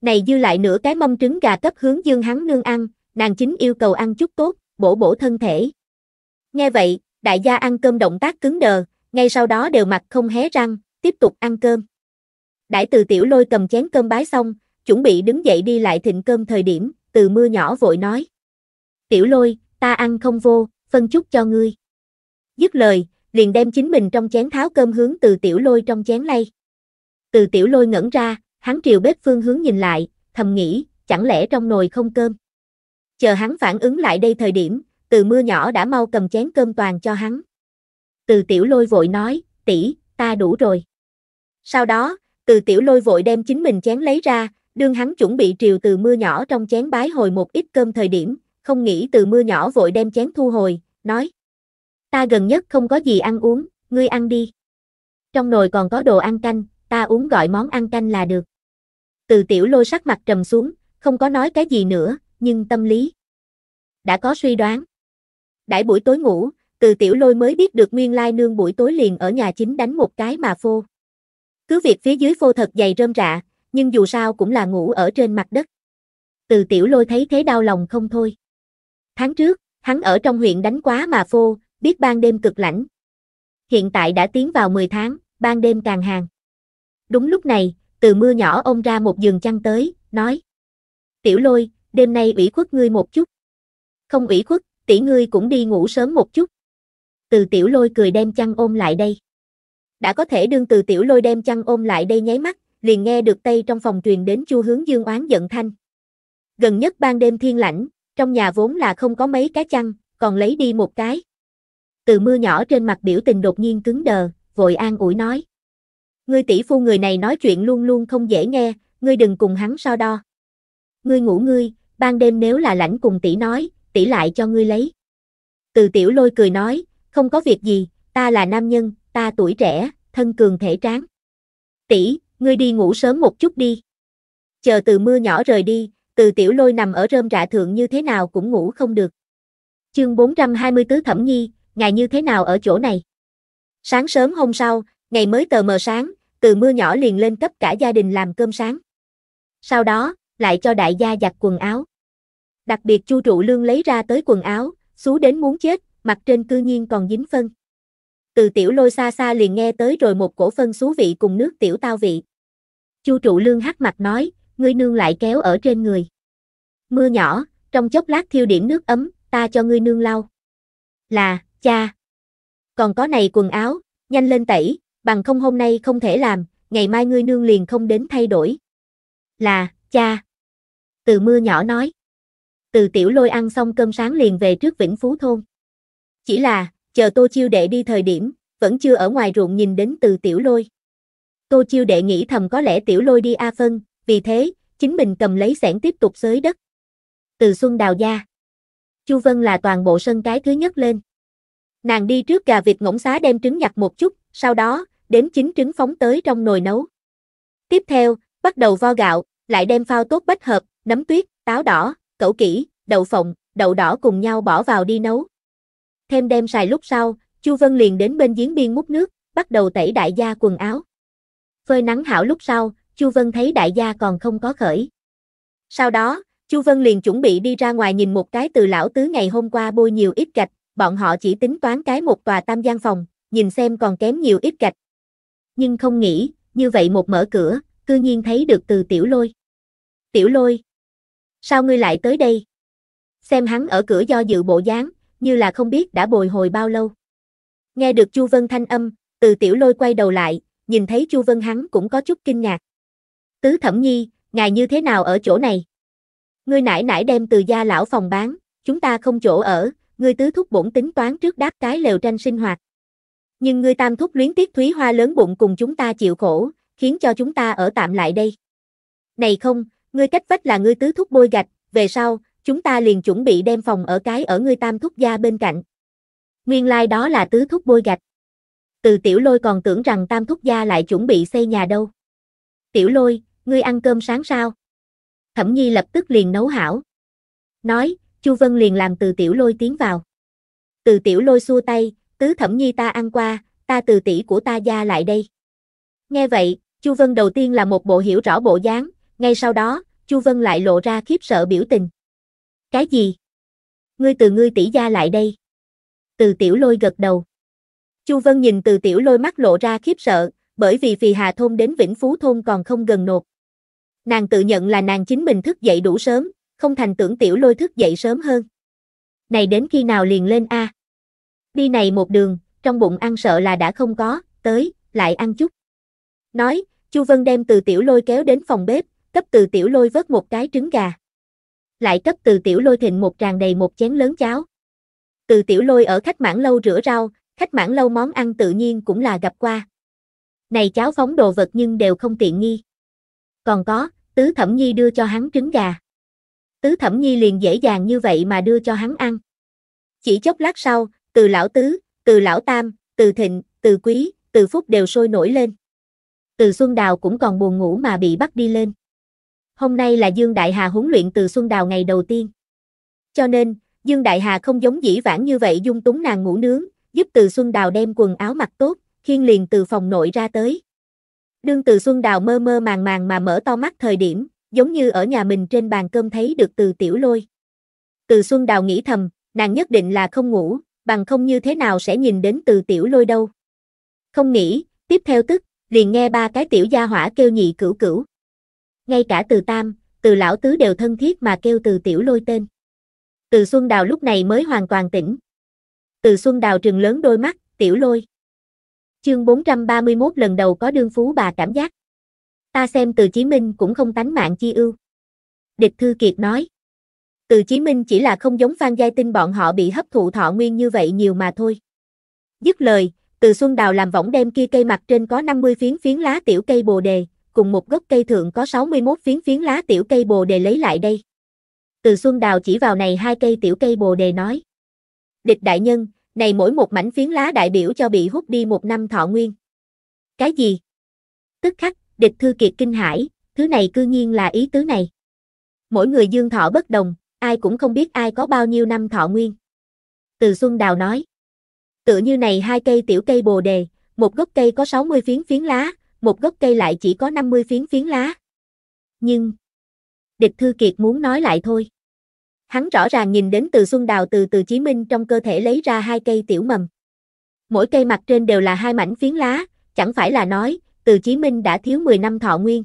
Này dư lại nửa cái mâm trứng gà cấp hướng dương hắn nương ăn, nàng chính yêu cầu ăn chút tốt, bổ bổ thân thể. Nghe vậy, đại gia ăn cơm động tác cứng đờ, ngay sau đó đều mặt không hé răng, tiếp tục ăn cơm. Đại từ tiểu lôi cầm chén cơm bái xong, chuẩn bị đứng dậy đi lại thịnh cơm thời điểm, từ mưa nhỏ vội nói. Tiểu lôi, ta ăn không vô, phân chút cho ngươi. Dứt lời, liền đem chính mình trong chén tháo cơm hướng từ tiểu lôi trong chén lay. Từ tiểu lôi ngẩn ra, hắn triều bếp phương hướng nhìn lại, thầm nghĩ, chẳng lẽ trong nồi không cơm. Chờ hắn phản ứng lại đây thời điểm, từ mưa nhỏ đã mau cầm chén cơm toàn cho hắn. Từ tiểu lôi vội nói, tỷ, ta đủ rồi. Sau đó, từ tiểu lôi vội đem chính mình chén lấy ra, đương hắn chuẩn bị triều từ mưa nhỏ trong chén bái hồi một ít cơm thời điểm, không nghĩ từ mưa nhỏ vội đem chén thu hồi, nói. Ta gần nhất không có gì ăn uống, ngươi ăn đi. Trong nồi còn có đồ ăn canh, ta uống gọi món ăn canh là được. Từ tiểu lôi sắc mặt trầm xuống, không có nói cái gì nữa, nhưng tâm lý. Đã có suy đoán. Đãi buổi tối ngủ, từ tiểu lôi mới biết được nguyên lai nương buổi tối liền ở nhà chính đánh một cái mà phô. Cứ việc phía dưới phô thật dày rơm rạ, nhưng dù sao cũng là ngủ ở trên mặt đất. Từ tiểu lôi thấy thế đau lòng không thôi. Tháng trước, hắn ở trong huyện đánh quá mà phô, biết ban đêm cực lạnh. Hiện tại đã tiến vào 10 tháng, ban đêm càng hàng. Đúng lúc này, từ mưa nhỏ ôm ra một giường chăn tới, nói. Tiểu lôi, đêm nay ủy khuất ngươi một chút. Không ủy khuất, tỷ ngươi cũng đi ngủ sớm một chút. Từ tiểu lôi cười đem chăn ôm lại đây. Đã có thể đương từ tiểu lôi đem chăn ôm lại đây nháy mắt, liền nghe được tay trong phòng truyền đến chu hướng dương oán giận thanh. Gần nhất ban đêm thiên lãnh, trong nhà vốn là không có mấy cái chăn, còn lấy đi một cái. Từ mưa nhỏ trên mặt biểu tình đột nhiên cứng đờ, vội an ủi nói. Ngươi tỷ phu người này nói chuyện luôn luôn không dễ nghe, ngươi đừng cùng hắn so đo. Ngươi ngủ ngươi, ban đêm nếu là lãnh cùng tỷ nói, tỷ lại cho ngươi lấy. Từ tiểu lôi cười nói, không có việc gì, ta là nam nhân, ta tuổi trẻ, thân cường thể tráng. Tỷ, ngươi đi ngủ sớm một chút đi. Chờ từ mưa nhỏ rời đi, từ tiểu lôi nằm ở rơm rạ thượng như thế nào cũng ngủ không được. Chương tứ Thẩm Nhi, ngày như thế nào ở chỗ này? Sáng sớm hôm sau, ngày mới tờ mờ sáng, từ mưa nhỏ liền lên cấp cả gia đình làm cơm sáng. Sau đó, lại cho đại gia giặt quần áo. Đặc biệt Chu Trụ Lương lấy ra tới quần áo, xú đến muốn chết, mặt trên cư nhiên còn dính phân. Từ tiểu lôi xa xa liền nghe tới rồi một cổ phân xú vị cùng nước tiểu tao vị. Chu Trụ Lương hắc mặt nói, ngươi nương lại kéo ở trên người. Mưa nhỏ, trong chốc lát thiêu điểm nước ấm, ta cho ngươi nương lau. Là, cha. Còn có này quần áo, nhanh lên tẩy, bằng không hôm nay không thể làm, ngày mai ngươi nương liền không đến thay đổi. Là, cha. Từ mưa nhỏ nói. Từ tiểu lôi ăn xong cơm sáng liền về trước Vĩnh Phú Thôn. Chỉ là, chờ tô chiêu đệ đi thời điểm, vẫn chưa ở ngoài ruộng nhìn đến từ tiểu lôi. Tô chiêu đệ nghĩ thầm có lẽ tiểu lôi đi A Phân, vì thế, chính mình cầm lấy sẻn tiếp tục xới đất. Từ xuân đào gia. Chu Vân là toàn bộ sân cái thứ nhất lên. Nàng đi trước gà vịt ngỗng xá đem trứng nhặt một chút, sau đó, đến chín trứng phóng tới trong nồi nấu. Tiếp theo, bắt đầu vo gạo, lại đem phao tốt bách hợp, nấm tuyết, táo đỏ, cẩu kỹ, đậu phộng, đậu đỏ cùng nhau bỏ vào đi nấu. Thêm đem xài lúc sau, Chu Vân liền đến bên giếng biên múc nước, bắt đầu tẩy đại gia quần áo. Phơi nắng hảo lúc sau, Chu Vân thấy đại gia còn không có khởi. Sau đó, Chu Vân liền chuẩn bị đi ra ngoài nhìn một cái từ lão tứ ngày hôm qua bôi nhiều ít gạch, bọn họ chỉ tính toán cái một tòa tam gian phòng, nhìn xem còn kém nhiều ít gạch, nhưng không nghĩ, như vậy một mở cửa, cư nhiên thấy được từ tiểu lôi. Tiểu lôi, sao ngươi lại tới đây? Xem hắn ở cửa do dự bộ dáng, như là không biết đã bồi hồi bao lâu. Nghe được Chu Vân thanh âm, từ tiểu lôi quay đầu lại, nhìn thấy Chu Vân hắn cũng có chút kinh ngạc. Tứ Thẩm Nhi, ngài như thế nào ở chỗ này? Ngươi nãy nãy đem từ gia lão phòng bán, chúng ta không chỗ ở, ngươi tứ thúc bổn tính toán trước đáp cái lều tranh sinh hoạt. Nhưng ngươi tam thúc luyến tiếc Thúy Hoa lớn bụng cùng chúng ta chịu khổ, khiến cho chúng ta ở tạm lại đây. Này không, ngươi cách vách là ngươi tứ thúc bôi gạch, về sau, chúng ta liền chuẩn bị đem phòng ở cái ở ngươi tam thúc gia bên cạnh. Nguyên lai like đó là tứ thúc bôi gạch. Từ tiểu lôi còn tưởng rằng tam thúc gia lại chuẩn bị xây nhà đâu. Tiểu lôi, ngươi ăn cơm sáng sao? Thẩm nhi lập tức liền nấu hảo. Nói, Chu Vân liền làm từ tiểu lôi tiến vào. Từ tiểu lôi xua tay, tứ thẩm nhi ta ăn qua, ta từ tỷ của ta gia lại đây. Nghe vậy, Chu Vân đầu tiên là một bộ hiểu rõ bộ dáng, ngay sau đó, Chu Vân lại lộ ra khiếp sợ biểu tình. Cái gì? Ngươi từ ngươi tỷ gia lại đây. Từ tiểu lôi gật đầu. Chu Vân nhìn từ tiểu lôi mắt lộ ra khiếp sợ, bởi vì Phì Hà Thôn đến Vĩnh Phú Thôn còn không gần nộp. Nàng tự nhận là nàng chính mình thức dậy đủ sớm, không thành tưởng tiểu lôi thức dậy sớm hơn. Này đến khi nào liền lên A? đi này một đường, trong bụng ăn sợ là đã không có, tới, lại ăn chút. Nói, Chu Vân đem từ tiểu lôi kéo đến phòng bếp, cấp từ tiểu lôi vớt một cái trứng gà. Lại cấp từ tiểu lôi thịnh một tràn đầy một chén lớn cháo. Từ tiểu lôi ở khách mãn lâu rửa rau, khách mãn lâu món ăn tự nhiên cũng là gặp qua. Này cháo phóng đồ vật nhưng đều không tiện nghi. Còn có, tứ thẩm nhi đưa cho hắn trứng gà. Tứ thẩm nhi liền dễ dàng như vậy mà đưa cho hắn ăn. Chỉ chốc lát sau, từ lão tứ, từ lão tam, từ thịnh, từ quý, từ phúc đều sôi nổi lên. Từ Xuân Đào cũng còn buồn ngủ mà bị bắt đi lên. Hôm nay là Dương Đại Hà huấn luyện từ Xuân Đào ngày đầu tiên. Cho nên, Dương Đại Hà không giống dĩ vãng như vậy dung túng nàng ngủ nướng, giúp từ Xuân Đào đem quần áo mặc tốt, khiên liền từ phòng nội ra tới. Đương từ Xuân Đào mơ mơ màng màng mà mở to mắt thời điểm, giống như ở nhà mình trên bàn cơm thấy được từ tiểu lôi. Từ Xuân Đào nghĩ thầm, nàng nhất định là không ngủ, bằng không như thế nào sẽ nhìn đến từ tiểu lôi đâu. Không nghĩ, tiếp theo tức, liền nghe ba cái tiểu gia hỏa kêu nhị cửu cửu. Ngay cả từ tam, từ lão tứ đều thân thiết mà kêu từ tiểu lôi tên. Từ Xuân Đào lúc này mới hoàn toàn tỉnh. Từ Xuân Đào trừng lớn đôi mắt, tiểu lôi. Chương 431 lần đầu có đương phú bà cảm giác. Ta xem từ Chí Minh cũng không tánh mạng chi ưu. Địch Thư Kiệt nói. Từ Chí Minh chỉ là không giống Phan Giai Tinh bọn họ bị hấp thụ thọ nguyên như vậy nhiều mà thôi. Dứt lời, từ Xuân Đào làm võng đem kia cây mặt trên có 50 phiến phiến lá tiểu cây bồ đề, cùng một gốc cây thượng có 61 phiến phiến lá tiểu cây bồ đề lấy lại đây. Từ Xuân Đào chỉ vào này hai cây tiểu cây bồ đề nói. Địch đại nhân, này mỗi một mảnh phiến lá đại biểu cho bị hút đi một năm thọ nguyên. Cái gì? Tức khắc, địch thư kiệt kinh hải, thứ này cư nhiên là ý tứ này. Mỗi người dương thọ bất đồng, ai cũng không biết ai có bao nhiêu năm thọ nguyên. Từ Xuân Đào nói, Tự như này hai cây tiểu cây bồ đề, một gốc cây có 60 phiến phiến lá, một gốc cây lại chỉ có 50 phiến phiến lá. Nhưng, địch thư kiệt muốn nói lại thôi. Hắn rõ ràng nhìn đến từ Xuân Đào từ từ Chí Minh trong cơ thể lấy ra hai cây tiểu mầm. Mỗi cây mặt trên đều là hai mảnh phiến lá, chẳng phải là nói, từ Chí Minh đã thiếu 10 năm thọ nguyên.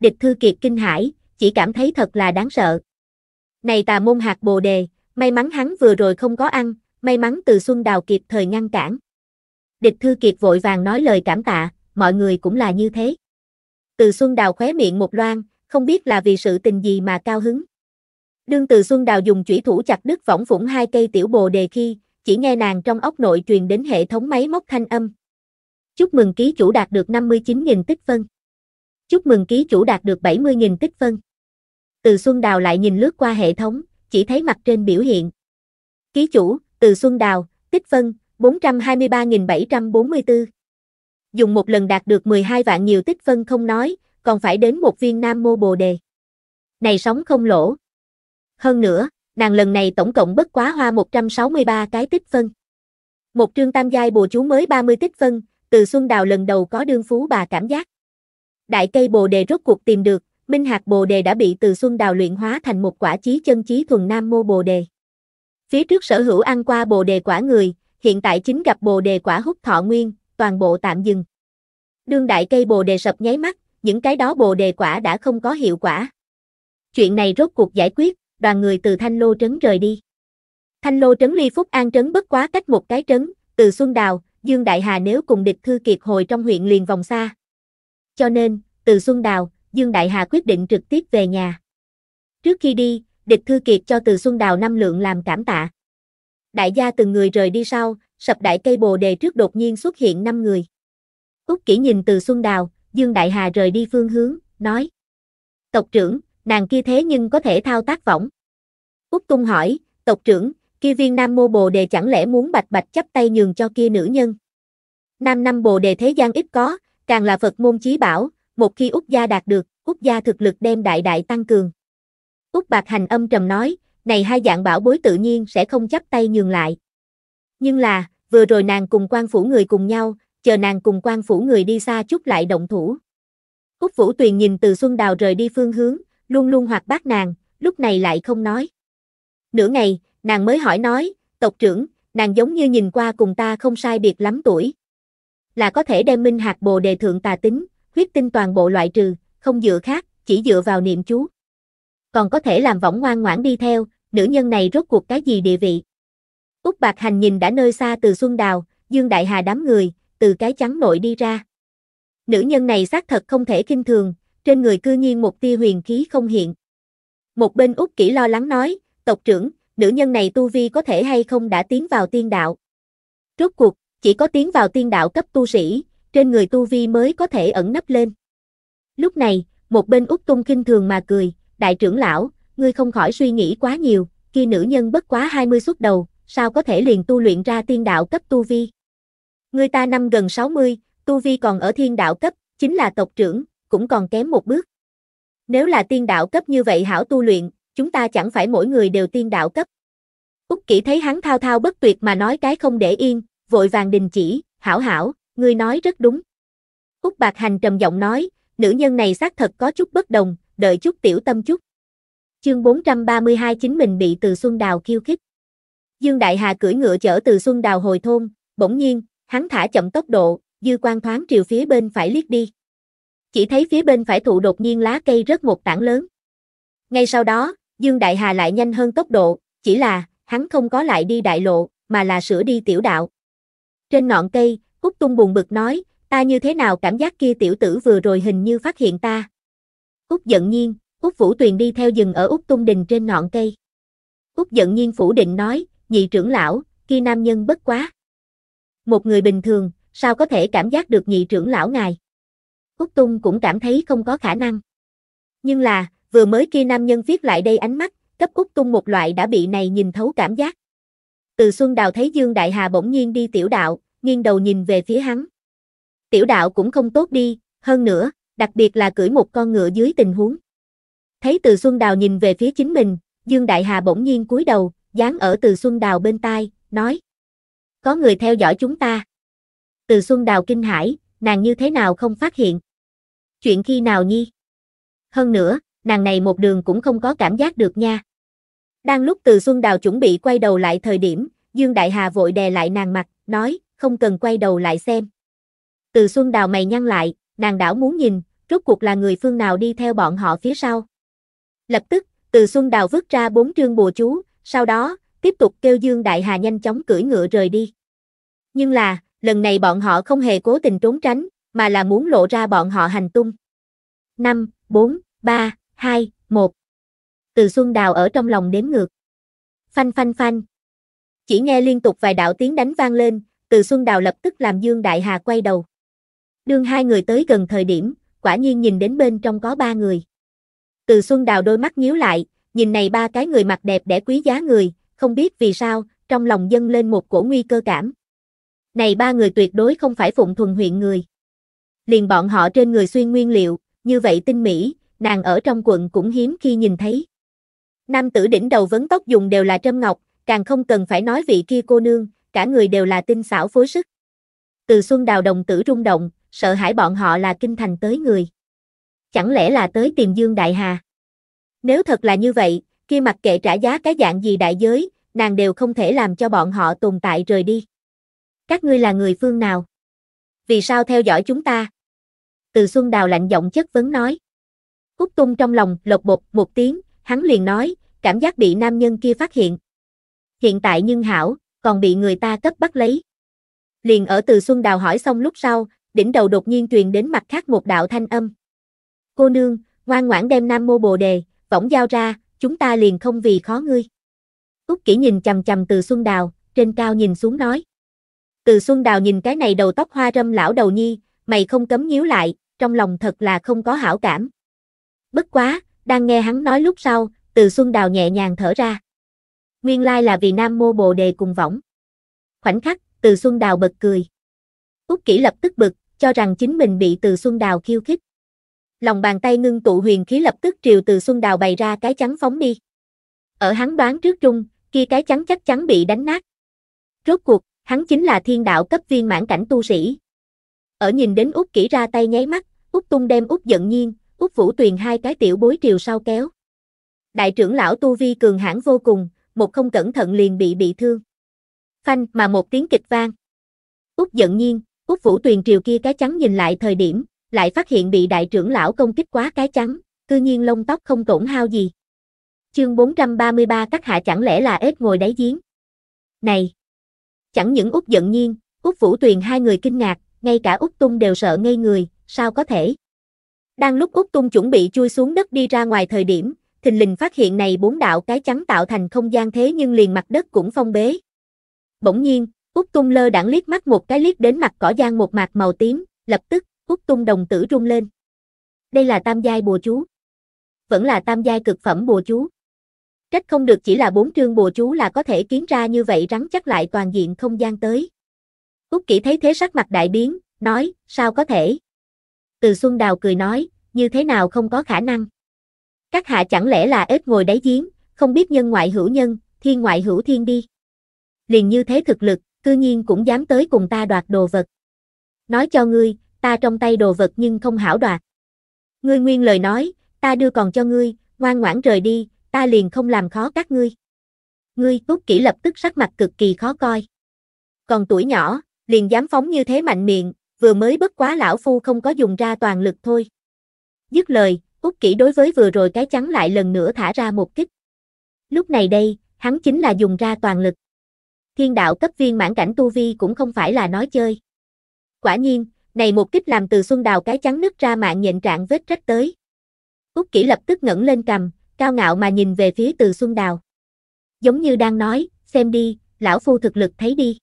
Địch Thư Kiệt kinh hãi, chỉ cảm thấy thật là đáng sợ. Này tà môn hạt bồ đề, may mắn hắn vừa rồi không có ăn, may mắn từ Xuân Đào kịp thời ngăn cản. Địch Thư Kiệt vội vàng nói lời cảm tạ, mọi người cũng là như thế. Từ Xuân Đào khóe miệng một loan, không biết là vì sự tình gì mà cao hứng. Đương Từ Xuân Đào dùng chủy thủ chặt đứt võng phủng hai cây tiểu bồ đề khi, chỉ nghe nàng trong ốc nội truyền đến hệ thống máy móc thanh âm. Chúc mừng ký chủ đạt được 59.000 tích phân. Chúc mừng ký chủ đạt được 70.000 tích phân từ Xuân Đào lại nhìn lướt qua hệ thống, chỉ thấy mặt trên biểu hiện. Ký chủ, từ Xuân Đào, tích phân, 423.744. Dùng một lần đạt được 12 vạn nhiều tích phân không nói, còn phải đến một viên nam mô bồ đề. Này sống không lỗ. Hơn nữa, nàng lần này tổng cộng bất quá hoa 163 cái tích phân. Một trương tam giai bồ chú mới 30 tích phân, từ Xuân Đào lần đầu có đương phú bà cảm giác. Đại cây bồ đề rốt cuộc tìm được, Minh hạt Bồ Đề đã bị từ Xuân Đào luyện hóa thành một quả chí chân chí thuần Nam Mô Bồ Đề. Phía trước sở hữu ăn qua Bồ Đề quả người, hiện tại chính gặp Bồ Đề quả hút thọ nguyên, toàn bộ tạm dừng. Đương đại cây Bồ Đề sập nháy mắt, những cái đó Bồ Đề quả đã không có hiệu quả. Chuyện này rốt cuộc giải quyết, đoàn người từ Thanh Lô Trấn rời đi. Thanh Lô Trấn ly Phúc An Trấn bất quá cách một cái trấn, từ Xuân Đào, Dương Đại Hà nếu cùng địch thư kiệt hồi trong huyện liền vòng xa. Cho nên, từ Xuân Đào, Dương Đại Hà quyết định trực tiếp về nhà. Trước khi đi, địch thư kiệt cho từ Xuân Đào năm lượng làm cảm tạ. Đại gia từng người rời đi sau, sập đại cây bồ đề trước đột nhiên xuất hiện năm người. Úc Kỹ nhìn từ Xuân Đào, Dương Đại Hà rời đi phương hướng, nói. Tộc trưởng, nàng kia thế nhưng có thể thao tác võng. Úc Tung hỏi, tộc trưởng, kia viên nam mô bồ đề chẳng lẽ muốn bạch bạch chấp tay nhường cho kia nữ nhân. Nam năm bồ đề thế gian ít có, càng là Phật môn chí bảo, một khi Úc gia đạt được, Úc gia thực lực đem đại đại tăng cường. Úc Bạc Hành âm trầm nói, này hai dạng bảo bối tự nhiên sẽ không chấp tay nhường lại. Nhưng là, vừa rồi nàng cùng quan phủ người cùng nhau, chờ nàng cùng quan phủ người đi xa chút lại động thủ. Úc Vũ Tuyền nhìn từ Xuân Đào rời đi phương hướng, luôn luôn hoạt bát nàng, lúc này lại không nói. Nửa ngày, nàng mới hỏi nói, tộc trưởng, nàng giống như nhìn qua cùng ta không sai biệt lắm tuổi. Là có thể đem minh hạt bồ đề thượng tà tính, huyết tinh toàn bộ loại trừ, không dựa khác, chỉ dựa vào niệm chú. Còn có thể làm võng ngoan ngoãn đi theo, nữ nhân này rốt cuộc cái gì địa vị. Úc Bạc Hành nhìn đã nơi xa từ Xuân Đào, Dương Đại Hà đám người, từ cái trắng nội đi ra. Nữ nhân này xác thật không thể kinh thường, trên người cư nhiên một tia huyền khí không hiện. Một bên Úc Kỷ lo lắng nói, tộc trưởng, nữ nhân này tu vi có thể hay không đã tiến vào tiên đạo. Rốt cuộc, chỉ có tiến vào tiên đạo cấp tu sĩ, trên người tu vi mới có thể ẩn nấp lên. Lúc này, một bên út Tung kinh thường mà cười, đại trưởng lão, ngươi không khỏi suy nghĩ quá nhiều, kia nữ nhân bất quá 20 xuất đầu, sao có thể liền tu luyện ra tiên đạo cấp tu vi. Người ta năm gần 60, tu vi còn ở thiên đạo cấp, chính là tộc trưởng, cũng còn kém một bước. Nếu là tiên đạo cấp như vậy hảo tu luyện, chúng ta chẳng phải mỗi người đều tiên đạo cấp. Úc Kỷ thấy hắn thao thao bất tuyệt mà nói cái không để yên, vội vàng đình chỉ, hảo hảo, ngươi nói rất đúng. Úc Bạc Hành trầm giọng nói, nữ nhân này xác thật có chút bất đồng, đợi chút tiểu tâm chút. Chương 432 chính mình bị từ Xuân Đào khiêu khích. Dương Đại Hà cưỡi ngựa chở từ Xuân Đào hồi thôn, bỗng nhiên, hắn thả chậm tốc độ, dư quan thoáng triều phía bên phải liếc đi. Chỉ thấy phía bên phải thụ đột nhiên lá cây rớt một tảng lớn. Ngay sau đó, Dương Đại Hà lại nhanh hơn tốc độ, chỉ là, hắn không có lại đi đại lộ, mà là sửa đi tiểu đạo. Trên ngọn cây, Cúc Tung buồn bực nói, ta như thế nào cảm giác kia tiểu tử vừa rồi hình như phát hiện ta. Úc giận nhiên, Úc Vũ Tuyền đi theo dừng ở Úc Tung Đình trên ngọn cây. Úc giận nhiên phủ định nói, nhị trưởng lão, kia nam nhân bất quá. Một người bình thường, sao có thể cảm giác được nhị trưởng lão ngài? Úc Tung cũng cảm thấy không có khả năng. Nhưng là, vừa mới kia nam nhân viết lại đây ánh mắt, cấp Úc Tung một loại đã bị này nhìn thấu cảm giác. Từ Xuân Đào thấy Dương Đại Hà bỗng nhiên đi tiểu đạo, nghiêng đầu nhìn về phía hắn. Tiểu đạo cũng không tốt đi, hơn nữa, đặc biệt là cưỡi một con ngựa dưới tình huống. Thấy Từ Xuân Đào nhìn về phía chính mình, Dương Đại Hà bỗng nhiên cúi đầu, dán ở Từ Xuân Đào bên tai, nói: "Có người theo dõi chúng ta." Từ Xuân Đào kinh hãi, nàng như thế nào không phát hiện? Chuyện khi nào nhi? Hơn nữa, nàng này một đường cũng không có cảm giác được nha. Đang lúc Từ Xuân Đào chuẩn bị quay đầu lại thời điểm, Dương Đại Hà vội đè lại nàng mặt, nói, không cần quay đầu lại xem. Từ Xuân Đào mày nhăn lại, nàng đảo muốn nhìn, rốt cuộc là người phương nào đi theo bọn họ phía sau. Lập tức, Từ Xuân Đào vứt ra bốn trương bùa chú, sau đó, tiếp tục kêu Dương Đại Hà nhanh chóng cưỡi ngựa rời đi. Nhưng là, lần này bọn họ không hề cố tình trốn tránh, mà là muốn lộ ra bọn họ hành tung. 5, 4, 3, 2, 1 Từ Xuân Đào ở trong lòng đếm ngược. Phanh phanh phanh. Chỉ nghe liên tục vài đạo tiếng đánh vang lên, từ Xuân Đào lập tức làm Dương Đại Hà quay đầu. Đương hai người tới gần thời điểm, quả nhiên nhìn đến bên trong có ba người. Từ Xuân Đào đôi mắt nhíu lại, nhìn này ba cái người mặt đẹp để quý giá người, không biết vì sao, trong lòng dâng lên một cổ nguy cơ cảm. Này ba người tuyệt đối không phải phụng thuần huyện người. Liền bọn họ trên người xuyên nguyên liệu, như vậy tinh mỹ, nàng ở trong quận cũng hiếm khi nhìn thấy. Nam tử đỉnh đầu vấn tóc dùng đều là trâm ngọc, càng không cần phải nói vị kia cô nương, cả người đều là tinh xảo phối sức. Từ xuân đào đồng tử rung động, sợ hãi bọn họ là kinh thành tới người. Chẳng lẽ là tới tìm Dương Đại Hà? Nếu thật là như vậy, kia mặc kệ trả giá cái dạng gì đại giới, nàng đều không thể làm cho bọn họ tồn tại rời đi. Các ngươi là người phương nào? Vì sao theo dõi chúng ta? Từ Xuân Đào lạnh giọng chất vấn nói. Úc tung trong lòng, lột bột, một tiếng, hắn liền nói, cảm giác bị nam nhân kia phát hiện. Hiện tại nhưng hảo, còn bị người ta cấp bắt lấy. Liền ở từ Xuân Đào hỏi xong lúc sau, đỉnh đầu đột nhiên truyền đến mặt khác một đạo thanh âm. Cô nương, ngoan ngoãn đem nam mô bồ đề, võng giao ra, chúng ta liền không vì khó ngươi. Úc kỹ nhìn chầm chầm từ Xuân Đào, trên cao nhìn xuống nói. Từ Xuân Đào nhìn cái này đầu tóc hoa râm lão đầu nhi, mày không cấm nhíu lại, trong lòng thật là không có hảo cảm. Bất quá, đang nghe hắn nói lúc sau, từ Xuân Đào nhẹ nhàng thở ra. Nguyên lai là vì Nam Mô Bồ Đề cùng võng. Khoảnh khắc, Từ Xuân Đào bật cười. Úc Kỷ lập tức bực, cho rằng chính mình bị Từ Xuân Đào khiêu khích. Lòng bàn tay ngưng tụ huyền khí lập tức triều Từ Xuân Đào bày ra cái chắn phóng đi. Ở hắn đoán trước trung, kia cái chắn chắc chắn bị đánh nát. Rốt cuộc, hắn chính là thiên đạo cấp viên mãn cảnh tu sĩ. Ở nhìn đến Úc Kỷ ra tay nháy mắt, Úc Tung đem Úc giận nhiên, Úc Vũ Tuyền hai cái tiểu bối triều sau kéo. Đại trưởng lão Tu Vi cường hãn vô cùng, một không cẩn thận liền bị bị thương. Phanh mà một tiếng kịch vang. Úc giận nhiên, Úc Vũ Tuyền Triều kia cái trắng nhìn lại thời điểm, lại phát hiện bị đại trưởng lão công kích quá cái trắng, cư nhiên lông tóc không tổn hao gì. Chương 433 các hạ chẳng lẽ là ếch ngồi đáy giếng. Này! Chẳng những Úc giận nhiên, Úc Vũ Tuyền hai người kinh ngạc, ngay cả Úc Tung đều sợ ngây người, sao có thể? Đang lúc Úc Tung chuẩn bị chui xuống đất đi ra ngoài thời điểm, thình lình phát hiện này bốn đạo cái trắng tạo thành không gian thế nhưng liền mặt đất cũng phong bế. Bỗng nhiên, Úc Tung lơ đãng liếc mắt một cái liếc đến mặt cỏ giang một mạc màu tím, lập tức, Úc Tung đồng tử rung lên. Đây là tam giai bùa chú. Vẫn là tam giai cực phẩm bùa chú. Trách không được chỉ là bốn trương bùa chú là có thể kiến ra như vậy rắn chắc lại toàn diện không gian tới. Úc Kỷ thấy thế sắc mặt đại biến, nói, sao có thể? Từ Xuân Đào cười nói, như thế nào không có khả năng. Các hạ chẳng lẽ là ếch ngồi đáy giếng, không biết nhân ngoại hữu nhân, thiên ngoại hữu thiên đi. Liền như thế thực lực, cư nhiên cũng dám tới cùng ta đoạt đồ vật. Nói cho ngươi, ta trong tay đồ vật nhưng không hảo đoạt. Ngươi nguyên lời nói, ta đưa còn cho ngươi, ngoan ngoãn rời đi, ta liền không làm khó các ngươi. Ngươi cút kỹ lập tức sắc mặt cực kỳ khó coi. Còn tuổi nhỏ, liền dám phóng như thế mạnh miệng, vừa mới bất quá lão phu không có dùng ra toàn lực thôi. Dứt lời, Úc Kỷ đối với vừa rồi cái chắn lại lần nữa thả ra một kích. Lúc này đây, hắn chính là dùng ra toàn lực. Thiên đạo cấp viên mãn cảnh tu vi cũng không phải là nói chơi. Quả nhiên, này một kích làm từ xuân đào cái chắn nứt ra mạng nhện trạng vết rách tới. Úc Kỷ lập tức ngẩng lên cầm, cao ngạo mà nhìn về phía từ xuân đào. Giống như đang nói, xem đi, lão phu thực lực thấy đi.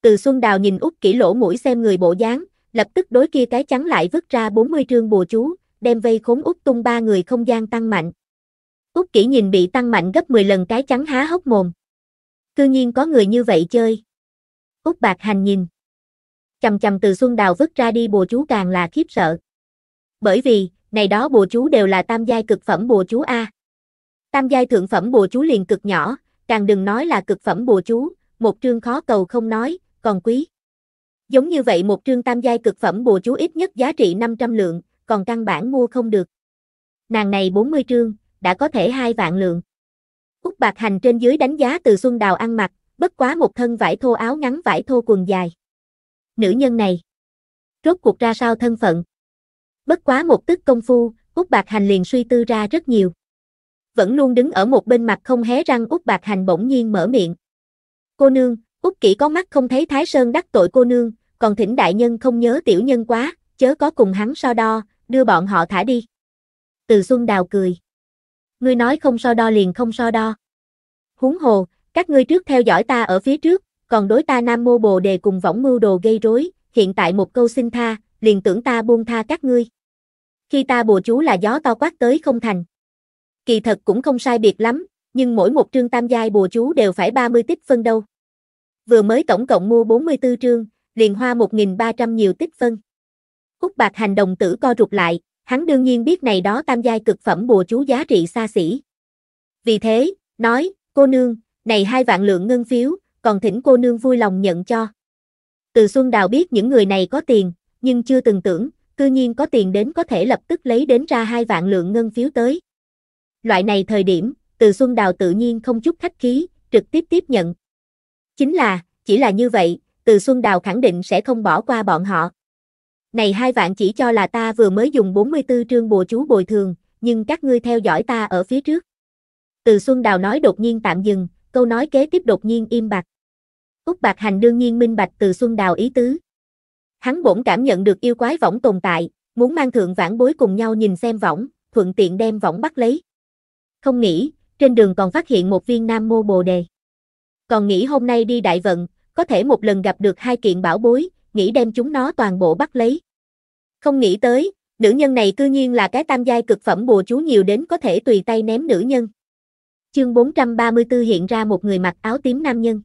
Từ xuân đào nhìn Úc Kỷ lỗ mũi xem người bộ dáng, lập tức đối kia cái chắn lại vứt ra 40 trương bùa chú, đem vây khốn út tung ba người không gian tăng mạnh. út kỹ nhìn bị tăng mạnh gấp 10 lần cái trắng há hốc mồm. Cư nhiên có người như vậy chơi. út bạc hành nhìn. Chầm chầm từ Xuân Đào vứt ra đi bùa chú càng là khiếp sợ. Bởi vì, này đó bùa chú đều là tam giai cực phẩm bùa chú A. Tam giai thượng phẩm bùa chú liền cực nhỏ, càng đừng nói là cực phẩm bùa chú, một trương khó cầu không nói, còn quý. Giống như vậy một trương tam giai cực phẩm bùa chú ít nhất giá trị 500 lượng, còn căn bản mua không được. Nàng này 40 trương, đã có thể hai vạn lượng. Úc Bạc Hành trên dưới đánh giá từ Xuân Đào ăn mặc, bất quá một thân vải thô áo ngắn vải thô quần dài. Nữ nhân này, rốt cuộc ra sao thân phận? Bất quá một tức công phu, Úc Bạc Hành liền suy tư ra rất nhiều. Vẫn luôn đứng ở một bên mặt không hé răng Úc Bạc Hành bỗng nhiên mở miệng. Cô nương, Úc Kỷ có mắt không thấy Thái Sơn đắc tội cô nương, còn thỉnh đại nhân không nhớ tiểu nhân quá, chớ có cùng hắn so đo, đưa bọn họ thả đi. Từ Xuân Đào cười. Ngươi nói không so đo liền không so đo. Húng hồ, các ngươi trước theo dõi ta ở phía trước, còn đối ta nam mô bồ đề cùng võng mưu đồ gây rối, hiện tại một câu xin tha, liền tưởng ta buông tha các ngươi. Khi ta bồ chú là gió to quát tới không thành. Kỳ thật cũng không sai biệt lắm, nhưng mỗi một trương tam giai bồ chú đều phải 30 tích phân đâu. Vừa mới tổng cộng mua 44 trương, liền hoa 1.300 nhiều tích phân. Úc Bạc Hành đồng tử co rụt lại, hắn đương nhiên biết này đó tam giai cực phẩm bùa chú giá trị xa xỉ. Vì thế, nói, cô nương, này hai vạn lượng ngân phiếu, còn thỉnh cô nương vui lòng nhận cho. Từ Xuân Đào biết những người này có tiền, nhưng chưa từng tưởng, cư nhiên có tiền đến có thể lập tức lấy đến ra hai vạn lượng ngân phiếu tới. Loại này thời điểm, Từ Xuân Đào tự nhiên không chút khách khí, trực tiếp tiếp nhận. Chính là, chỉ là như vậy, Từ Xuân Đào khẳng định sẽ không bỏ qua bọn họ. Này hai vạn chỉ cho là ta vừa mới dùng 44 trương bùa chú bồi thường, nhưng các ngươi theo dõi ta ở phía trước. Từ Xuân Đào nói đột nhiên tạm dừng, câu nói kế tiếp đột nhiên im bặt. Úc Bạc Hành đương nhiên minh bạch từ Xuân Đào ý tứ. Hắn bỗng cảm nhận được yêu quái võng tồn tại, muốn mang thượng vãn bối cùng nhau nhìn xem võng, thuận tiện đem võng bắt lấy. Không nghĩ, trên đường còn phát hiện một viên nam mô bồ đề. Còn nghĩ hôm nay đi đại vận, có thể một lần gặp được hai kiện bảo bối, nghĩ đem chúng nó toàn bộ bắt lấy. Không nghĩ tới, nữ nhân này cư nhiên là cái tam giai cực phẩm bùa chú nhiều đến có thể tùy tay ném nữ nhân. Chương 434 hiện ra một người mặc áo tím nam nhân.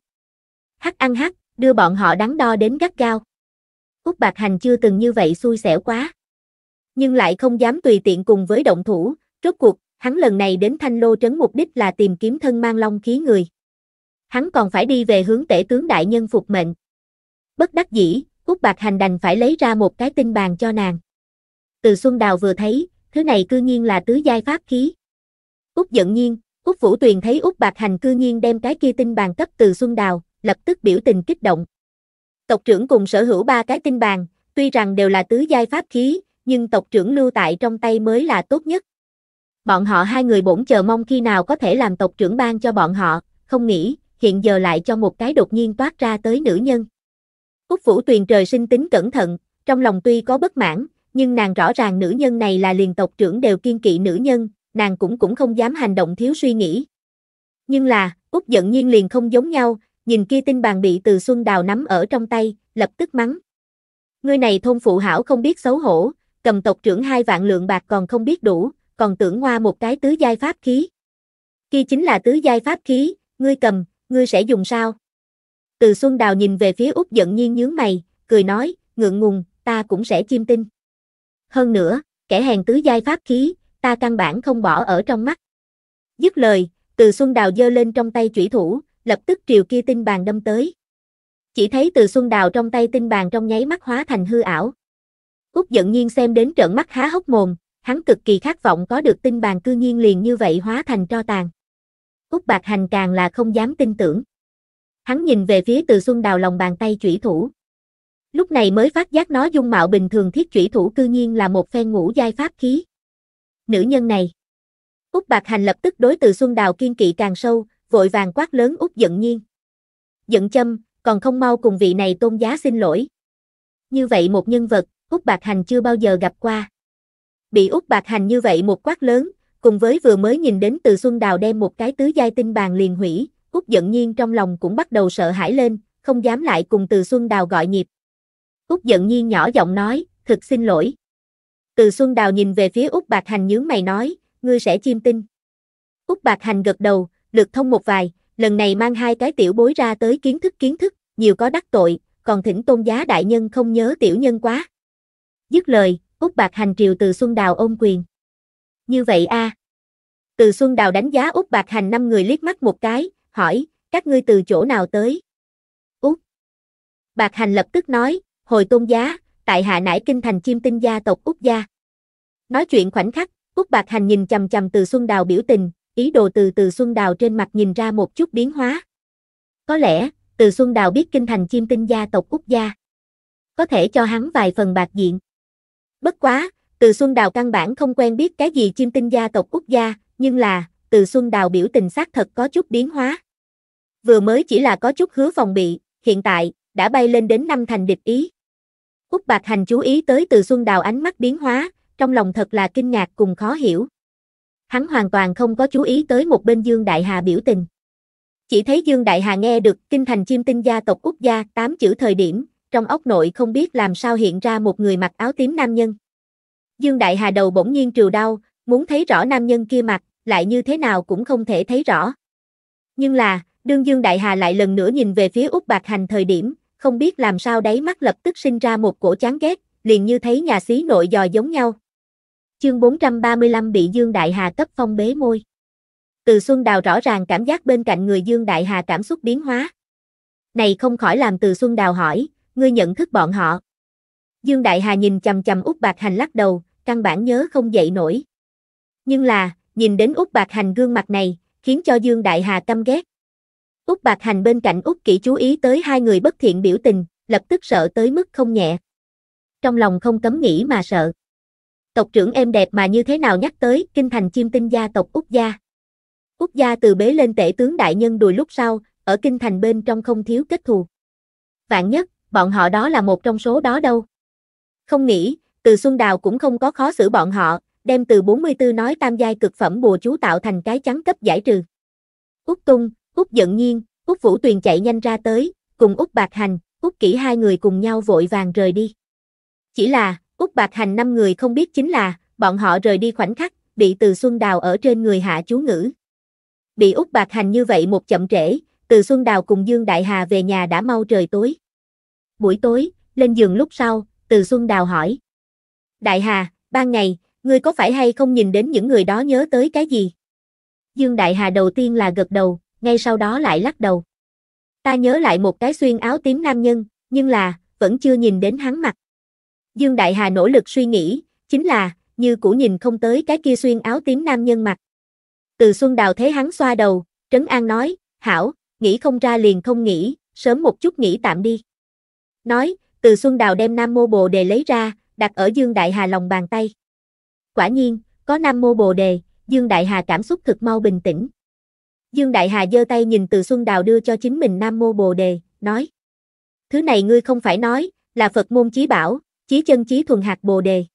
Hắc ăn hắc, đưa bọn họ đắn đo đến gắt gao. Úc Bạc Hành chưa từng như vậy xui xẻo quá. Nhưng lại không dám tùy tiện cùng với động thủ, rốt cuộc, hắn lần này đến Thanh Lô trấn mục đích là tìm kiếm thân mang long khí người. Hắn còn phải đi về hướng tể tướng đại nhân phục mệnh. Bất đắc dĩ, Úc Bạc Hành đành phải lấy ra một cái tinh bàn cho nàng. Từ Xuân Đào vừa thấy, thứ này cư nhiên là tứ giai pháp khí. Úc giận nhiên, Úc Vũ Tuyền thấy Úc Bạc Hành cư nhiên đem cái kia tinh bàn cấp từ Xuân Đào, lập tức biểu tình kích động. Tộc trưởng cùng sở hữu ba cái tinh bàn, tuy rằng đều là tứ giai pháp khí, nhưng tộc trưởng lưu tại trong tay mới là tốt nhất. Bọn họ hai người bổn chờ mong khi nào có thể làm tộc trưởng ban cho bọn họ, không nghĩ, hiện giờ lại cho một cái đột nhiên toát ra tới nữ nhân. Úc Vũ Tuyền trời sinh tính cẩn thận, trong lòng tuy có bất mãn, nhưng nàng rõ ràng nữ nhân này là liền tộc trưởng đều kiên kỵ nữ nhân, nàng cũng cũng không dám hành động thiếu suy nghĩ. Nhưng là, Úc giận nhiên liền không giống nhau, nhìn kia tinh bàn bị từ Xuân Đào nắm ở trong tay, lập tức mắng. người này thôn phụ hảo không biết xấu hổ, cầm tộc trưởng hai vạn lượng bạc còn không biết đủ, còn tưởng hoa một cái tứ giai pháp khí. Kia chính là tứ giai pháp khí, ngươi cầm, ngươi sẽ dùng sao? Từ Xuân Đào nhìn về phía Úc giận nhiên nhướng mày, cười nói, ngượng ngùng, ta cũng sẽ chiêm tinh. Hơn nữa, kẻ hèn tứ giai pháp khí, ta căn bản không bỏ ở trong mắt. Dứt lời, Từ Xuân Đào giơ lên trong tay chủy thủ, lập tức triều kia tinh bàn đâm tới. Chỉ thấy Từ Xuân Đào trong tay tinh bàn trong nháy mắt hóa thành hư ảo. Úc giận nhiên xem đến trợn mắt há hốc mồm, hắn cực kỳ khát vọng có được tinh bàn cư nhiên liền như vậy hóa thành tro tàn. Úc Bạc Hành càng là không dám tin tưởng hắn nhìn về phía từ xuân đào lòng bàn tay chủy thủ. Lúc này mới phát giác nó dung mạo bình thường thiết chủy thủ cư nhiên là một phen ngũ giai pháp khí. Nữ nhân này. Úc Bạc Hành lập tức đối từ xuân đào kiên kỵ càng sâu, vội vàng quát lớn Úc giận nhiên. Giận châm, còn không mau cùng vị này tôn giá xin lỗi. Như vậy một nhân vật, Úc Bạc Hành chưa bao giờ gặp qua. Bị Úc Bạc Hành như vậy một quát lớn, cùng với vừa mới nhìn đến từ Xuân Đào đem một cái tứ giai tinh bàn liền hủy, Úc giận nhiên trong lòng cũng bắt đầu sợ hãi lên, không dám lại cùng Từ Xuân Đào gọi nhịp. Úc giận nhiên nhỏ giọng nói, thực xin lỗi. Từ Xuân Đào nhìn về phía Úc Bạc Hành nhướng mày nói, ngươi sẽ chiêm tinh. Úc Bạc Hành gật đầu, lượt thông một vài, lần này mang hai cái tiểu bối ra tới kiến thức kiến thức, nhiều có đắc tội, còn thỉnh tôn giá đại nhân không nhớ tiểu nhân quá. Dứt lời, Úc Bạc Hành triều Từ Xuân Đào ôm quyền. Như vậy a Từ Xuân Đào đánh giá Úc Bạc Hành năm người liếc mắt một cái, hỏi, các ngươi từ chỗ nào tới? Út. Bạc Hành lập tức nói, hồi tôn giá, tại hạ nải kinh thành chim tinh gia tộc Út gia. Nói chuyện khoảnh khắc, Út Bạc Hành nhìn chầm chầm từ Xuân Đào biểu tình, ý đồ từ từ Xuân Đào trên mặt nhìn ra một chút biến hóa. Có lẽ, từ Xuân Đào biết kinh thành chim tinh gia tộc Út gia. Có thể cho hắn vài phần bạc diện. Bất quá, từ Xuân Đào căn bản không quen biết cái gì chim tinh gia tộc Úc gia, nhưng là, từ Xuân Đào biểu tình xác thật có chút biến hóa vừa mới chỉ là có chút hứa phòng bị, hiện tại, đã bay lên đến năm thành địch ý. Úc Bạc Hành chú ý tới từ Xuân Đào ánh mắt biến hóa, trong lòng thật là kinh ngạc cùng khó hiểu. Hắn hoàn toàn không có chú ý tới một bên Dương Đại Hà biểu tình. Chỉ thấy Dương Đại Hà nghe được kinh thành chim tinh gia tộc Úc gia tám chữ thời điểm, trong ốc nội không biết làm sao hiện ra một người mặc áo tím nam nhân. Dương Đại Hà đầu bỗng nhiên trừ đau, muốn thấy rõ nam nhân kia mặt, lại như thế nào cũng không thể thấy rõ. Nhưng là, Đương Dương Đại Hà lại lần nữa nhìn về phía Úc Bạc Hành thời điểm, không biết làm sao đáy mắt lập tức sinh ra một cổ chán ghét, liền như thấy nhà xí nội dò giống nhau. Chương 435 bị Dương Đại Hà cấp phong bế môi. Từ Xuân Đào rõ ràng cảm giác bên cạnh người Dương Đại Hà cảm xúc biến hóa. Này không khỏi làm Từ Xuân Đào hỏi, ngươi nhận thức bọn họ. Dương Đại Hà nhìn chầm chầm Úc Bạc Hành lắc đầu, căn bản nhớ không dậy nổi. Nhưng là, nhìn đến Úc Bạc Hành gương mặt này, khiến cho Dương Đại Hà căm ghét. Úc Bạc Hành bên cạnh Úc Kỷ chú ý tới hai người bất thiện biểu tình, lập tức sợ tới mức không nhẹ. Trong lòng không cấm nghĩ mà sợ. Tộc trưởng em đẹp mà như thế nào nhắc tới kinh thành chim tinh gia tộc Úc gia. Úc gia từ bế lên tể tướng đại nhân đùi lúc sau, ở kinh thành bên trong không thiếu kết thù. Vạn nhất, bọn họ đó là một trong số đó đâu. Không nghĩ, từ Xuân Đào cũng không có khó xử bọn họ, đem từ 44 nói tam giai cực phẩm bùa chú tạo thành cái trắng cấp giải trừ. Úc Tung, Úc giận nhiên, Úc Vũ Tuyền chạy nhanh ra tới, cùng Úc Bạc Hành, Úc Kỷ hai người cùng nhau vội vàng rời đi. Chỉ là, Úc Bạc Hành năm người không biết chính là, bọn họ rời đi khoảnh khắc, bị Từ Xuân Đào ở trên người hạ chú ngữ. Bị Úc Bạc Hành như vậy một chậm trễ, Từ Xuân Đào cùng Dương Đại Hà về nhà đã mau trời tối. Buổi tối, lên giường lúc sau, Từ Xuân Đào hỏi. Đại Hà, ban ngày, ngươi có phải hay không nhìn đến những người đó nhớ tới cái gì? Dương Đại Hà đầu tiên là gật đầu, ngay sau đó lại lắc đầu. Ta nhớ lại một cái xuyên áo tím nam nhân, nhưng là, vẫn chưa nhìn đến hắn mặt. Dương Đại Hà nỗ lực suy nghĩ, chính là, như cũ nhìn không tới cái kia xuyên áo tím nam nhân mặt. Từ Xuân Đào thấy hắn xoa đầu, Trấn An nói, hảo, nghĩ không ra liền không nghĩ, sớm một chút nghĩ tạm đi. Nói, Từ Xuân Đào đem Nam Mô Bồ Đề lấy ra, đặt ở Dương Đại Hà lòng bàn tay. Quả nhiên, có Nam Mô Bồ Đề, Dương Đại Hà cảm xúc thực mau bình tĩnh. Dương Đại Hà giơ tay nhìn từ Xuân Đào đưa cho chính mình Nam Mô Bồ Đề, nói. Thứ này ngươi không phải nói, là Phật môn chí bảo, chí chân chí thuần hạt Bồ Đề.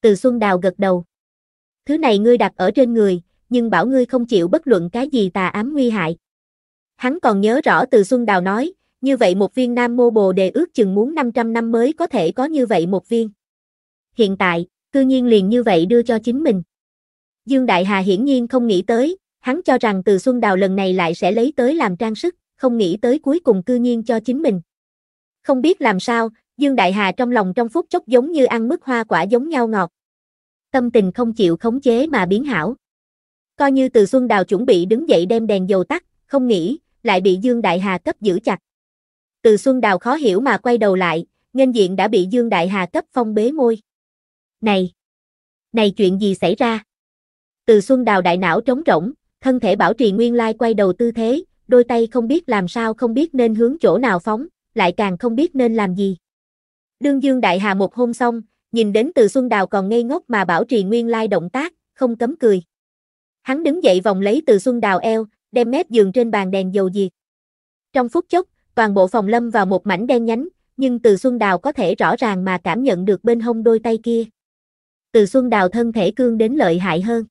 Từ Xuân Đào gật đầu. Thứ này ngươi đặt ở trên người, nhưng bảo ngươi không chịu bất luận cái gì tà ám nguy hại. Hắn còn nhớ rõ từ Xuân Đào nói, như vậy một viên Nam Mô Bồ Đề ước chừng muốn 500 năm mới có thể có như vậy một viên. Hiện tại, cư nhiên liền như vậy đưa cho chính mình. Dương Đại Hà hiển nhiên không nghĩ tới, Hắn cho rằng từ Xuân Đào lần này lại sẽ lấy tới làm trang sức, không nghĩ tới cuối cùng cư nhiên cho chính mình. Không biết làm sao, Dương Đại Hà trong lòng trong phút chốc giống như ăn mứt hoa quả giống nhau ngọt. Tâm tình không chịu khống chế mà biến hảo. Coi như từ Xuân Đào chuẩn bị đứng dậy đem đèn dầu tắt, không nghĩ, lại bị Dương Đại Hà cấp giữ chặt. Từ Xuân Đào khó hiểu mà quay đầu lại, nhân diện đã bị Dương Đại Hà cấp phong bế môi. Này! Này chuyện gì xảy ra? Từ Xuân Đào đại não trống rỗng, thân thể bảo trì nguyên lai quay đầu tư thế, đôi tay không biết làm sao không biết nên hướng chỗ nào phóng, lại càng không biết nên làm gì. Đương Dương Đại Hà một hôn xong, nhìn đến từ Xuân Đào còn ngây ngốc mà bảo trì nguyên lai động tác, không cấm cười. Hắn đứng dậy vòng lấy từ Xuân Đào eo, đem mép giường trên bàn đèn dầu diệt. Trong phút chốc, toàn bộ phòng lâm vào một mảnh đen nhánh, nhưng từ Xuân Đào có thể rõ ràng mà cảm nhận được bên hông đôi tay kia. Từ Xuân Đào thân thể cương đến lợi hại hơn.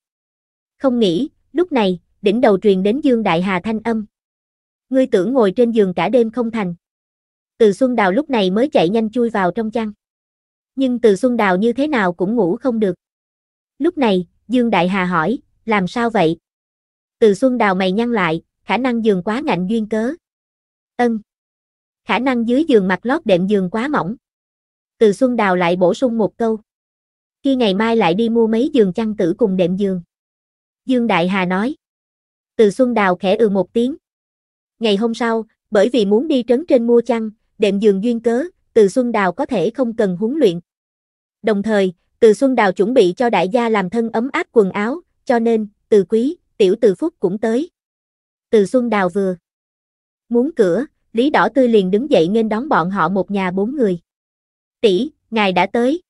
Không nghĩ, Lúc này, đỉnh đầu truyền đến Dương Đại Hà thanh âm. Ngươi tưởng ngồi trên giường cả đêm không thành. Từ Xuân Đào lúc này mới chạy nhanh chui vào trong chăn. Nhưng Từ Xuân Đào như thế nào cũng ngủ không được. Lúc này, Dương Đại Hà hỏi, làm sao vậy? Từ Xuân Đào mày nhăn lại, khả năng giường quá ngạnh duyên cớ. Ân. Khả năng dưới giường mặt lót đệm giường quá mỏng. Từ Xuân Đào lại bổ sung một câu. Khi ngày mai lại đi mua mấy giường chăn tử cùng đệm giường. Dương Đại Hà nói. Từ Xuân Đào khẽ ừ một tiếng. Ngày hôm sau, bởi vì muốn đi trấn trên mua chăn, đệm giường duyên cớ, Từ Xuân Đào có thể không cần huấn luyện. Đồng thời, Từ Xuân Đào chuẩn bị cho đại gia làm thân ấm áp quần áo, cho nên, Từ Quý, Tiểu Từ Phúc cũng tới. Từ Xuân Đào vừa muốn cửa, Lý Đỏ Tươi liền đứng dậy nên đón bọn họ một nhà bốn người. Tỷ, ngài đã tới.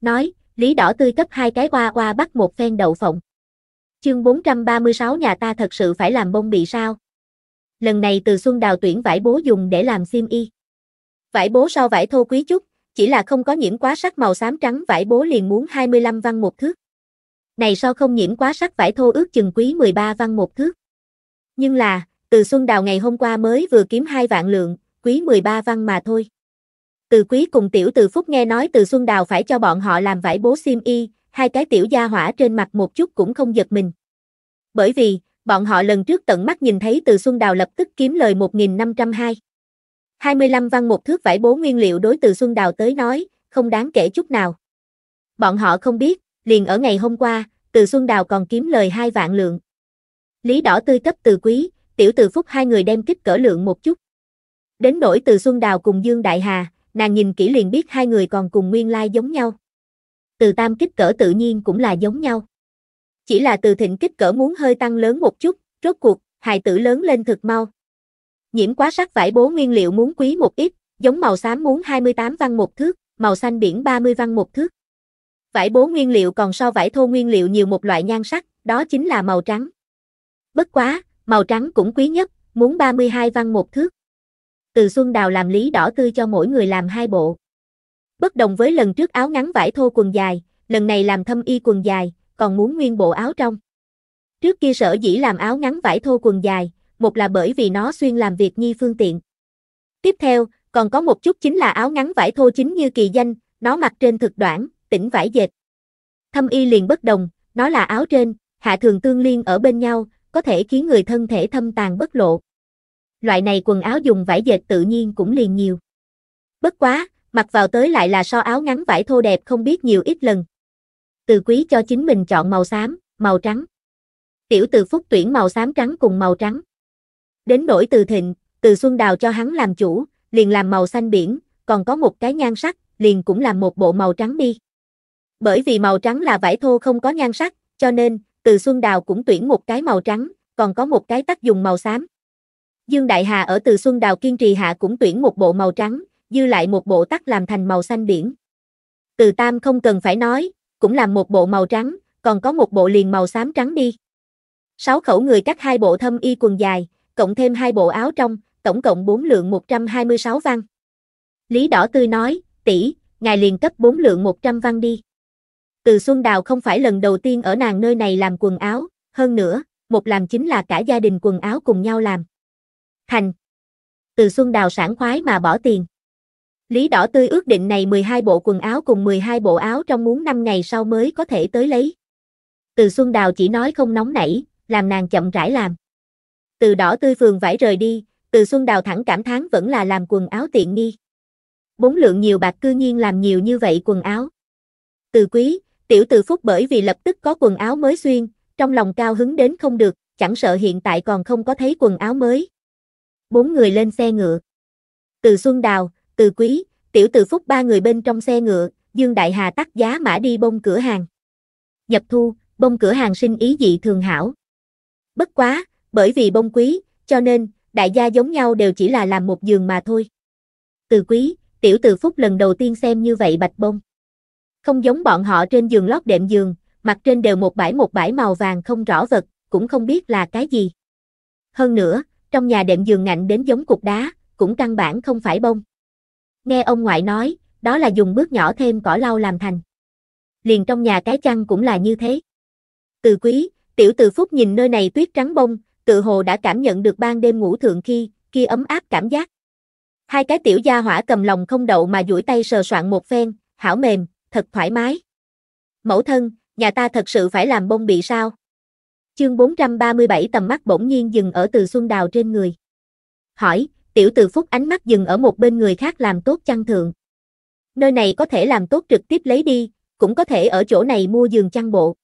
Nói, Lý Đỏ Tươi cấp hai cái qua qua bắt một phen đậu phộng. Chương 436 nhà ta thật sự phải làm bông bị sao? Lần này từ Xuân Đào tuyển vải bố dùng để làm xiêm y. Vải bố so vải thô quý chút, chỉ là không có nhiễm quá sắc màu xám trắng vải bố liền muốn 25 văn một thước. Này so không nhiễm quá sắc vải thô ước chừng quý 13 văn một thước. Nhưng là, từ Xuân Đào ngày hôm qua mới vừa kiếm hai vạn lượng, quý 13 văn mà thôi. Từ quý cùng tiểu từ phúc nghe nói từ Xuân Đào phải cho bọn họ làm vải bố xiêm y, hai cái tiểu gia hỏa trên mặt một chút cũng không giật mình. Bởi vì, bọn họ lần trước tận mắt nhìn thấy từ Xuân Đào lập tức kiếm lời 1.502. 25 văn một thước vải bố nguyên liệu đối từ Xuân Đào tới nói, không đáng kể chút nào. Bọn họ không biết, liền ở ngày hôm qua, từ Xuân Đào còn kiếm lời hai vạn lượng. Lý đỏ tươi cấp từ quý, tiểu từ phúc hai người đem kích cỡ lượng một chút. Đến đổi từ Xuân Đào cùng Dương Đại Hà, nàng nhìn kỹ liền biết hai người còn cùng nguyên lai giống nhau từ tam kích cỡ tự nhiên cũng là giống nhau. Chỉ là từ thịnh kích cỡ muốn hơi tăng lớn một chút, rốt cuộc, hài tử lớn lên thực mau. Nhiễm quá sắc vải bố nguyên liệu muốn quý một ít, giống màu xám muốn 28 văn một thước, màu xanh biển 30 văn một thước. Vải bố nguyên liệu còn so vải thô nguyên liệu nhiều một loại nhan sắc, đó chính là màu trắng. Bất quá, màu trắng cũng quý nhất, muốn 32 văn một thước. Từ Xuân Đào làm lý đỏ tươi cho mỗi người làm hai bộ. Bất đồng với lần trước áo ngắn vải thô quần dài, lần này làm thâm y quần dài, còn muốn nguyên bộ áo trong. Trước kia sở dĩ làm áo ngắn vải thô quần dài, một là bởi vì nó xuyên làm việc nhi phương tiện. Tiếp theo, còn có một chút chính là áo ngắn vải thô chính như kỳ danh, nó mặc trên thực đoạn, tỉnh vải dệt. Thâm y liền bất đồng, nó là áo trên, hạ thường tương liên ở bên nhau, có thể khiến người thân thể thâm tàn bất lộ. Loại này quần áo dùng vải dệt tự nhiên cũng liền nhiều. Bất quá, mặc vào tới lại là so áo ngắn vải thô đẹp không biết nhiều ít lần. Từ quý cho chính mình chọn màu xám, màu trắng. Tiểu từ phúc tuyển màu xám trắng cùng màu trắng. Đến đổi từ thịnh, từ xuân đào cho hắn làm chủ, liền làm màu xanh biển, còn có một cái nhan sắc, liền cũng làm một bộ màu trắng đi. Bởi vì màu trắng là vải thô không có nhan sắc, cho nên, từ xuân đào cũng tuyển một cái màu trắng, còn có một cái tác dùng màu xám. Dương Đại Hà ở từ Xuân Đào kiên trì hạ cũng tuyển một bộ màu trắng, dư lại một bộ tắc làm thành màu xanh biển. Từ tam không cần phải nói, cũng làm một bộ màu trắng, còn có một bộ liền màu xám trắng đi. Sáu khẩu người cắt hai bộ thâm y quần dài, cộng thêm hai bộ áo trong, tổng cộng bốn lượng 126 văn. Lý Đỏ Tươi nói, tỷ, ngài liền cấp bốn lượng 100 văn đi. Từ Xuân Đào không phải lần đầu tiên ở nàng nơi này làm quần áo, hơn nữa, một làm chính là cả gia đình quần áo cùng nhau làm. Thành. Từ Xuân Đào sảng khoái mà bỏ tiền. Lý Đỏ Tươi ước định này 12 bộ quần áo cùng 12 bộ áo trong muốn 5 ngày sau mới có thể tới lấy. Từ Xuân Đào chỉ nói không nóng nảy, làm nàng chậm rãi làm. Từ Đỏ Tươi phường vải rời đi, Từ Xuân Đào thẳng cảm thán vẫn là làm quần áo tiện nghi. Bốn lượng nhiều bạc cư nhiên làm nhiều như vậy quần áo. Từ Quý, Tiểu Từ Phúc bởi vì lập tức có quần áo mới xuyên, trong lòng cao hứng đến không được, chẳng sợ hiện tại còn không có thấy quần áo mới. Bốn người lên xe ngựa. Từ Xuân Đào, từ quý, tiểu từ phúc ba người bên trong xe ngựa, Dương Đại Hà tắt giá mã đi bông cửa hàng. Nhập thu, bông cửa hàng sinh ý dị thường hảo. Bất quá, bởi vì bông quý, cho nên, đại gia giống nhau đều chỉ là làm một giường mà thôi. Từ quý, tiểu từ phúc lần đầu tiên xem như vậy bạch bông. Không giống bọn họ trên giường lót đệm giường, mặt trên đều một bãi một bãi màu vàng không rõ vật, cũng không biết là cái gì. Hơn nữa, trong nhà đệm giường ngạnh đến giống cục đá, cũng căn bản không phải bông. Nghe ông ngoại nói, đó là dùng bước nhỏ thêm cỏ lau làm thành. Liền trong nhà cái chăn cũng là như thế. Từ quý, tiểu từ phúc nhìn nơi này tuyết trắng bông, tự hồ đã cảm nhận được ban đêm ngủ thượng khi, khi ấm áp cảm giác. Hai cái tiểu gia hỏa cầm lòng không đậu mà duỗi tay sờ soạn một phen, hảo mềm, thật thoải mái. Mẫu thân, nhà ta thật sự phải làm bông bị sao? Chương 437 tầm mắt bỗng nhiên dừng ở từ Xuân Đào trên người. Hỏi, tiểu từ phúc ánh mắt dừng ở một bên người khác làm tốt chăn thượng. Nơi này có thể làm tốt trực tiếp lấy đi, cũng có thể ở chỗ này mua giường chăn bộ.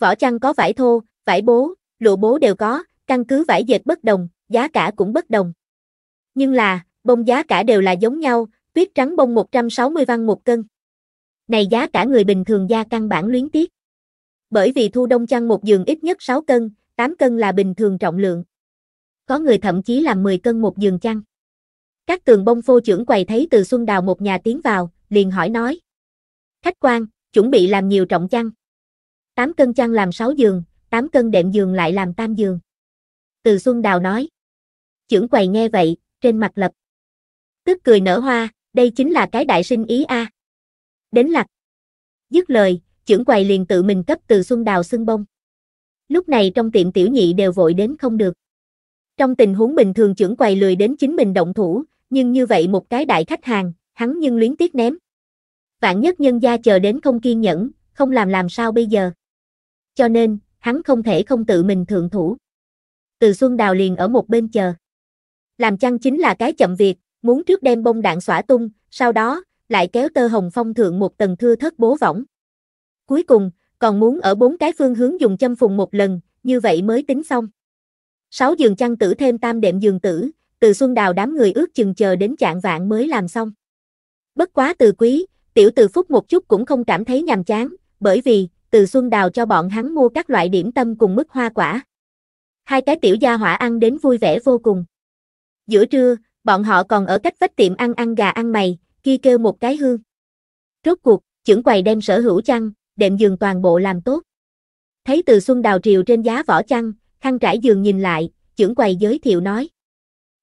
Vỏ chăn có vải thô, vải bố, lụa bố đều có, căn cứ vải dệt bất đồng, giá cả cũng bất đồng. Nhưng là, bông giá cả đều là giống nhau, tuyết trắng bông 160 văn một cân. Này giá cả người bình thường gia căn bản luyến tiếc. Bởi vì thu đông chăn một giường ít nhất 6 cân, 8 cân là bình thường trọng lượng có người thậm chí làm 10 cân một giường chăn. Các tường bông phô trưởng quầy thấy từ Xuân Đào một nhà tiến vào, liền hỏi nói. Khách quan, chuẩn bị làm nhiều trọng chăn. 8 cân chăn làm 6 giường, 8 cân đệm giường lại làm tam giường. Từ Xuân Đào nói. Trưởng quầy nghe vậy, trên mặt lập. Tức cười nở hoa, đây chính là cái đại sinh ý a. À. Đến lạc. Dứt lời, trưởng quầy liền tự mình cấp từ Xuân Đào xưng bông. Lúc này trong tiệm tiểu nhị đều vội đến không được. Trong tình huống bình thường trưởng quầy lười đến chính mình động thủ, nhưng như vậy một cái đại khách hàng, hắn nhưng luyến tiếc ném. Vạn nhất nhân gia chờ đến không kiên nhẫn, không làm làm sao bây giờ. Cho nên, hắn không thể không tự mình thượng thủ. Từ Xuân Đào liền ở một bên chờ. Làm chăng chính là cái chậm việc, muốn trước đem bông đạn xỏa tung, sau đó, lại kéo tơ hồng phong thượng một tầng thưa thất bố võng. Cuối cùng, còn muốn ở bốn cái phương hướng dùng châm phùng một lần, như vậy mới tính xong. Sáu giường chăn tử thêm tam đệm giường tử, từ xuân đào đám người ước chừng chờ đến trạng vạn mới làm xong. Bất quá từ quý, tiểu từ phúc một chút cũng không cảm thấy nhàm chán, bởi vì, từ xuân đào cho bọn hắn mua các loại điểm tâm cùng mức hoa quả. Hai cái tiểu gia hỏa ăn đến vui vẻ vô cùng. Giữa trưa, bọn họ còn ở cách vách tiệm ăn ăn gà ăn mày, kia kêu một cái hương. Rốt cuộc, trưởng quầy đem sở hữu chăn, đệm giường toàn bộ làm tốt. Thấy từ xuân đào triều trên giá vỏ chăn, Khăn trải giường nhìn lại, trưởng quầy giới thiệu nói.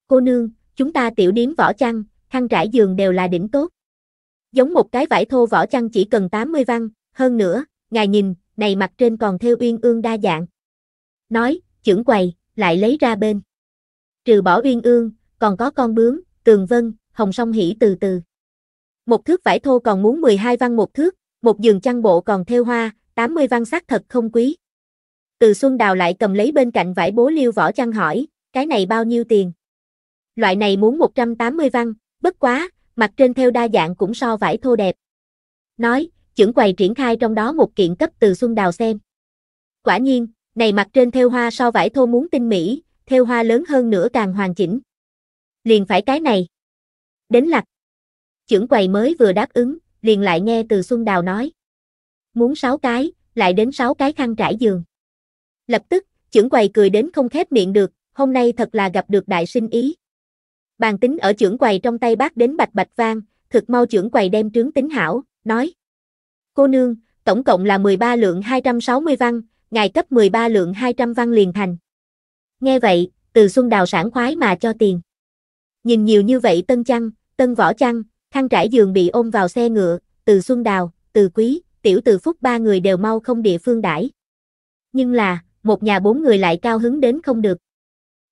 Cô nương, chúng ta tiểu điếm vỏ chăn, khăn trải giường đều là đỉnh tốt. Giống một cái vải thô vỏ chăn chỉ cần 80 văn, hơn nữa, ngài nhìn, này mặt trên còn theo uyên ương đa dạng. Nói, trưởng quầy, lại lấy ra bên. Trừ bỏ uyên ương, còn có con bướm, tường vân, hồng song hỉ từ từ. Một thước vải thô còn muốn 12 văn một thước, một giường chăn bộ còn theo hoa, 80 văn sắc thật không quý. Từ Xuân Đào lại cầm lấy bên cạnh vải bố liêu vỏ chăn hỏi, cái này bao nhiêu tiền? Loại này muốn 180 văn, bất quá, mặt trên theo đa dạng cũng so vải thô đẹp. Nói, trưởng quầy triển khai trong đó một kiện cấp từ Xuân Đào xem. Quả nhiên, này mặt trên theo hoa so vải thô muốn tinh mỹ, theo hoa lớn hơn nữa càng hoàn chỉnh. Liền phải cái này. Đến lặt. Trưởng quầy mới vừa đáp ứng, liền lại nghe từ Xuân Đào nói. Muốn 6 cái, lại đến 6 cái khăn trải giường. Lập tức, trưởng quầy cười đến không khép miệng được, hôm nay thật là gặp được đại sinh ý. Bàn tính ở trưởng quầy trong tay bác đến bạch bạch vang, thực mau trưởng quầy đem trướng tính hảo, nói. Cô nương, tổng cộng là 13 lượng 260 văn, ngài cấp 13 lượng 200 văn liền thành. Nghe vậy, từ xuân đào sản khoái mà cho tiền. Nhìn nhiều như vậy tân chăng, tân võ chăng, khăn trải giường bị ôm vào xe ngựa, từ xuân đào, từ quý, tiểu từ phúc ba người đều mau không địa phương đãi. Nhưng là, một nhà bốn người lại cao hứng đến không được.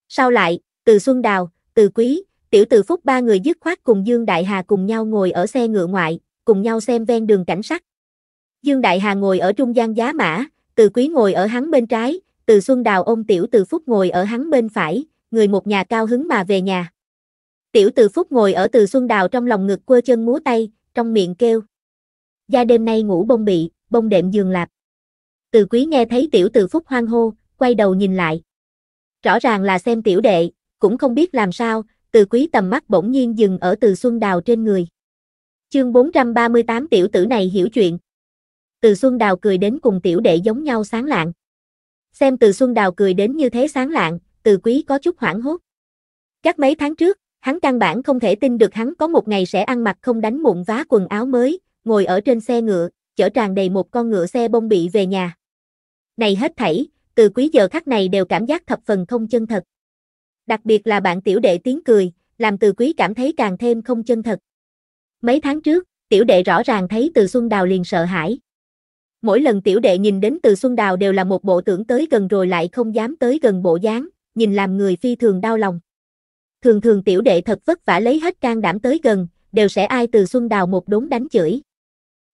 Sau lại, từ Xuân Đào, từ Quý, Tiểu Từ Phúc ba người dứt khoát cùng Dương Đại Hà cùng nhau ngồi ở xe ngựa ngoại, cùng nhau xem ven đường cảnh sắc. Dương Đại Hà ngồi ở trung gian giá mã, từ Quý ngồi ở hắn bên trái, từ Xuân Đào ôm Tiểu Từ Phúc ngồi ở hắn bên phải, người một nhà cao hứng mà về nhà. Tiểu Từ Phúc ngồi ở Từ Xuân Đào trong lòng ngực quơ chân múa tay, trong miệng kêu. Gia đêm nay ngủ bông bị, bông đệm giường lạp. Từ quý nghe thấy tiểu từ phúc hoang hô, quay đầu nhìn lại. Rõ ràng là xem tiểu đệ, cũng không biết làm sao, từ quý tầm mắt bỗng nhiên dừng ở từ xuân đào trên người. Chương 438 tiểu tử này hiểu chuyện. Từ xuân đào cười đến cùng tiểu đệ giống nhau sáng lạng. Xem từ xuân đào cười đến như thế sáng lạng, từ quý có chút hoảng hốt. Các mấy tháng trước, hắn căn bản không thể tin được hắn có một ngày sẽ ăn mặc không đánh mụn vá quần áo mới, ngồi ở trên xe ngựa, chở tràn đầy một con ngựa xe bông bị về nhà này hết thảy, từ quý giờ khắc này đều cảm giác thập phần không chân thật. Đặc biệt là bạn tiểu đệ tiếng cười, làm từ quý cảm thấy càng thêm không chân thật. Mấy tháng trước, tiểu đệ rõ ràng thấy từ Xuân Đào liền sợ hãi. Mỗi lần tiểu đệ nhìn đến từ Xuân Đào đều là một bộ tưởng tới gần rồi lại không dám tới gần bộ dáng, nhìn làm người phi thường đau lòng. Thường thường tiểu đệ thật vất vả lấy hết can đảm tới gần, đều sẽ ai từ Xuân Đào một đốn đánh chửi.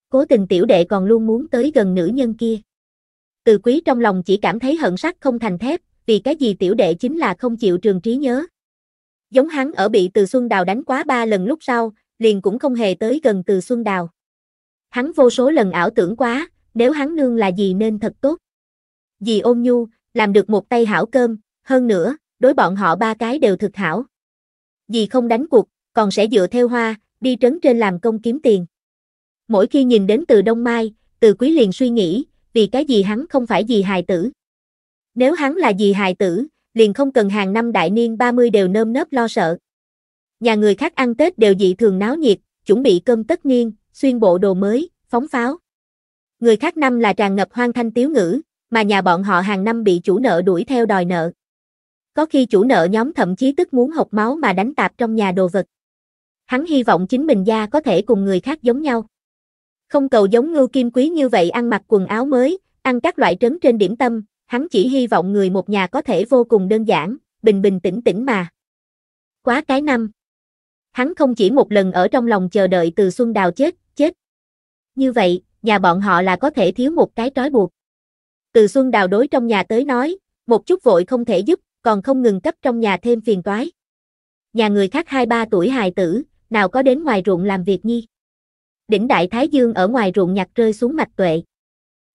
Cố tình tiểu đệ còn luôn muốn tới gần nữ nhân kia từ quý trong lòng chỉ cảm thấy hận sắt không thành thép, vì cái gì tiểu đệ chính là không chịu trường trí nhớ. Giống hắn ở bị từ Xuân Đào đánh quá ba lần lúc sau, liền cũng không hề tới gần từ Xuân Đào. Hắn vô số lần ảo tưởng quá, nếu hắn nương là gì nên thật tốt. Dì ôn nhu, làm được một tay hảo cơm, hơn nữa, đối bọn họ ba cái đều thực hảo. Dì không đánh cuộc, còn sẽ dựa theo hoa, đi trấn trên làm công kiếm tiền. Mỗi khi nhìn đến từ Đông Mai, từ quý liền suy nghĩ, vì cái gì hắn không phải gì hài tử. Nếu hắn là gì hài tử, liền không cần hàng năm đại niên 30 đều nơm nớp lo sợ. Nhà người khác ăn Tết đều dị thường náo nhiệt, chuẩn bị cơm tất niên, xuyên bộ đồ mới, phóng pháo. Người khác năm là tràn ngập hoang thanh tiếu ngữ, mà nhà bọn họ hàng năm bị chủ nợ đuổi theo đòi nợ. Có khi chủ nợ nhóm thậm chí tức muốn học máu mà đánh tạp trong nhà đồ vật. Hắn hy vọng chính mình gia có thể cùng người khác giống nhau. Không cầu giống ngưu kim quý như vậy ăn mặc quần áo mới, ăn các loại trấn trên điểm tâm, hắn chỉ hy vọng người một nhà có thể vô cùng đơn giản, bình bình tĩnh tĩnh mà. Quá cái năm. Hắn không chỉ một lần ở trong lòng chờ đợi từ Xuân Đào chết, chết. Như vậy, nhà bọn họ là có thể thiếu một cái trói buộc. Từ Xuân Đào đối trong nhà tới nói, một chút vội không thể giúp, còn không ngừng cấp trong nhà thêm phiền toái. Nhà người khác hai ba tuổi hài tử, nào có đến ngoài ruộng làm việc nhi đỉnh đại thái dương ở ngoài ruộng nhặt rơi xuống mạch tuệ.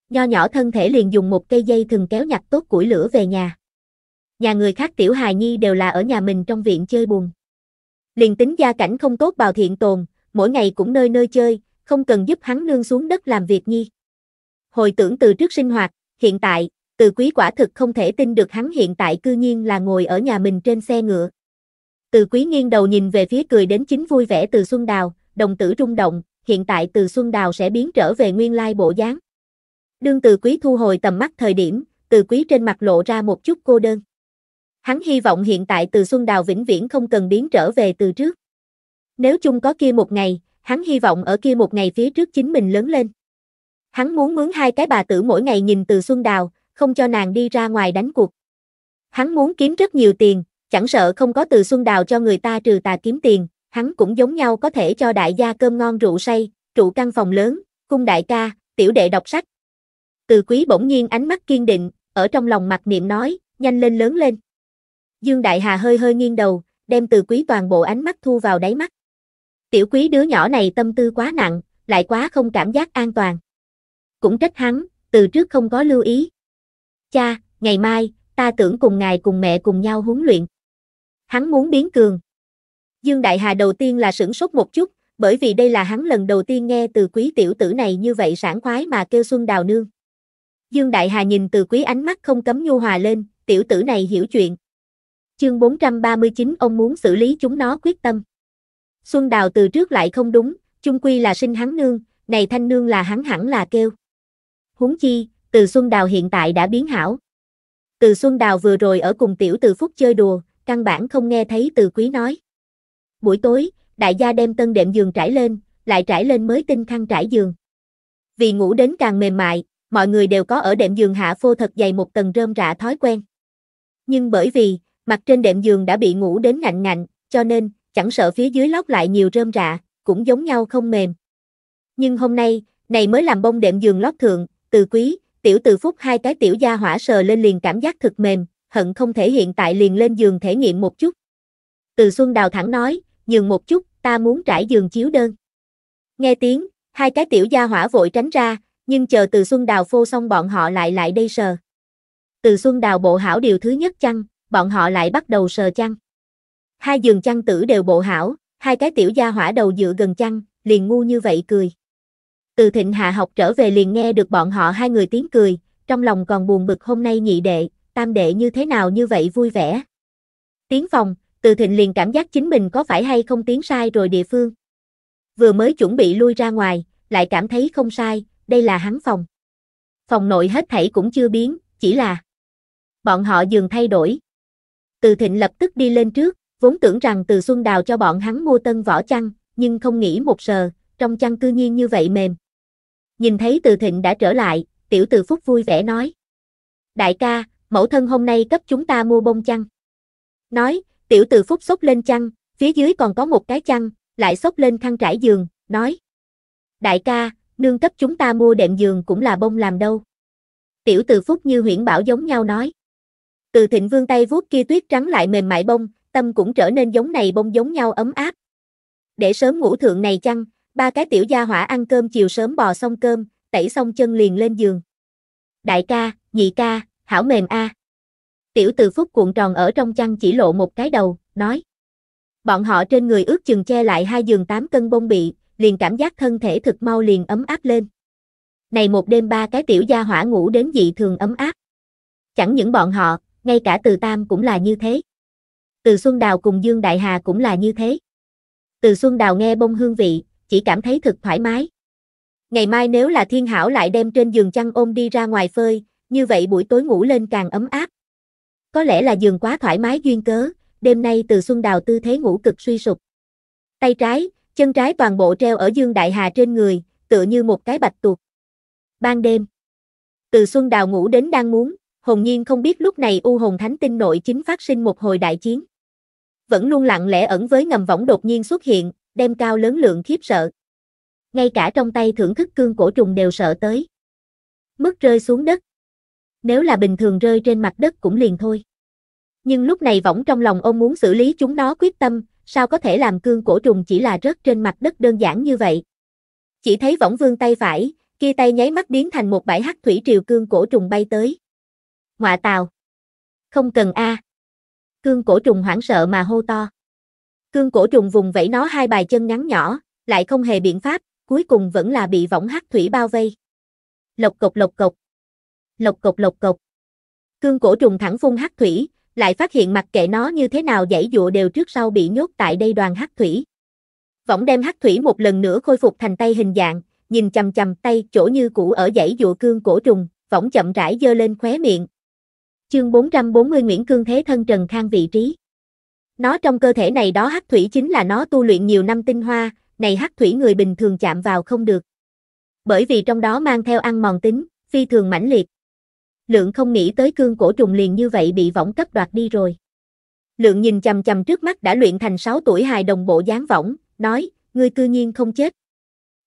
Nho nhỏ thân thể liền dùng một cây dây thừng kéo nhặt tốt củi lửa về nhà. Nhà người khác tiểu hài nhi đều là ở nhà mình trong viện chơi buồn. Liền tính gia cảnh không tốt bào thiện tồn, mỗi ngày cũng nơi nơi chơi, không cần giúp hắn nương xuống đất làm việc nhi. Hồi tưởng từ trước sinh hoạt, hiện tại, từ quý quả thực không thể tin được hắn hiện tại cư nhiên là ngồi ở nhà mình trên xe ngựa. Từ quý nghiêng đầu nhìn về phía cười đến chính vui vẻ từ Xuân Đào, đồng tử rung động, hiện tại từ Xuân Đào sẽ biến trở về nguyên lai bộ dáng. Đương từ quý thu hồi tầm mắt thời điểm, từ quý trên mặt lộ ra một chút cô đơn. Hắn hy vọng hiện tại từ Xuân Đào vĩnh viễn không cần biến trở về từ trước. Nếu chung có kia một ngày, hắn hy vọng ở kia một ngày phía trước chính mình lớn lên. Hắn muốn mướn hai cái bà tử mỗi ngày nhìn từ Xuân Đào, không cho nàng đi ra ngoài đánh cuộc. Hắn muốn kiếm rất nhiều tiền, chẳng sợ không có từ Xuân Đào cho người ta trừ tà kiếm tiền, hắn cũng giống nhau có thể cho đại gia cơm ngon rượu say, trụ căn phòng lớn, cung đại ca, tiểu đệ đọc sách. Từ quý bỗng nhiên ánh mắt kiên định, ở trong lòng mặt niệm nói, nhanh lên lớn lên. Dương Đại Hà hơi hơi nghiêng đầu, đem từ quý toàn bộ ánh mắt thu vào đáy mắt. Tiểu quý đứa nhỏ này tâm tư quá nặng, lại quá không cảm giác an toàn. Cũng trách hắn, từ trước không có lưu ý. Cha, ngày mai, ta tưởng cùng ngài cùng mẹ cùng nhau huấn luyện. Hắn muốn biến cường. Dương Đại Hà đầu tiên là sửng sốt một chút, bởi vì đây là hắn lần đầu tiên nghe từ quý tiểu tử này như vậy sảng khoái mà kêu Xuân Đào Nương. Dương Đại Hà nhìn từ quý ánh mắt không cấm nhu hòa lên, tiểu tử này hiểu chuyện. Chương 439 ông muốn xử lý chúng nó quyết tâm. Xuân Đào từ trước lại không đúng, chung quy là sinh hắn nương, này thanh nương là hắn hẳn là kêu. Huống chi, từ Xuân Đào hiện tại đã biến hảo. Từ Xuân Đào vừa rồi ở cùng tiểu từ Phúc chơi đùa, căn bản không nghe thấy từ quý nói. Buổi tối, đại gia đem tân đệm giường trải lên, lại trải lên mới tinh khăn trải giường. Vì ngủ đến càng mềm mại, mọi người đều có ở đệm giường hạ phô thật dày một tầng rơm rạ thói quen. Nhưng bởi vì, mặt trên đệm giường đã bị ngủ đến ngạnh ngạnh, cho nên, chẳng sợ phía dưới lót lại nhiều rơm rạ, cũng giống nhau không mềm. Nhưng hôm nay, này mới làm bông đệm giường lót thượng, từ quý, tiểu từ phúc hai cái tiểu gia hỏa sờ lên liền cảm giác thực mềm, hận không thể hiện tại liền lên giường thể nghiệm một chút. Từ Xuân Đào thẳng nói, nhường một chút, ta muốn trải giường chiếu đơn. Nghe tiếng, hai cái tiểu gia hỏa vội tránh ra, nhưng chờ từ Xuân Đào phô xong bọn họ lại lại đây sờ. Từ Xuân Đào bộ hảo điều thứ nhất chăng, bọn họ lại bắt đầu sờ chăng. Hai giường chăn tử đều bộ hảo, hai cái tiểu gia hỏa đầu dựa gần chăn, liền ngu như vậy cười. Từ thịnh hạ học trở về liền nghe được bọn họ hai người tiếng cười, trong lòng còn buồn bực hôm nay nhị đệ, tam đệ như thế nào như vậy vui vẻ. Tiếng phòng, từ Thịnh liền cảm giác chính mình có phải hay không tiến sai rồi địa phương. Vừa mới chuẩn bị lui ra ngoài, lại cảm thấy không sai, đây là hắn phòng. Phòng nội hết thảy cũng chưa biến, chỉ là bọn họ dường thay đổi. Từ Thịnh lập tức đi lên trước, vốn tưởng rằng Từ Xuân Đào cho bọn hắn mua tân vỏ chăn, nhưng không nghĩ một sờ, trong chăn cư nhiên như vậy mềm. Nhìn thấy Từ Thịnh đã trở lại, tiểu Từ Phúc vui vẻ nói: "Đại ca, mẫu thân hôm nay cấp chúng ta mua bông chăn." Nói, tiểu từ phúc xốc lên chăn, phía dưới còn có một cái chăn, lại xốc lên khăn trải giường, nói. Đại ca, nương cấp chúng ta mua đệm giường cũng là bông làm đâu. Tiểu từ phúc như huyễn bảo giống nhau nói. Từ thịnh vương tay vuốt kia tuyết trắng lại mềm mại bông, tâm cũng trở nên giống này bông giống nhau ấm áp. Để sớm ngủ thượng này chăng, ba cái tiểu gia hỏa ăn cơm chiều sớm bò xong cơm, tẩy xong chân liền lên giường. Đại ca, nhị ca, hảo mềm a. À. Tiểu từ phúc cuộn tròn ở trong chăn chỉ lộ một cái đầu, nói. Bọn họ trên người ước chừng che lại hai giường tám cân bông bị, liền cảm giác thân thể thực mau liền ấm áp lên. Này một đêm ba cái tiểu gia hỏa ngủ đến dị thường ấm áp. Chẳng những bọn họ, ngay cả từ Tam cũng là như thế. Từ Xuân Đào cùng Dương Đại Hà cũng là như thế. Từ Xuân Đào nghe bông hương vị, chỉ cảm thấy thực thoải mái. Ngày mai nếu là thiên hảo lại đem trên giường chăn ôm đi ra ngoài phơi, như vậy buổi tối ngủ lên càng ấm áp. Có lẽ là giường quá thoải mái duyên cớ, đêm nay từ Xuân Đào tư thế ngủ cực suy sụp. Tay trái, chân trái toàn bộ treo ở Dương Đại Hà trên người, tựa như một cái bạch tuộc. Ban đêm, từ Xuân Đào ngủ đến đang muốn, hồn nhiên không biết lúc này U Hồn Thánh Tinh nội chính phát sinh một hồi đại chiến. Vẫn luôn lặng lẽ ẩn với ngầm võng đột nhiên xuất hiện, đem cao lớn lượng khiếp sợ. Ngay cả trong tay thưởng thức cương cổ trùng đều sợ tới. Mức rơi xuống đất, nếu là bình thường rơi trên mặt đất cũng liền thôi. Nhưng lúc này võng trong lòng ông muốn xử lý chúng nó quyết tâm, sao có thể làm cương cổ trùng chỉ là rớt trên mặt đất đơn giản như vậy. Chỉ thấy võng vương tay phải, kia tay nháy mắt biến thành một bãi hắc thủy triều cương cổ trùng bay tới. Ngoạ tào. Không cần a. Cương cổ trùng hoảng sợ mà hô to. Cương cổ trùng vùng vẫy nó hai bài chân ngắn nhỏ, lại không hề biện pháp, cuối cùng vẫn là bị võng hắc thủy bao vây. Lộc cộc lộc cộc lộc cộc lộc cộc. Cương cổ trùng thẳng phun hắc thủy, lại phát hiện mặc kệ nó như thế nào dãy dụa đều trước sau bị nhốt tại đây đoàn hắc thủy. Võng đem hắc thủy một lần nữa khôi phục thành tay hình dạng, nhìn chầm chầm tay chỗ như cũ ở dãy dụa cương cổ trùng, võng chậm rãi dơ lên khóe miệng. Chương 440 Nguyễn Cương Thế Thân Trần Khang vị trí. Nó trong cơ thể này đó hắc thủy chính là nó tu luyện nhiều năm tinh hoa, này hắc thủy người bình thường chạm vào không được. Bởi vì trong đó mang theo ăn mòn tính, phi thường mãnh liệt lượng không nghĩ tới cương cổ trùng liền như vậy bị võng cấp đoạt đi rồi. Lượng nhìn chầm chầm trước mắt đã luyện thành 6 tuổi hài đồng bộ dáng võng, nói, ngươi cư nhiên không chết.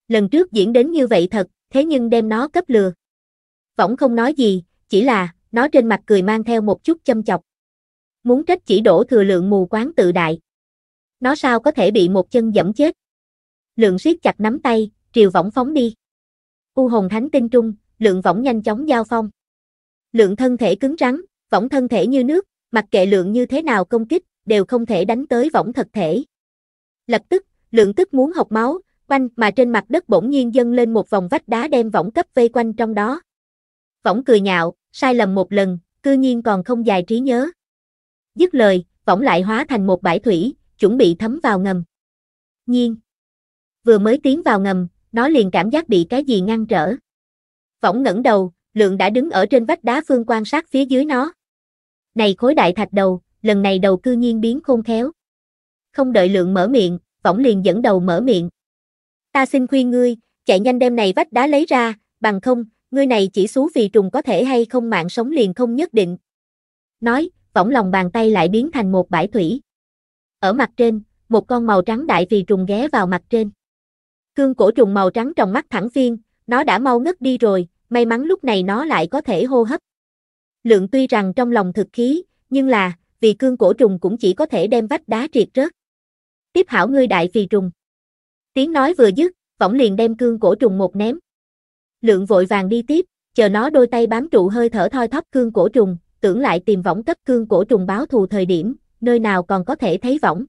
Lần trước diễn đến như vậy thật, thế nhưng đem nó cấp lừa. Võng không nói gì, chỉ là, nó trên mặt cười mang theo một chút châm chọc. Muốn trách chỉ đổ thừa lượng mù quáng tự đại. Nó sao có thể bị một chân dẫm chết. Lượng siết chặt nắm tay, triều võng phóng đi. U hồn thánh tinh trung, lượng võng nhanh chóng giao phong. Lượng thân thể cứng rắn, võng thân thể như nước, mặc kệ lượng như thế nào công kích, đều không thể đánh tới võng thật thể. Lập tức, lượng tức muốn học máu, quanh mà trên mặt đất bỗng nhiên dâng lên một vòng vách đá đem võng cấp vây quanh trong đó. Võng cười nhạo, sai lầm một lần, cư nhiên còn không dài trí nhớ. Dứt lời, võng lại hóa thành một bãi thủy, chuẩn bị thấm vào ngầm. Nhiên. Vừa mới tiến vào ngầm, nó liền cảm giác bị cái gì ngăn trở. Võng ngẩng đầu, lượng đã đứng ở trên vách đá phương quan sát phía dưới nó. Này khối đại thạch đầu, lần này đầu cư nhiên biến khôn khéo. Không đợi lượng mở miệng, võng liền dẫn đầu mở miệng. Ta xin khuyên ngươi, chạy nhanh đem này vách đá lấy ra, bằng không, ngươi này chỉ xú vì trùng có thể hay không mạng sống liền không nhất định. Nói, võng lòng bàn tay lại biến thành một bãi thủy. Ở mặt trên, một con màu trắng đại vì trùng ghé vào mặt trên. Cương cổ trùng màu trắng trong mắt thẳng phiên, nó đã mau ngất đi rồi, may mắn lúc này nó lại có thể hô hấp. Lượng tuy rằng trong lòng thực khí, nhưng là, vì cương cổ trùng cũng chỉ có thể đem vách đá triệt rớt. Tiếp hảo ngươi đại phì trùng. Tiếng nói vừa dứt, võng liền đem cương cổ trùng một ném. Lượng vội vàng đi tiếp, chờ nó đôi tay bám trụ hơi thở thoi thóp cương cổ trùng, tưởng lại tìm võng cấp cương cổ trùng báo thù thời điểm, nơi nào còn có thể thấy võng.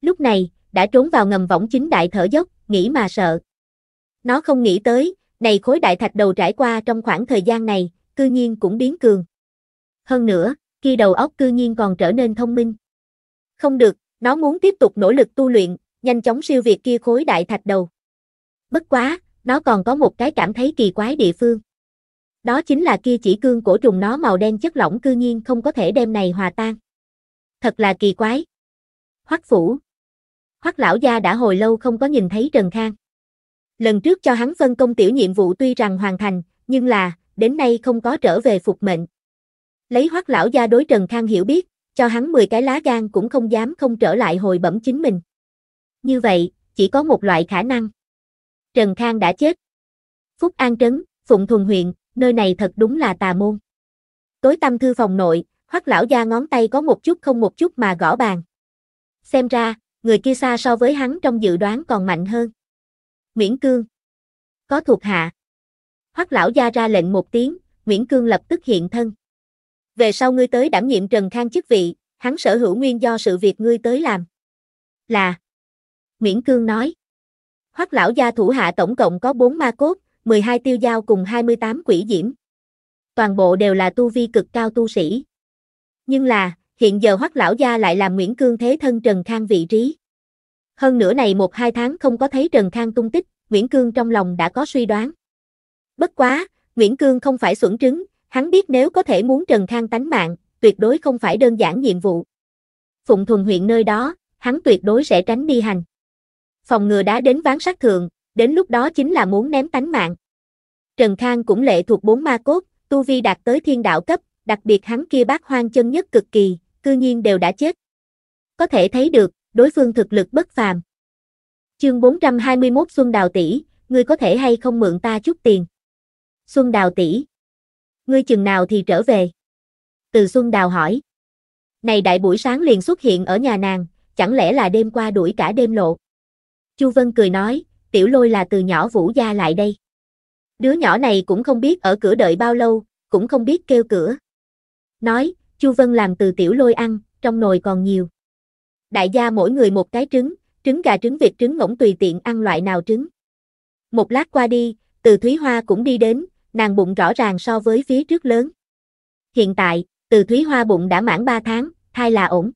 Lúc này, đã trốn vào ngầm võng chính đại thở dốc, nghĩ mà sợ. Nó không nghĩ tới, này khối đại thạch đầu trải qua trong khoảng thời gian này, cư nhiên cũng biến cường. Hơn nữa, khi đầu óc cư nhiên còn trở nên thông minh. Không được, nó muốn tiếp tục nỗ lực tu luyện, nhanh chóng siêu việt kia khối đại thạch đầu. Bất quá, nó còn có một cái cảm thấy kỳ quái địa phương. Đó chính là kia chỉ cương cổ trùng nó màu đen chất lỏng cư nhiên không có thể đem này hòa tan. Thật là kỳ quái. Hoắc phủ. Hoắc lão gia đã hồi lâu không có nhìn thấy Trần Khang. Lần trước cho hắn phân công tiểu nhiệm vụ tuy rằng hoàn thành, nhưng là, đến nay không có trở về phục mệnh. Lấy hoắc lão gia đối Trần Khang hiểu biết, cho hắn 10 cái lá gan cũng không dám không trở lại hồi bẩm chính mình. Như vậy, chỉ có một loại khả năng. Trần Khang đã chết. Phúc An Trấn, Phụng Thuần huyện, nơi này thật đúng là tà môn. Tối tâm thư phòng nội, hoắc lão gia ngón tay có một chút không một chút mà gõ bàn. Xem ra, người kia xa so với hắn trong dự đoán còn mạnh hơn. Nguyễn Cương. Có thuộc hạ. Hoắc lão gia ra lệnh một tiếng, Nguyễn Cương lập tức hiện thân. Về sau ngươi tới đảm nhiệm Trần Khang chức vị, hắn sở hữu nguyên do sự việc ngươi tới làm. Là. Nguyễn Cương nói. Hoắc lão gia thủ hạ tổng cộng có 4 ma cốt, 12 tiêu giao cùng 28 quỷ diễm. Toàn bộ đều là tu vi cực cao tu sĩ. Nhưng là, hiện giờ Hoắc lão gia lại làm Nguyễn Cương thế thân Trần Khang vị trí. Hơn nữa này một hai tháng không có thấy Trần Khang tung tích, Nguyễn Cương trong lòng đã có suy đoán. Bất quá, Nguyễn Cương không phải xuẩn trứng, hắn biết nếu có thể muốn Trần Khang tánh mạng, tuyệt đối không phải đơn giản nhiệm vụ. Phụng thuần huyện nơi đó, hắn tuyệt đối sẽ tránh đi hành. Phòng ngừa đã đến ván sát thượng, đến lúc đó chính là muốn ném tánh mạng. Trần Khang cũng lệ thuộc bốn ma cốt, tu vi đạt tới thiên đạo cấp, đặc biệt hắn kia bác hoang chân nhất cực kỳ, cư nhiên đều đã chết. Có thể thấy được, đối phương thực lực bất phàm. Chương 421 Xuân Đào tỷ, ngươi có thể hay không mượn ta chút tiền? Xuân Đào tỷ, ngươi chừng nào thì trở về? Từ Xuân Đào hỏi. Này đại buổi sáng liền xuất hiện ở nhà nàng, chẳng lẽ là đêm qua đuổi cả đêm lộ? Chu Vân cười nói, tiểu lôi là từ nhỏ vũ gia lại đây. Đứa nhỏ này cũng không biết ở cửa đợi bao lâu, cũng không biết kêu cửa. Nói, Chu Vân làm từ tiểu lôi ăn, trong nồi còn nhiều đại gia mỗi người một cái trứng, trứng gà trứng vịt trứng ngỗng tùy tiện ăn loại nào trứng. Một lát qua đi, từ Thúy Hoa cũng đi đến, nàng bụng rõ ràng so với phía trước lớn. Hiện tại, từ Thúy Hoa bụng đã mãn 3 tháng, thai là ổn.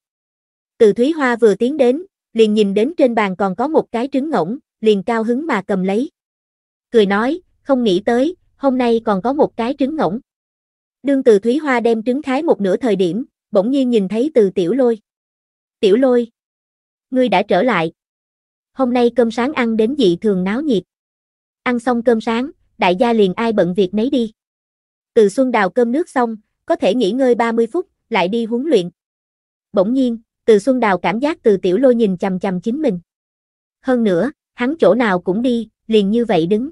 Từ Thúy Hoa vừa tiến đến, liền nhìn đến trên bàn còn có một cái trứng ngỗng, liền cao hứng mà cầm lấy. Cười nói, không nghĩ tới, hôm nay còn có một cái trứng ngỗng. Đương từ Thúy Hoa đem trứng khái một nửa thời điểm, bỗng nhiên nhìn thấy từ tiểu lôi. Tiểu lôi. Ngươi đã trở lại. Hôm nay cơm sáng ăn đến dị thường náo nhiệt. Ăn xong cơm sáng, đại gia liền ai bận việc nấy đi. Từ xuân đào cơm nước xong, có thể nghỉ ngơi 30 phút, lại đi huấn luyện. Bỗng nhiên, từ xuân đào cảm giác từ tiểu lôi nhìn chằm chằm chính mình. Hơn nữa, hắn chỗ nào cũng đi, liền như vậy đứng.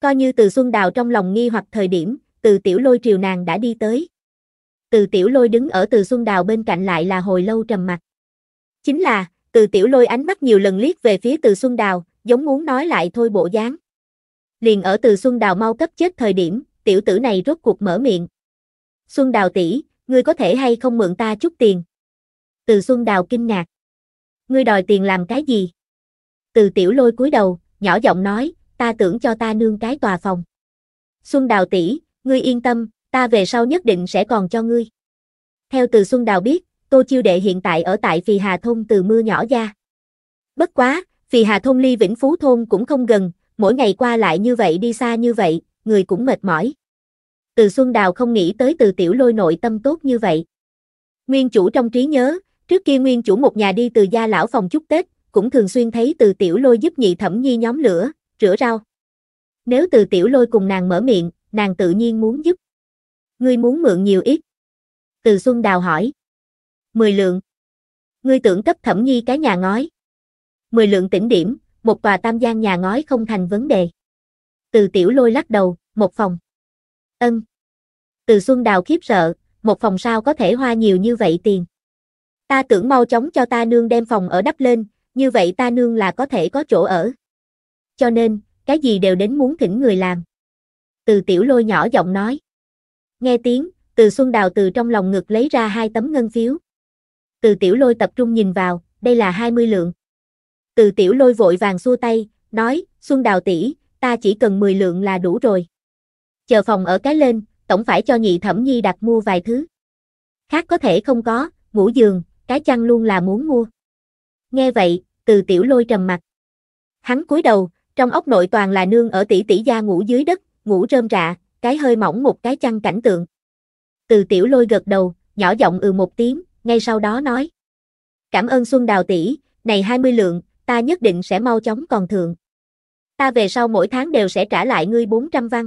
Coi như từ xuân đào trong lòng nghi hoặc thời điểm, từ tiểu lôi triều nàng đã đi tới. Từ tiểu lôi đứng ở từ xuân đào bên cạnh lại là hồi lâu trầm mặt. Chính là, từ tiểu lôi ánh mắt nhiều lần liếc về phía từ Xuân Đào, giống muốn nói lại thôi bộ dáng. Liền ở từ Xuân Đào mau cấp chết thời điểm, tiểu tử này rốt cuộc mở miệng. Xuân Đào tỷ, ngươi có thể hay không mượn ta chút tiền? Từ Xuân Đào kinh ngạc. Ngươi đòi tiền làm cái gì? Từ tiểu lôi cúi đầu, nhỏ giọng nói, ta tưởng cho ta nương cái tòa phòng. Xuân Đào tỷ, ngươi yên tâm, ta về sau nhất định sẽ còn cho ngươi. Theo từ Xuân Đào biết, Tô Chiêu Đệ hiện tại ở tại Phì Hà Thôn từ mưa nhỏ ra. Bất quá, Phì Hà Thôn ly Vĩnh Phú Thôn cũng không gần, mỗi ngày qua lại như vậy đi xa như vậy, người cũng mệt mỏi. Từ Xuân Đào không nghĩ tới từ tiểu lôi nội tâm tốt như vậy. Nguyên chủ trong trí nhớ, trước kia nguyên chủ một nhà đi từ gia lão phòng chúc Tết, cũng thường xuyên thấy từ tiểu lôi giúp nhị thẩm nhi nhóm lửa, rửa rau. Nếu từ tiểu lôi cùng nàng mở miệng, nàng tự nhiên muốn giúp. Ngươi muốn mượn nhiều ít. Từ Xuân Đào hỏi. 10 lượng. Ngươi tưởng cấp thẩm nhi cái nhà ngói. 10 lượng tỉnh điểm, một tòa tam gian nhà ngói không thành vấn đề. Từ tiểu lôi lắc đầu, một phòng. Ân. Từ xuân đào khiếp sợ, một phòng sao có thể hoa nhiều như vậy tiền. Ta tưởng mau chóng cho ta nương đem phòng ở đắp lên, như vậy ta nương là có thể có chỗ ở. Cho nên, cái gì đều đến muốn thỉnh người làm. Từ tiểu lôi nhỏ giọng nói. Nghe tiếng, từ xuân đào từ trong lòng ngực lấy ra hai tấm ngân phiếu từ tiểu lôi tập trung nhìn vào, đây là 20 lượng. Từ tiểu lôi vội vàng xua tay, nói, Xuân Đào tỷ, ta chỉ cần 10 lượng là đủ rồi. Chờ phòng ở cái lên, tổng phải cho nhị thẩm nhi đặt mua vài thứ. Khác có thể không có, ngủ giường, cái chăn luôn là muốn mua. Nghe vậy, từ tiểu lôi trầm mặt. Hắn cúi đầu, trong ốc nội toàn là nương ở tỷ tỷ gia ngủ dưới đất, ngủ rơm rạ, cái hơi mỏng một cái chăn cảnh tượng. Từ tiểu lôi gật đầu, nhỏ giọng ừ một tiếng, ngay sau đó nói. Cảm ơn Xuân Đào tỷ, này 20 lượng, ta nhất định sẽ mau chóng còn thượng. Ta về sau mỗi tháng đều sẽ trả lại ngươi 400 văn.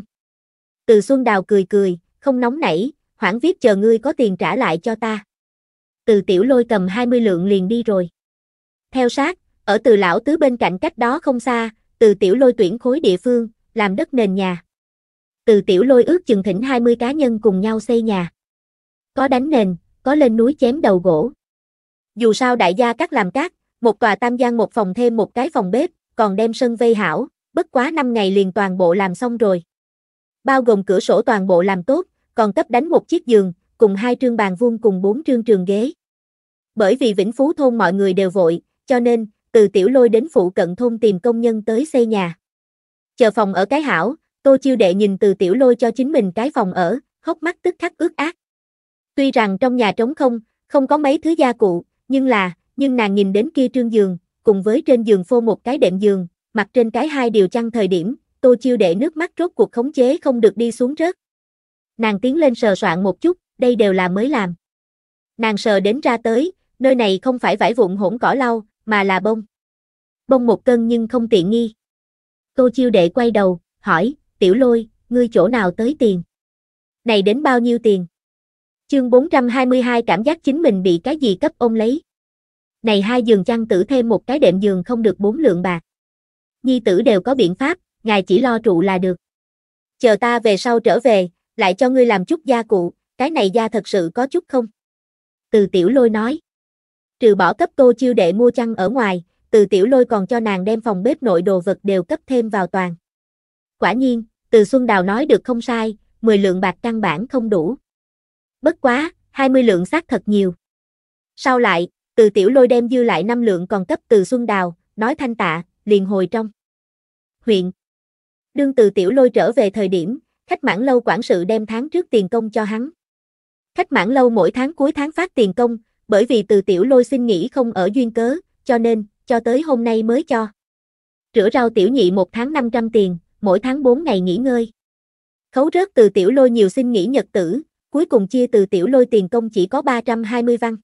Từ Xuân Đào cười cười, không nóng nảy, hoãn viết chờ ngươi có tiền trả lại cho ta. Từ tiểu lôi cầm 20 lượng liền đi rồi. Theo sát, ở từ lão tứ bên cạnh cách đó không xa, từ tiểu lôi tuyển khối địa phương, làm đất nền nhà. Từ tiểu lôi ước chừng thỉnh 20 cá nhân cùng nhau xây nhà. Có đánh nền, có lên núi chém đầu gỗ. Dù sao đại gia các làm cát, một tòa tam gian một phòng thêm một cái phòng bếp, còn đem sân vây hảo, bất quá 5 ngày liền toàn bộ làm xong rồi. Bao gồm cửa sổ toàn bộ làm tốt, còn cấp đánh một chiếc giường, cùng hai trương bàn vuông cùng bốn trương trường ghế. Bởi vì Vĩnh Phú thôn mọi người đều vội, cho nên, từ tiểu lôi đến phụ cận thôn tìm công nhân tới xây nhà. Chờ phòng ở cái hảo, Tô Chiêu Đệ nhìn từ tiểu lôi cho chính mình cái phòng ở, khóc mắt tức khắc ướt ác Tuy rằng trong nhà trống không, không có mấy thứ gia cụ, nhưng là, nhưng nàng nhìn đến kia trương giường, cùng với trên giường phô một cái đệm giường, mặt trên cái hai điều chăn thời điểm, Tô Chiêu để nước mắt rốt cuộc khống chế không được đi xuống rớt. Nàng tiến lên sờ soạn một chút, đây đều là mới làm. Nàng sờ đến ra tới, nơi này không phải vải vụn hỗn cỏ lau, mà là bông. Bông một cân nhưng không tiện nghi. Tô Chiêu đệ quay đầu, hỏi, tiểu lôi, ngươi chỗ nào tới tiền? Này đến bao nhiêu tiền? Chương 422 cảm giác chính mình bị cái gì cấp ôm lấy. Này hai giường chăn tử thêm một cái đệm giường không được bốn lượng bạc. Nhi tử đều có biện pháp, ngài chỉ lo trụ là được. Chờ ta về sau trở về, lại cho ngươi làm chút gia cụ, cái này gia thật sự có chút không? Từ tiểu lôi nói. Trừ bỏ cấp cô chiêu đệ mua chăn ở ngoài, từ tiểu lôi còn cho nàng đem phòng bếp nội đồ vật đều cấp thêm vào toàn. Quả nhiên, từ Xuân Đào nói được không sai, 10 lượng bạc căn bản không đủ bất quá, 20 lượng xác thật nhiều. Sau lại, từ tiểu lôi đem dư lại 5 lượng còn cấp từ Xuân Đào, nói thanh tạ, liền hồi trong. Huyện Đương từ tiểu lôi trở về thời điểm, khách mãn lâu quản sự đem tháng trước tiền công cho hắn. Khách mãn lâu mỗi tháng cuối tháng phát tiền công, bởi vì từ tiểu lôi xin nghỉ không ở duyên cớ, cho nên, cho tới hôm nay mới cho. Rửa rau tiểu nhị một tháng 500 tiền, mỗi tháng 4 ngày nghỉ ngơi. Khấu rớt từ tiểu lôi nhiều xin nghỉ nhật tử, cuối cùng chia từ tiểu lôi tiền công chỉ có 320 văn.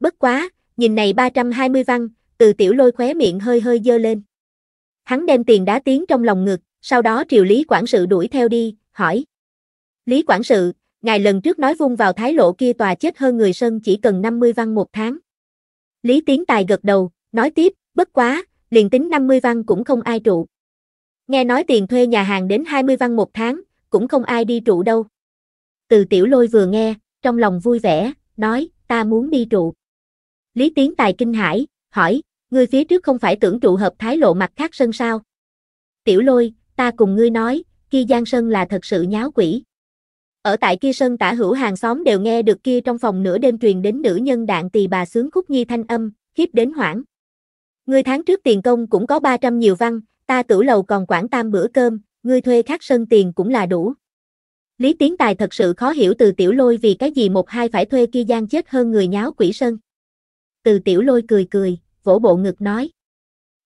Bất quá, nhìn này 320 văn, từ tiểu lôi khóe miệng hơi hơi dơ lên. Hắn đem tiền đá tiến trong lòng ngực, sau đó triều Lý Quản sự đuổi theo đi, hỏi. Lý Quản sự, ngài lần trước nói vung vào thái lộ kia tòa chết hơn người sân chỉ cần 50 văn một tháng. Lý Tiến Tài gật đầu, nói tiếp, bất quá, liền tính 50 văn cũng không ai trụ. Nghe nói tiền thuê nhà hàng đến 20 văn một tháng, cũng không ai đi trụ đâu. Từ tiểu lôi vừa nghe, trong lòng vui vẻ, nói, ta muốn đi trụ. Lý Tiến Tài kinh hãi, hỏi, ngươi phía trước không phải tưởng trụ hợp thái lộ mặt khác sân sao? Tiểu lôi, ta cùng ngươi nói, kia Giang Sơn là thật sự nháo quỷ. Ở tại kia Sơn tả hữu hàng xóm đều nghe được kia trong phòng nửa đêm truyền đến nữ nhân đạn tỳ bà sướng khúc nhi thanh âm, khiếp đến hoảng. Ngươi tháng trước tiền công cũng có 300 nhiều văn, ta tử lầu còn quản tam bữa cơm, ngươi thuê khác sân tiền cũng là đủ. Lý Tiến Tài thật sự khó hiểu từ tiểu lôi vì cái gì một hai phải thuê kia gian chết hơn người nháo quỷ sơn. Từ tiểu lôi cười cười, vỗ bộ ngực nói.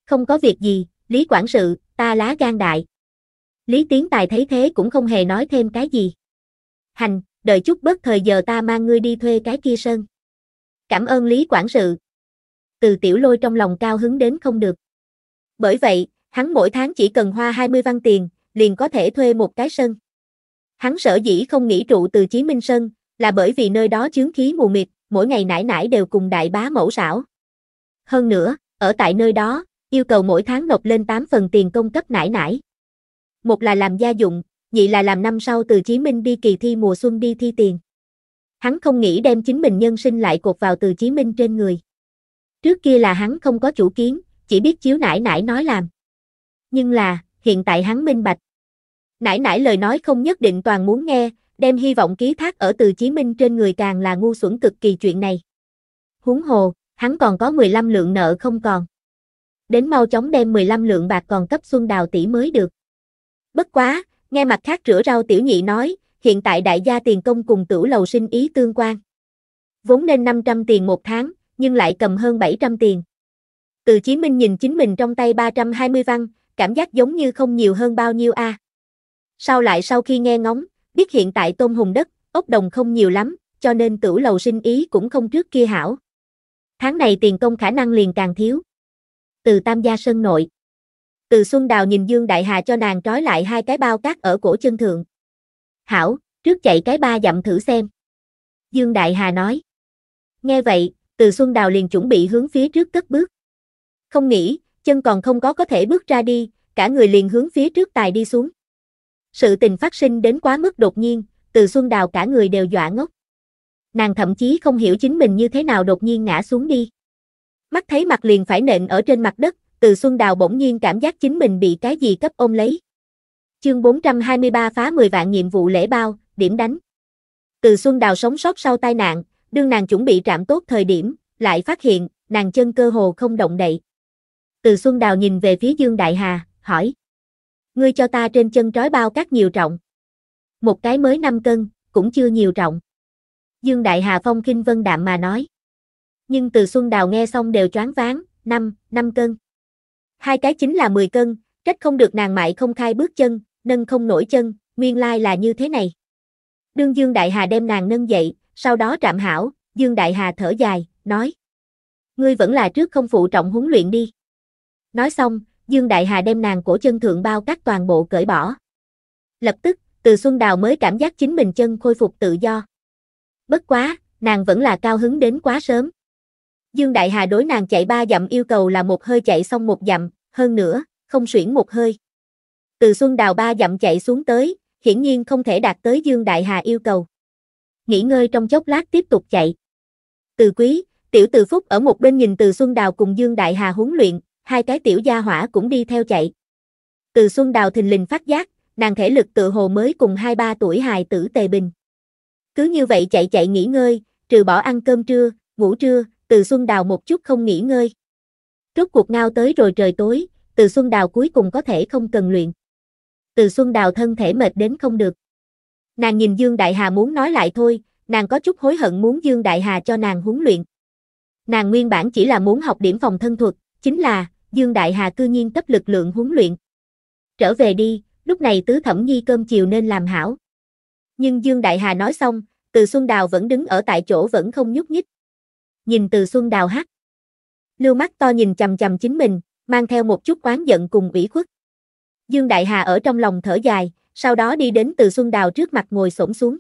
Không có việc gì, Lý quản sự, ta lá gan đại. Lý Tiến Tài thấy thế cũng không hề nói thêm cái gì. Hành, đợi chút bất thời giờ ta mang ngươi đi thuê cái kia sơn. Cảm ơn Lý quản sự. Từ tiểu lôi trong lòng cao hứng đến không được. Bởi vậy, hắn mỗi tháng chỉ cần hoa 20 văn tiền, liền có thể thuê một cái sân. Hắn sở dĩ không nghĩ trụ từ Chí Minh Sơn, là bởi vì nơi đó chướng khí mù mịt, mỗi ngày nải nải đều cùng đại bá mẫu xảo. Hơn nữa, ở tại nơi đó, yêu cầu mỗi tháng nộp lên 8 phần tiền công cấp nải nải. Một là làm gia dụng, nhị là làm năm sau từ Chí Minh đi kỳ thi mùa xuân đi thi tiền. Hắn không nghĩ đem chính mình nhân sinh lại cột vào từ Chí Minh trên người. Trước kia là hắn không có chủ kiến, chỉ biết chiếu nải nải nói làm. Nhưng là, hiện tại hắn minh bạch, Nãi nãi lời nói không nhất định toàn muốn nghe, đem hy vọng ký thác ở từ Chí Minh trên người càng là ngu xuẩn cực kỳ chuyện này. Huống hồ, hắn còn có 15 lượng nợ không còn. Đến mau chóng đem 15 lượng bạc còn cấp Xuân Đào tỷ mới được. Bất quá, nghe mặt khác rửa rau tiểu nhị nói, hiện tại đại gia tiền công cùng tửu lầu sinh ý tương quan. Vốn nên 500 tiền một tháng, nhưng lại cầm hơn 700 tiền. Từ Chí Minh nhìn chính mình trong tay 320 văn, cảm giác giống như không nhiều hơn bao nhiêu a. À sau lại sau khi nghe ngóng, biết hiện tại tôm hùm đất, ốc đồng không nhiều lắm, cho nên tửu lầu sinh ý cũng không trước kia hảo. Tháng này tiền công khả năng liền càng thiếu. Từ Tam gia sơn nội. Từ Xuân Đào nhìn Dương Đại Hà cho nàng trói lại hai cái bao cát ở cổ chân thượng. Hảo, trước chạy cái ba dặm thử xem. Dương Đại Hà nói. Nghe vậy, từ Xuân Đào liền chuẩn bị hướng phía trước cất bước. Không nghĩ, chân còn không có có thể bước ra đi, cả người liền hướng phía trước tài đi xuống. Sự tình phát sinh đến quá mức đột nhiên, từ Xuân Đào cả người đều dọa ngốc. Nàng thậm chí không hiểu chính mình như thế nào đột nhiên ngã xuống đi. Mắt thấy mặt liền phải nện ở trên mặt đất, từ Xuân Đào bỗng nhiên cảm giác chính mình bị cái gì cấp ôm lấy. Chương 423 phá 10 vạn nhiệm vụ lễ bao, điểm đánh. Từ Xuân Đào sống sót sau tai nạn, đương nàng chuẩn bị trạm tốt thời điểm, lại phát hiện, nàng chân cơ hồ không động đậy. Từ Xuân Đào nhìn về phía Dương Đại Hà, hỏi ngươi cho ta trên chân trói bao cát nhiều trọng. Một cái mới 5 cân, cũng chưa nhiều trọng. Dương Đại Hà Phong khinh vân đạm mà nói. Nhưng từ Xuân Đào nghe xong đều choáng váng, 5, 5 cân. Hai cái chính là 10 cân, trách không được nàng mại không khai bước chân, nâng không nổi chân, nguyên lai là như thế này. Đương Dương Đại Hà đem nàng nâng dậy, sau đó trạm hảo, Dương Đại Hà thở dài, nói. Ngươi vẫn là trước không phụ trọng huấn luyện đi. Nói xong, Dương Đại Hà đem nàng cổ chân thượng bao cắt toàn bộ cởi bỏ. Lập tức, từ Xuân Đào mới cảm giác chính mình chân khôi phục tự do. Bất quá, nàng vẫn là cao hứng đến quá sớm. Dương Đại Hà đối nàng chạy ba dặm yêu cầu là một hơi chạy xong một dặm, hơn nữa, không suyễn một hơi. Từ Xuân Đào ba dặm chạy xuống tới, hiển nhiên không thể đạt tới Dương Đại Hà yêu cầu. Nghỉ ngơi trong chốc lát tiếp tục chạy. Từ Quý, Tiểu Từ Phúc ở một bên nhìn Từ Xuân Đào cùng Dương Đại Hà huấn luyện, hai cái tiểu gia hỏa cũng đi theo chạy. Từ Xuân Đào thình lình phát giác, nàng thể lực tự hồ mới cùng hai ba tuổi hài tử tề bình. Cứ như vậy chạy chạy nghỉ ngơi, trừ bỏ ăn cơm trưa, ngủ trưa, từ Xuân Đào một chút không nghỉ ngơi. Rốt cuộc ngao tới rồi trời tối, từ Xuân Đào cuối cùng có thể không cần luyện. Từ Xuân Đào thân thể mệt đến không được. Nàng nhìn Dương Đại Hà muốn nói lại thôi, nàng có chút hối hận muốn Dương Đại Hà cho nàng huấn luyện. Nàng nguyên bản chỉ là muốn học điểm phòng thân thuật, chính là Dương Đại Hà cư nhiên tấp lực lượng huấn luyện. Trở về đi, lúc này tứ thẩm nhi cơm chiều nên làm hảo. Nhưng Dương Đại Hà nói xong, từ Xuân Đào vẫn đứng ở tại chỗ vẫn không nhúc nhích. Nhìn từ Xuân Đào hát. Lưu mắt to nhìn chầm chầm chính mình, mang theo một chút quán giận cùng ủy khuất. Dương Đại Hà ở trong lòng thở dài, sau đó đi đến từ Xuân Đào trước mặt ngồi xổm xuống.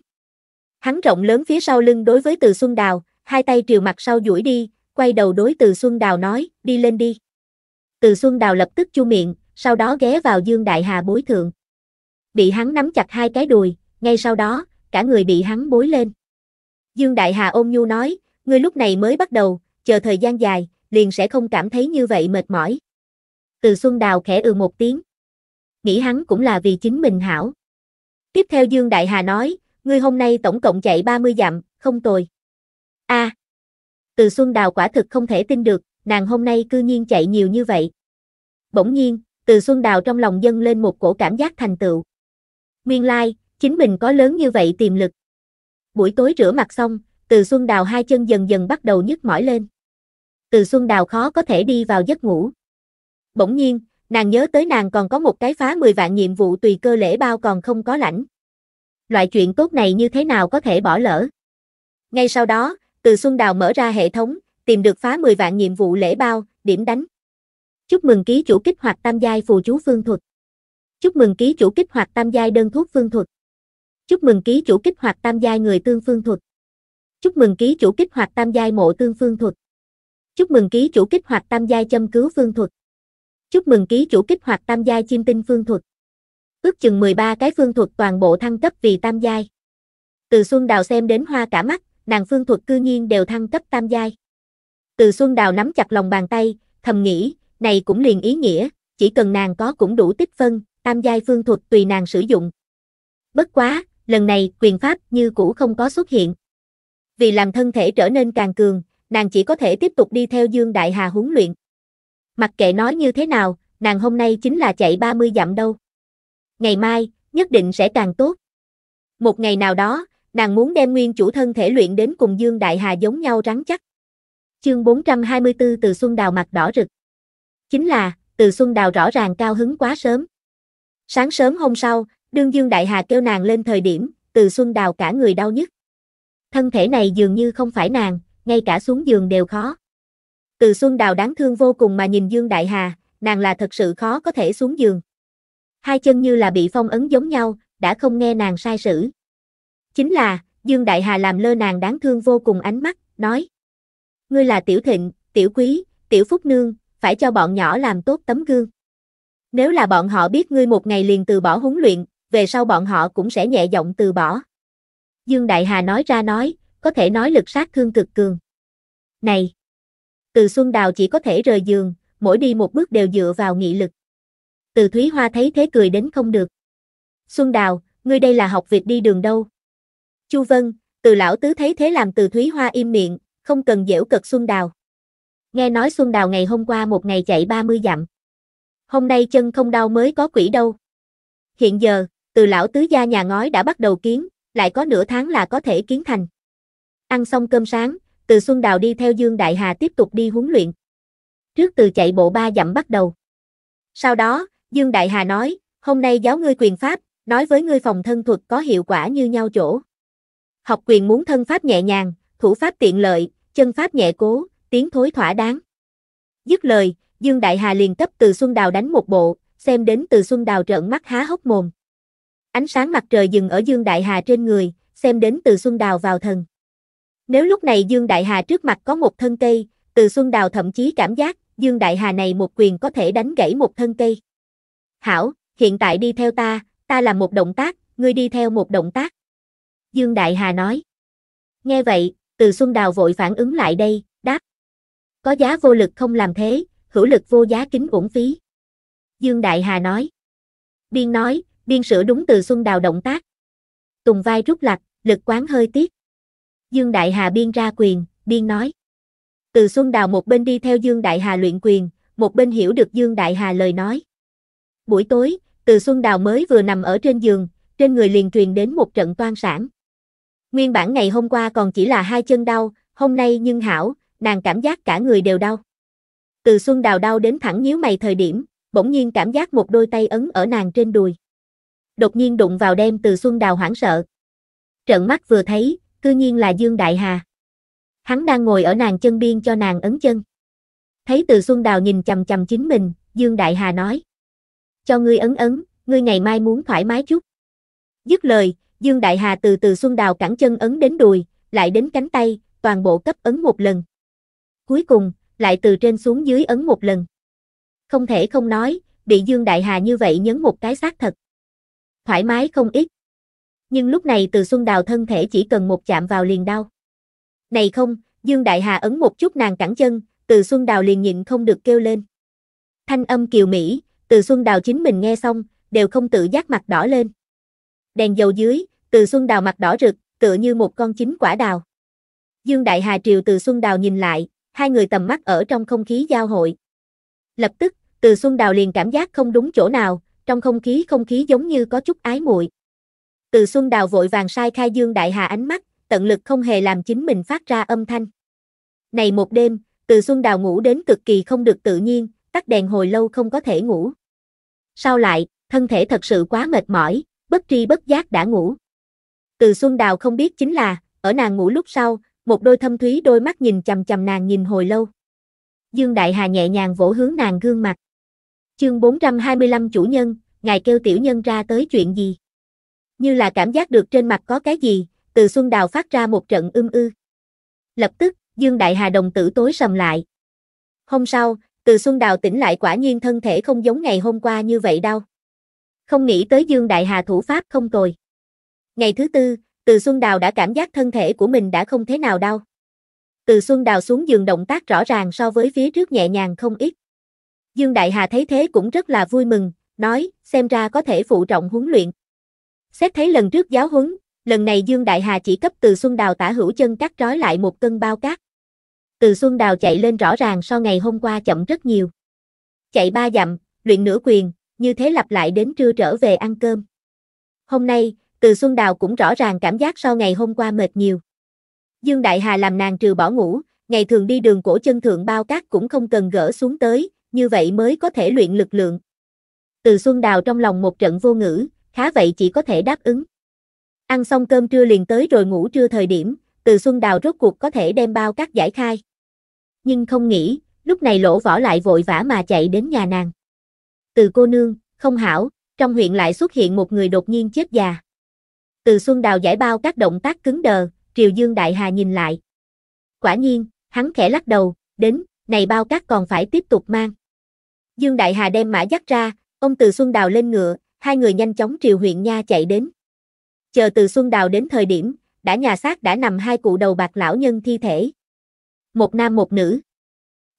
Hắn rộng lớn phía sau lưng đối với từ Xuân Đào, hai tay triều mặt sau duỗi đi, quay đầu đối từ Xuân Đào nói, đi lên đi. Từ Xuân Đào lập tức chu miệng, sau đó ghé vào Dương Đại Hà bối thượng. Bị hắn nắm chặt hai cái đùi, ngay sau đó, cả người bị hắn bối lên. Dương Đại Hà ôm nhu nói, ngươi lúc này mới bắt đầu, chờ thời gian dài, liền sẽ không cảm thấy như vậy mệt mỏi. Từ Xuân Đào khẽ ừ một tiếng. Nghĩ hắn cũng là vì chính mình hảo. Tiếp theo Dương Đại Hà nói, ngươi hôm nay tổng cộng chạy 30 dặm, không tồi. a à, Từ Xuân Đào quả thực không thể tin được, nàng hôm nay cư nhiên chạy nhiều như vậy bỗng nhiên, từ Xuân Đào trong lòng dâng lên một cổ cảm giác thành tựu. Nguyên lai, like, chính mình có lớn như vậy tiềm lực. Buổi tối rửa mặt xong, từ Xuân Đào hai chân dần dần bắt đầu nhức mỏi lên. Từ Xuân Đào khó có thể đi vào giấc ngủ. Bỗng nhiên, nàng nhớ tới nàng còn có một cái phá 10 vạn nhiệm vụ tùy cơ lễ bao còn không có lãnh. Loại chuyện tốt này như thế nào có thể bỏ lỡ. Ngay sau đó, từ Xuân Đào mở ra hệ thống, tìm được phá 10 vạn nhiệm vụ lễ bao, điểm đánh. Chúc mừng ký chủ kích hoạt tam giai phù chú phương thuật. Chúc mừng ký chủ kích hoạt tam giai đơn thuốc phương thuật. Chúc mừng ký chủ kích hoạt tam giai người tương phương thuật. Chúc mừng ký chủ kích hoạt tam giai mộ tương phương thuật. Chúc mừng ký chủ kích hoạt tam giai châm cứu phương thuật. Chúc mừng ký chủ kích hoạt tam giai chim tinh phương thuật. Ước chừng 13 cái phương thuật toàn bộ thăng cấp vì tam giai. Từ Xuân Đào xem đến hoa cả mắt, nàng phương thuật cư nhiên đều thăng cấp tam giai. Từ Xuân Đào nắm chặt lòng bàn tay, thầm nghĩ, này cũng liền ý nghĩa, chỉ cần nàng có cũng đủ tích phân, tam giai phương thuật tùy nàng sử dụng. Bất quá, lần này quyền pháp như cũ không có xuất hiện. Vì làm thân thể trở nên càng cường, nàng chỉ có thể tiếp tục đi theo Dương Đại Hà huấn luyện. Mặc kệ nói như thế nào, nàng hôm nay chính là chạy 30 dặm đâu. Ngày mai, nhất định sẽ càng tốt. Một ngày nào đó, nàng muốn đem nguyên chủ thân thể luyện đến cùng Dương Đại Hà giống nhau rắn chắc. Chương 424 từ Xuân Đào mặt đỏ rực. Chính là, từ Xuân Đào rõ ràng cao hứng quá sớm. Sáng sớm hôm sau, đương Dương Đại Hà kêu nàng lên thời điểm, từ Xuân Đào cả người đau nhức. Thân thể này dường như không phải nàng, ngay cả xuống giường đều khó. Từ Xuân Đào đáng thương vô cùng mà nhìn Dương Đại Hà, nàng là thật sự khó có thể xuống giường. Hai chân như là bị phong ấn giống nhau, đã không nghe nàng sai sử. Chính là, Dương Đại Hà làm lơ nàng đáng thương vô cùng ánh mắt, nói. Ngươi là Tiểu Thịnh, Tiểu Quý, Tiểu Phúc Nương, phải cho bọn nhỏ làm tốt tấm gương. Nếu là bọn họ biết ngươi một ngày liền từ bỏ huấn luyện, về sau bọn họ cũng sẽ nhẹ giọng từ bỏ. Dương Đại Hà nói ra nói, có thể nói lực sát thương cực cường. Này! Từ Xuân Đào chỉ có thể rời giường, mỗi đi một bước đều dựa vào nghị lực. Từ Thúy Hoa thấy thế cười đến không được. Xuân Đào, ngươi đây là học việc đi đường đâu? Chu Vân, từ lão tứ thấy thế làm từ Thúy Hoa im miệng, không cần dễu cật Xuân Đào nghe nói Xuân Đào ngày hôm qua một ngày chạy 30 dặm. Hôm nay chân không đau mới có quỷ đâu. Hiện giờ, từ lão tứ gia nhà ngói đã bắt đầu kiến, lại có nửa tháng là có thể kiến thành. Ăn xong cơm sáng, từ Xuân Đào đi theo Dương Đại Hà tiếp tục đi huấn luyện. Trước từ chạy bộ ba dặm bắt đầu. Sau đó, Dương Đại Hà nói, hôm nay giáo ngươi quyền pháp, nói với ngươi phòng thân thuật có hiệu quả như nhau chỗ. Học quyền muốn thân pháp nhẹ nhàng, thủ pháp tiện lợi, chân pháp nhẹ cố, tiếng thối thỏa đáng. Dứt lời, Dương Đại Hà liền cấp từ Xuân Đào đánh một bộ, xem đến từ Xuân Đào trợn mắt há hốc mồm. Ánh sáng mặt trời dừng ở Dương Đại Hà trên người, xem đến từ Xuân Đào vào thần. Nếu lúc này Dương Đại Hà trước mặt có một thân cây, từ Xuân Đào thậm chí cảm giác Dương Đại Hà này một quyền có thể đánh gãy một thân cây. Hảo, hiện tại đi theo ta, ta làm một động tác, ngươi đi theo một động tác. Dương Đại Hà nói. Nghe vậy, từ Xuân Đào vội phản ứng lại đây, đáp có giá vô lực không làm thế, hữu lực vô giá kính uổng phí. Dương Đại Hà nói. Biên nói, biên sửa đúng từ Xuân Đào động tác. Tùng vai rút lạc, lực quán hơi tiếc. Dương Đại Hà biên ra quyền, biên nói. Từ Xuân Đào một bên đi theo Dương Đại Hà luyện quyền, một bên hiểu được Dương Đại Hà lời nói. Buổi tối, Từ Xuân Đào mới vừa nằm ở trên giường, trên người liền truyền đến một trận toan sản. Nguyên bản ngày hôm qua còn chỉ là hai chân đau, hôm nay nhưng hảo, nàng cảm giác cả người đều đau. Từ Xuân Đào đau đến thẳng nhíu mày thời điểm, bỗng nhiên cảm giác một đôi tay ấn ở nàng trên đùi. Đột nhiên đụng vào đem Từ Xuân Đào hoảng sợ. trận mắt vừa thấy, cư nhiên là Dương Đại Hà. Hắn đang ngồi ở nàng chân biên cho nàng ấn chân. Thấy Từ Xuân Đào nhìn chầm chầm chính mình, Dương Đại Hà nói. Cho ngươi ấn ấn, ngươi ngày mai muốn thoải mái chút. Dứt lời, Dương Đại Hà từ từ Xuân Đào cẳng chân ấn đến đùi, lại đến cánh tay, toàn bộ cấp ấn một lần cuối cùng, lại từ trên xuống dưới ấn một lần. Không thể không nói, bị Dương Đại Hà như vậy nhấn một cái xác thật. Thoải mái không ít. Nhưng lúc này từ Xuân Đào thân thể chỉ cần một chạm vào liền đau. Này không, Dương Đại Hà ấn một chút nàng cẳng chân, từ Xuân Đào liền nhịn không được kêu lên. Thanh âm kiều Mỹ, từ Xuân Đào chính mình nghe xong, đều không tự giác mặt đỏ lên. Đèn dầu dưới, từ Xuân Đào mặt đỏ rực, tựa như một con chính quả đào. Dương Đại Hà triều từ Xuân Đào nhìn lại, hai người tầm mắt ở trong không khí giao hội. Lập tức, Từ Xuân Đào liền cảm giác không đúng chỗ nào, trong không khí không khí giống như có chút ái muội. Từ Xuân Đào vội vàng sai khai Dương Đại Hà ánh mắt, tận lực không hề làm chính mình phát ra âm thanh. Này một đêm, Từ Xuân Đào ngủ đến cực kỳ không được tự nhiên, tắt đèn hồi lâu không có thể ngủ. Sau lại, thân thể thật sự quá mệt mỏi, bất tri bất giác đã ngủ. Từ Xuân Đào không biết chính là, ở nàng ngủ lúc sau, một đôi thâm thúy đôi mắt nhìn chầm chầm nàng nhìn hồi lâu. Dương Đại Hà nhẹ nhàng vỗ hướng nàng gương mặt. Chương 425 chủ nhân, ngài kêu tiểu nhân ra tới chuyện gì? Như là cảm giác được trên mặt có cái gì, từ Xuân Đào phát ra một trận ưm ư. Lập tức, Dương Đại Hà đồng tử tối sầm lại. Hôm sau, từ Xuân Đào tỉnh lại quả nhiên thân thể không giống ngày hôm qua như vậy đâu. Không nghĩ tới Dương Đại Hà thủ pháp không tồi. Ngày thứ tư, từ Xuân Đào đã cảm giác thân thể của mình đã không thế nào đau. Từ Xuân Đào xuống giường động tác rõ ràng so với phía trước nhẹ nhàng không ít. Dương Đại Hà thấy thế cũng rất là vui mừng, nói, xem ra có thể phụ trọng huấn luyện. Xét thấy lần trước giáo huấn, lần này Dương Đại Hà chỉ cấp Từ Xuân Đào tả hữu chân cắt trói lại một cân bao cát. Từ Xuân Đào chạy lên rõ ràng so ngày hôm qua chậm rất nhiều. Chạy ba dặm, luyện nửa quyền, như thế lặp lại đến trưa trở về ăn cơm. Hôm nay, từ Xuân Đào cũng rõ ràng cảm giác sau ngày hôm qua mệt nhiều. Dương Đại Hà làm nàng trừ bỏ ngủ, ngày thường đi đường cổ chân thượng bao cát cũng không cần gỡ xuống tới, như vậy mới có thể luyện lực lượng. Từ Xuân Đào trong lòng một trận vô ngữ, khá vậy chỉ có thể đáp ứng. Ăn xong cơm trưa liền tới rồi ngủ trưa thời điểm, từ Xuân Đào rốt cuộc có thể đem bao cát giải khai. Nhưng không nghĩ, lúc này lỗ võ lại vội vã mà chạy đến nhà nàng. Từ cô nương, không hảo, trong huyện lại xuất hiện một người đột nhiên chết già. Từ Xuân Đào giải bao các động tác cứng đờ, Triều Dương Đại Hà nhìn lại. Quả nhiên, hắn khẽ lắc đầu, đến, này bao các còn phải tiếp tục mang. Dương Đại Hà đem mã dắt ra, ông Từ Xuân Đào lên ngựa, hai người nhanh chóng triều huyện nha chạy đến. Chờ Từ Xuân Đào đến thời điểm, đã nhà xác đã nằm hai cụ đầu bạc lão nhân thi thể. Một nam một nữ.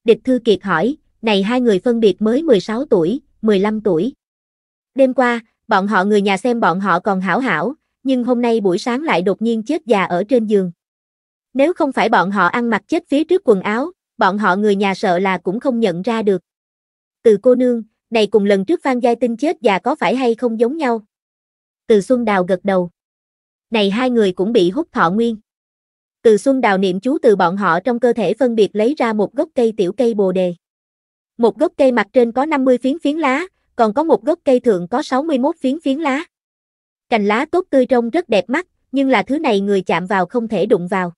Địch Thư Kiệt hỏi, này hai người phân biệt mới 16 tuổi, 15 tuổi. Đêm qua, bọn họ người nhà xem bọn họ còn hảo hảo, nhưng hôm nay buổi sáng lại đột nhiên chết già ở trên giường. Nếu không phải bọn họ ăn mặc chết phía trước quần áo, bọn họ người nhà sợ là cũng không nhận ra được. Từ cô nương, này cùng lần trước Phan Giai Tinh chết già có phải hay không giống nhau? Từ Xuân Đào gật đầu. Này hai người cũng bị hút thọ nguyên. Từ Xuân Đào niệm chú từ bọn họ trong cơ thể phân biệt lấy ra một gốc cây tiểu cây bồ đề. Một gốc cây mặt trên có 50 phiến phiến lá, còn có một gốc cây thượng có 61 phiến phiến lá. Cành lá tốt tươi trông rất đẹp mắt, nhưng là thứ này người chạm vào không thể đụng vào.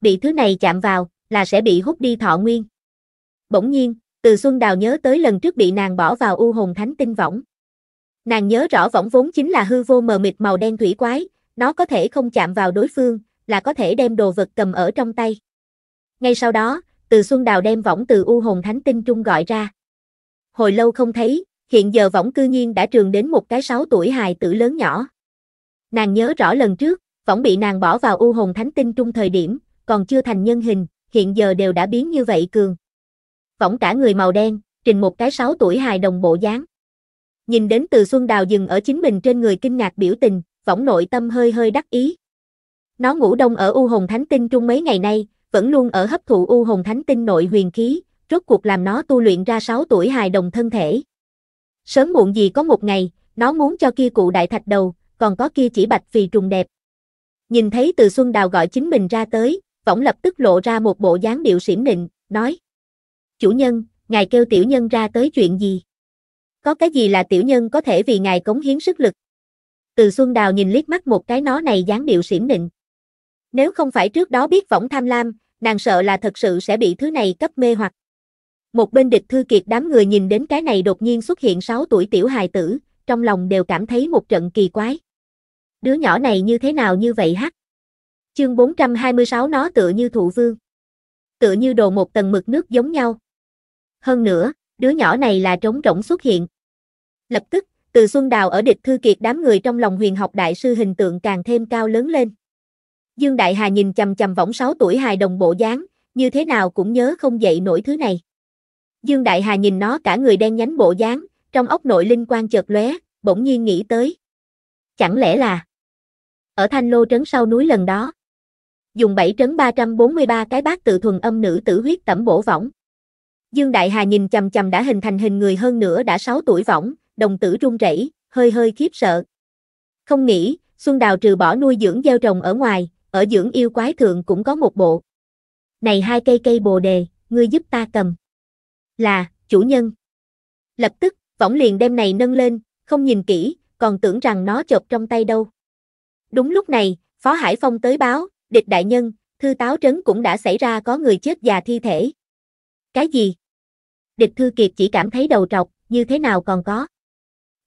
Bị thứ này chạm vào, là sẽ bị hút đi thọ nguyên. Bỗng nhiên, từ Xuân Đào nhớ tới lần trước bị nàng bỏ vào u hồn thánh tinh võng. Nàng nhớ rõ võng vốn chính là hư vô mờ mịt màu đen thủy quái, nó có thể không chạm vào đối phương, là có thể đem đồ vật cầm ở trong tay. Ngay sau đó, từ Xuân Đào đem võng từ u hồn thánh tinh trung gọi ra. Hồi lâu không thấy, hiện giờ võng cư nhiên đã trường đến một cái sáu tuổi hài tử lớn nhỏ. Nàng nhớ rõ lần trước, võng bị nàng bỏ vào u hồn thánh tinh trung thời điểm, còn chưa thành nhân hình, hiện giờ đều đã biến như vậy cường. Võng cả người màu đen, trình một cái sáu tuổi hài đồng bộ dáng. Nhìn đến từ Xuân Đào dừng ở chính mình trên người kinh ngạc biểu tình, võng nội tâm hơi hơi đắc ý. Nó ngủ đông ở U Hồn Thánh Tinh trung mấy ngày nay, vẫn luôn ở hấp thụ U Hồn Thánh Tinh nội huyền khí, rốt cuộc làm nó tu luyện ra 6 tuổi hài đồng thân thể. Sớm muộn gì có một ngày, nó muốn cho kia cụ đại thạch đầu, còn có kia chỉ bạch vì trùng đẹp. Nhìn thấy từ Xuân Đào gọi chính mình ra tới, võng lập tức lộ ra một bộ dáng điệu xỉm nịnh, nói. Chủ nhân, ngài kêu tiểu nhân ra tới chuyện gì? Có cái gì là tiểu nhân có thể vì ngài cống hiến sức lực? Từ Xuân Đào nhìn liếc mắt một cái nó này dáng điệu xỉm nịnh. Nếu không phải trước đó biết võng tham lam, nàng sợ là thật sự sẽ bị thứ này cấp mê hoặc. Một bên địch thư kiệt đám người nhìn đến cái này đột nhiên xuất hiện 6 tuổi tiểu hài tử, trong lòng đều cảm thấy một trận kỳ quái. Đứa nhỏ này như thế nào như vậy hắc? Chương 426 nó tựa như thụ vương. Tựa như đồ một tầng mực nước giống nhau. Hơn nữa, đứa nhỏ này là trống rỗng xuất hiện. Lập tức, từ Xuân Đào ở địch thư kiệt đám người trong lòng huyền học đại sư hình tượng càng thêm cao lớn lên. Dương Đại Hà nhìn chầm chầm võng 6 tuổi hài đồng bộ dáng, như thế nào cũng nhớ không dậy nổi thứ này. Dương Đại Hà nhìn nó cả người đen nhánh bộ dáng, trong ốc nội linh quan chợt lóe, bỗng nhiên nghĩ tới. Chẳng lẽ là ở Thanh Lô trấn sau núi lần đó, dùng 7 trấn 343 cái bát tự thuần âm nữ tử huyết tẩm bổ võng. Dương Đại Hà nhìn chằm chằm đã hình thành hình người hơn nữa đã 6 tuổi võng, đồng tử run rẩy, hơi hơi khiếp sợ. Không nghĩ, Xuân Đào trừ bỏ nuôi dưỡng gieo trồng ở ngoài, ở dưỡng yêu quái thượng cũng có một bộ. Này hai cây cây bồ đề, ngươi giúp ta cầm là, chủ nhân. Lập tức, võng liền đem này nâng lên, không nhìn kỹ, còn tưởng rằng nó chộp trong tay đâu. Đúng lúc này, Phó Hải Phong tới báo, địch đại nhân, thư táo trấn cũng đã xảy ra có người chết già thi thể. Cái gì? Địch Thư Kiệt chỉ cảm thấy đầu trọc, như thế nào còn có.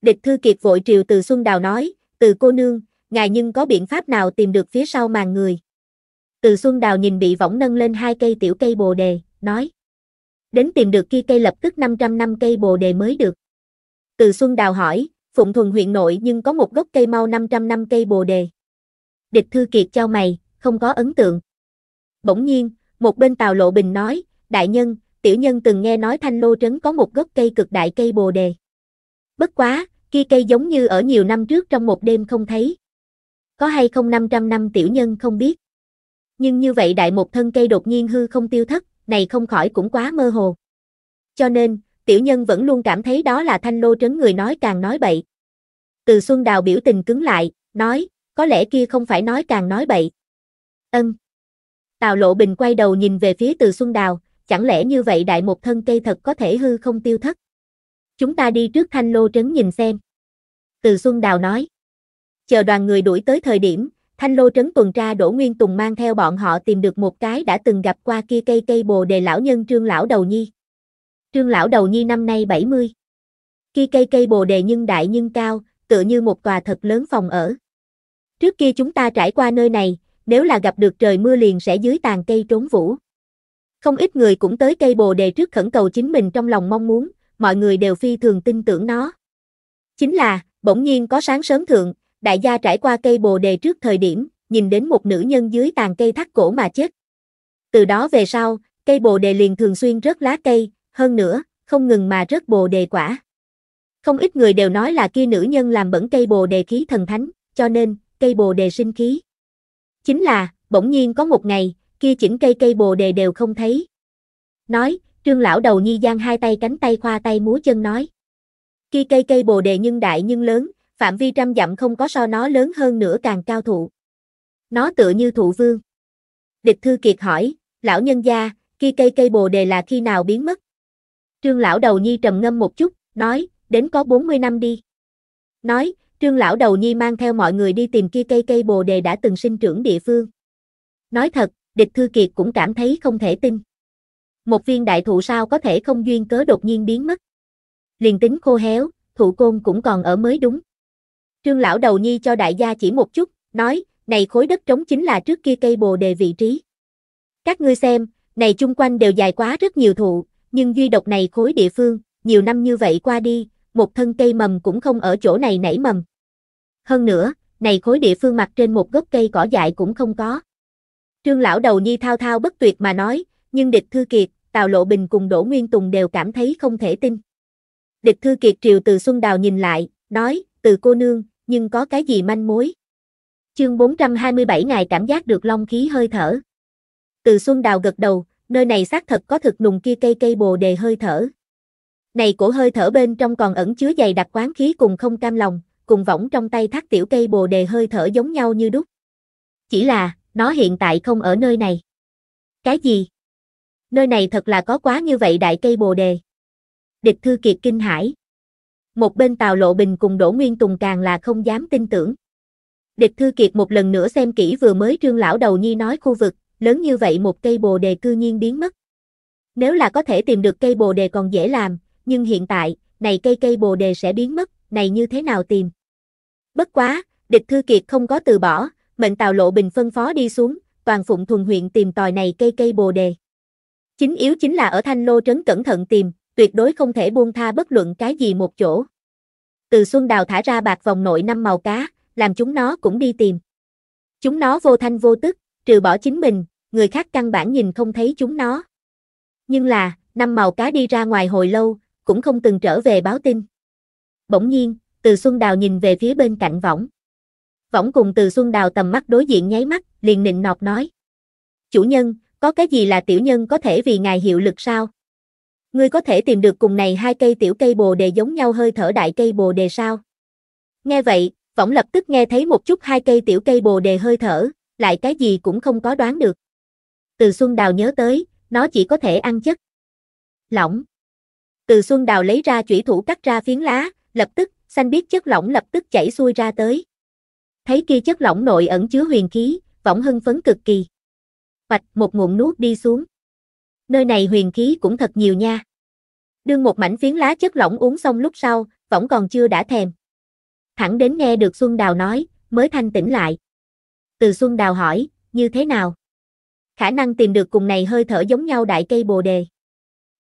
Địch Thư Kiệt vội triều từ Xuân Đào nói, từ cô nương, ngài nhưng có biện pháp nào tìm được phía sau màn người. Từ Xuân Đào nhìn bị võng nâng lên hai cây tiểu cây bồ đề, nói đến tìm được kia cây lập tức 500 năm cây bồ đề mới được. Từ Xuân Đào hỏi, Phụng Thuần huyện nội nhưng có một gốc cây mau 500 năm cây bồ đề. Địch Thư Kiệt cho mày, không có ấn tượng. Bỗng nhiên, một bên Tào Lộ Bình nói, đại nhân, tiểu nhân từng nghe nói Thanh Lô Trấn có một gốc cây cực đại cây bồ đề. Bất quá, kia cây giống như ở nhiều năm trước trong một đêm không thấy. Có hay không 500 năm tiểu nhân không biết. Nhưng như vậy đại một thân cây đột nhiên hư không tiêu thất, này không khỏi cũng quá mơ hồ. Cho nên, tiểu nhân vẫn luôn cảm thấy đó là thanh lô trấn người nói càng nói bậy. Từ Xuân Đào biểu tình cứng lại, nói, có lẽ kia không phải nói càng nói bậy. Ân. Tào Lộ Bình quay đầu nhìn về phía Từ Xuân Đào, chẳng lẽ như vậy đại một thân cây thật có thể hư không tiêu thất. Chúng ta đi trước thanh lô trấn nhìn xem. Từ Xuân Đào nói. Chờ đoàn người đuổi tới thời điểm, Thanh Lô trấn tuần tra Đỗ Nguyên Tùng mang theo bọn họ tìm được một cái đã từng gặp qua kia cây cây bồ đề lão nhân Trương Lão Đầu Nhi. Trương Lão Đầu Nhi năm nay 70. Kia cây cây bồ đề nhưng đại nhưng cao, tựa như một tòa thật lớn phòng ở. Trước kia chúng ta trải qua nơi này, nếu là gặp được trời mưa liền sẽ dưới tàn cây trốn vũ. Không ít người cũng tới cây bồ đề trước khẩn cầu chính mình trong lòng mong muốn, mọi người đều phi thường tin tưởng nó. Chính là, bỗng nhiên có sáng sớm thượng, đại gia trải qua cây bồ đề trước thời điểm, nhìn đến một nữ nhân dưới tàn cây thắt cổ mà chết. Từ đó về sau, cây bồ đề liền thường xuyên rớt lá cây, hơn nữa, không ngừng mà rớt bồ đề quả. Không ít người đều nói là kia nữ nhân làm bẩn cây bồ đề khí thần thánh, cho nên, cây bồ đề sinh khí. Chính là, bỗng nhiên có một ngày, kia chỉnh cây cây bồ đề đều không thấy. Nói, trương lão đầu nhi giang hai tay cánh tay khoa tay múa chân nói. Kia cây cây bồ đề nhưng đại nhưng lớn, phạm vi trăm dặm không có so nó lớn hơn nữa càng cao thụ. Nó tựa như thụ vương. Địch Thư Kiệt hỏi, lão nhân gia, kia cây cây bồ đề là khi nào biến mất? Trương lão đầu nhi trầm ngâm một chút, nói, đến có 40 năm đi. Nói, trương lão đầu nhi mang theo mọi người đi tìm kia cây cây bồ đề đã từng sinh trưởng địa phương. Nói thật, địch thư kiệt cũng cảm thấy không thể tin. Một viên đại thụ sao có thể không duyên cớ đột nhiên biến mất. Liền tính khô héo, thụ côn cũng còn ở mới đúng. Trương lão đầu nhi cho đại gia chỉ một chút, nói, này khối đất trống chính là trước kia cây bồ đề vị trí. Các ngươi xem, này chung quanh đều dài quá rất nhiều thụ, nhưng duy độc này khối địa phương, nhiều năm như vậy qua đi, một thân cây mầm cũng không ở chỗ này nảy mầm. Hơn nữa, này khối địa phương mặt trên một gốc cây cỏ dại cũng không có. Trương lão đầu nhi thao thao bất tuyệt mà nói, nhưng địch thư kiệt, Tào Lộ Bình cùng Đỗ Nguyên Tùng đều cảm thấy không thể tin. Địch thư kiệt triều từ Xuân Đào nhìn lại, nói, từ cô nương, nhưng có cái gì manh mối? Chương 427 ngày cảm giác được long khí hơi thở. Từ Xuân Đào gật đầu, nơi này xác thật có thực nùng kia cây cây bồ đề hơi thở. Này cổ hơi thở bên trong còn ẩn chứa dày đặc quán khí cùng không cam lòng, cùng võng trong tay thác tiểu cây bồ đề hơi thở giống nhau như đúc. Chỉ là, nó hiện tại không ở nơi này. Cái gì? Nơi này thật là có quá như vậy đại cây bồ đề. Địch Thư Kiệt kinh hải một bên Tào Lộ Bình cùng Đỗ Nguyên Tùng càng là không dám tin tưởng. Địch Thư Kiệt một lần nữa xem kỹ vừa mới Trương Lão Đầu Nhi nói khu vực, lớn như vậy một cây bồ đề cư nhiên biến mất. Nếu là có thể tìm được cây bồ đề còn dễ làm, nhưng hiện tại, này cây cây bồ đề sẽ biến mất, này như thế nào tìm? Bất quá, địch thư kiệt không có từ bỏ, mệnh tàu lộ bình phân phó đi xuống, toàn phụng thuần huyện tìm tòi này cây cây bồ đề. Chính yếu chính là ở thanh lô trấn cẩn thận tìm, tuyệt đối không thể buông tha bất luận cái gì một chỗ. Từ Xuân Đào thả ra bạc vòng nội năm màu cá, làm chúng nó cũng đi tìm. Chúng nó vô thanh vô tức, trừ bỏ chính mình, người khác căn bản nhìn không thấy chúng nó. Nhưng là, năm màu cá đi ra ngoài hồi lâu, cũng không từng trở về báo tin. Bỗng nhiên, Từ Xuân Đào nhìn về phía bên cạnh võng. Võng cùng Từ Xuân Đào tầm mắt đối diện nháy mắt, liền nịnh nọt nói. Chủ nhân, có cái gì là tiểu nhân có thể vì ngài hiệu lực sao? Ngươi có thể tìm được cùng này hai cây tiểu cây bồ đề giống nhau hơi thở đại cây bồ đề sao? Nghe vậy, võng lập tức nghe thấy một chút hai cây tiểu cây bồ đề hơi thở, lại cái gì cũng không có đoán được. Từ Xuân Đào nhớ tới, nó chỉ có thể ăn chất. Lỏng. Từ Xuân Đào lấy ra chủy thủ cắt ra phiến lá, lập tức, xanh biết chất lỏng lập tức chảy xuôi ra tới. Thấy kia chất lỏng nội ẩn chứa huyền khí, võng hưng phấn cực kỳ. bạch một ngụm nuốt đi xuống nơi này huyền khí cũng thật nhiều nha. Đương một mảnh phiến lá chất lỏng uống xong lúc sau, võng còn chưa đã thèm. Thẳng đến nghe được Xuân Đào nói, mới thanh tỉnh lại. Từ Xuân Đào hỏi, như thế nào? Khả năng tìm được cùng này hơi thở giống nhau đại cây bồ đề.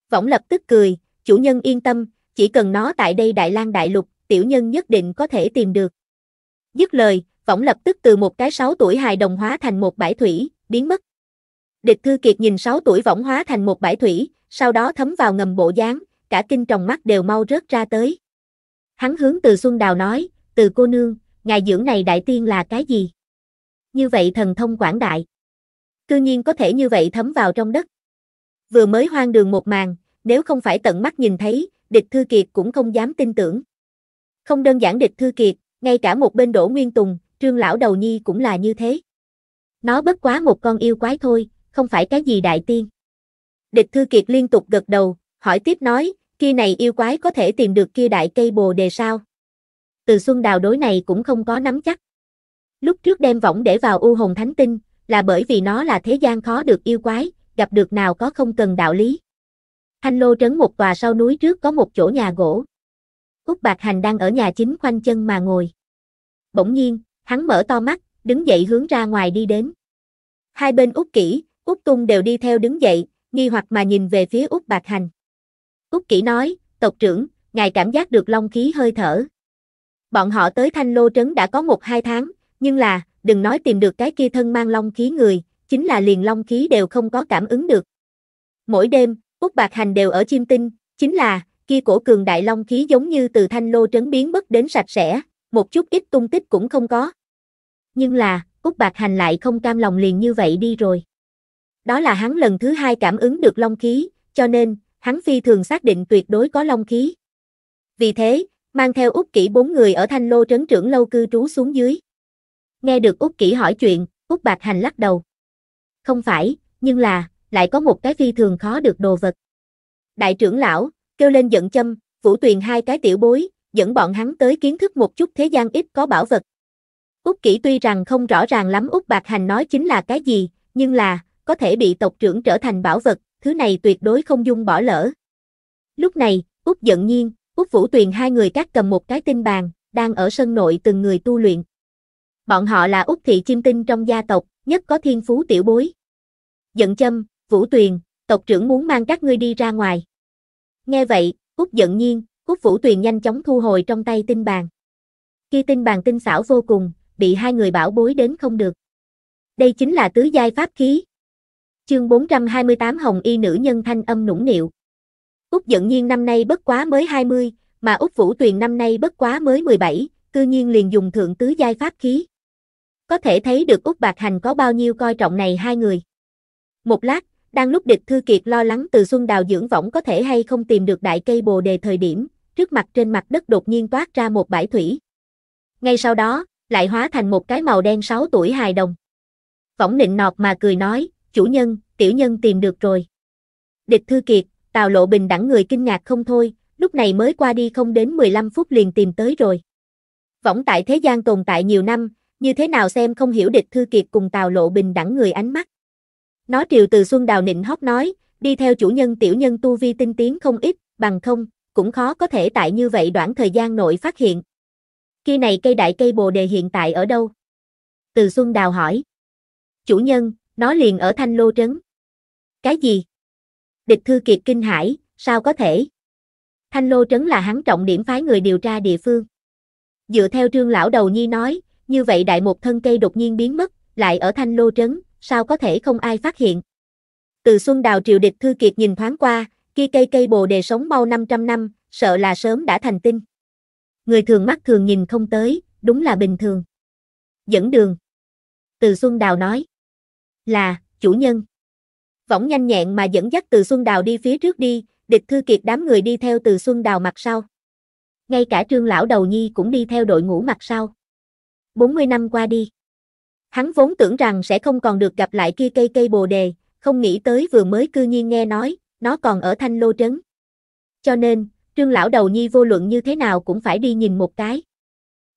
Võng lập tức cười, chủ nhân yên tâm, chỉ cần nó tại đây Đại lang Đại Lục, tiểu nhân nhất định có thể tìm được. Dứt lời, võng lập tức từ một cái sáu tuổi hài đồng hóa thành một bãi thủy, biến mất. Địch Thư Kiệt nhìn 6 tuổi võng hóa thành một bãi thủy, sau đó thấm vào ngầm bộ dáng, cả kinh tròng mắt đều mau rớt ra tới. Hắn hướng từ Xuân Đào nói, từ cô nương, ngài dưỡng này đại tiên là cái gì? Như vậy thần thông quảng đại. Cư nhiên có thể như vậy thấm vào trong đất. Vừa mới hoang đường một màn, nếu không phải tận mắt nhìn thấy, địch Thư Kiệt cũng không dám tin tưởng. Không đơn giản địch Thư Kiệt, ngay cả một bên đổ nguyên tùng, trương lão đầu nhi cũng là như thế. Nó bất quá một con yêu quái thôi, không phải cái gì đại tiên. Địch Thư Kiệt liên tục gật đầu, hỏi tiếp nói, kia này yêu quái có thể tìm được kia đại cây bồ đề sao? Từ xuân đào đối này cũng không có nắm chắc. Lúc trước đem võng để vào u hồn thánh tinh, là bởi vì nó là thế gian khó được yêu quái, gặp được nào có không cần đạo lý. Thanh lô trấn một tòa sau núi trước có một chỗ nhà gỗ. Úc Bạc Hành đang ở nhà chính khoanh chân mà ngồi. Bỗng nhiên, hắn mở to mắt, đứng dậy hướng ra ngoài đi đến. Hai bên Úc Kỷ, Úc Tung đều đi theo đứng dậy, nghi hoặc mà nhìn về phía Úc Bạc Hành. Úc Kỷ nói, tộc trưởng, ngài cảm giác được long khí hơi thở. Bọn họ tới Thanh Lô Trấn đã có một hai tháng, nhưng là, đừng nói tìm được cái kia thân mang long khí người, chính là liền long khí đều không có cảm ứng được. Mỗi đêm, Úc Bạc Hành đều ở chim tinh, chính là, kia cổ cường đại long khí giống như từ Thanh Lô Trấn biến mất đến sạch sẽ, một chút ít tung tích cũng không có. Nhưng là, Úc Bạc Hành lại không cam lòng liền như vậy đi rồi. Đó là hắn lần thứ hai cảm ứng được long khí, cho nên, hắn phi thường xác định tuyệt đối có long khí. Vì thế, mang theo Úc Kỷ bốn người ở Thanh Lô trấn trưởng lâu cư trú xuống dưới. Nghe được Úc Kỷ hỏi chuyện, Úc Bạc Hành lắc đầu. Không phải, nhưng là, lại có một cái phi thường khó được đồ vật. Đại trưởng lão, kêu lên giận châm, Vũ Tuyền hai cái tiểu bối, dẫn bọn hắn tới kiến thức một chút thế gian ít có bảo vật. Úc Kỷ tuy rằng không rõ ràng lắm Úc Bạc Hành nói chính là cái gì, nhưng là, có thể bị tộc trưởng trở thành bảo vật, thứ này tuyệt đối không dung bỏ lỡ. Lúc này, Úc giận nhiên, Úc Vũ Tuyền hai người các cầm một cái tinh bàn, đang ở sân nội từng người tu luyện. Bọn họ là Úc thị chim tinh trong gia tộc, nhất có thiên phú tiểu bối. Giận châm, Vũ Tuyền, tộc trưởng muốn mang các ngươi đi ra ngoài. Nghe vậy, Úc giận nhiên, Úc Vũ Tuyền nhanh chóng thu hồi trong tay tinh bàn. Khi tinh bàn tinh xảo vô cùng, bị hai người bảo bối đến không được. Đây chính là tứ giai pháp khí, Chương 428 Hồng Y nữ nhân thanh âm nũng nịu. Úc Dận Nhiên năm nay bất quá mới 20, mà Úc Vũ Tuyền năm nay bất quá mới 17, cư nhiên liền dùng thượng tứ giai pháp khí. Có thể thấy được Úc Bạc Hành có bao nhiêu coi trọng này hai người. Một lát, đang lúc địch thư kiệt lo lắng từ Xuân Đào dưỡng võng có thể hay không tìm được đại cây bồ đề thời điểm, trước mặt trên mặt đất đột nhiên toát ra một bãi thủy. Ngay sau đó, lại hóa thành một cái màu đen 6 tuổi hài đồng. Võng nịnh nọt mà cười nói, chủ nhân, tiểu nhân tìm được rồi. Địch Thư Kiệt, Tào Lộ Bình đẳng người kinh ngạc không thôi, lúc này mới qua đi không đến 15 phút liền tìm tới rồi. Võng tại thế gian tồn tại nhiều năm, như thế nào xem không hiểu Địch Thư Kiệt cùng Tào Lộ Bình đẳng người ánh mắt. Nó triều từ Xuân Đào nịnh hót nói, đi theo chủ nhân tiểu nhân tu vi tinh tiến không ít, bằng không, cũng khó có thể tại như vậy đoạn thời gian nội phát hiện. Khi này cây đại cây bồ đề hiện tại ở đâu? Từ Xuân Đào hỏi. Chủ nhân, nó liền ở thanh lô trấn. Cái gì? Địch Thư Kiệt kinh hãi, sao có thể? Thanh lô trấn là hắn trọng điểm phái người điều tra địa phương. Dựa theo trương lão đầu nhi nói, như vậy đại một thân cây đột nhiên biến mất, lại ở thanh lô trấn, sao có thể không ai phát hiện? Từ xuân đào triều địch Thư Kiệt nhìn thoáng qua, kia cây cây bồ đề sống mau 500 năm, sợ là sớm đã thành tinh. Người thường mắt thường nhìn không tới, đúng là bình thường. Dẫn đường. Từ Xuân Đào nói là, chủ nhân. Võng nhanh nhẹn mà dẫn dắt từ Xuân Đào đi phía trước đi, địch thư kiệt đám người đi theo từ Xuân Đào mặt sau. Ngay cả trương lão đầu nhi cũng đi theo đội ngũ mặt sau. 40 năm qua đi. Hắn vốn tưởng rằng sẽ không còn được gặp lại kia cây cây bồ đề, không nghĩ tới vừa mới cư nhiên nghe nói, nó còn ở thanh lô trấn. Cho nên, trương lão đầu nhi vô luận như thế nào cũng phải đi nhìn một cái.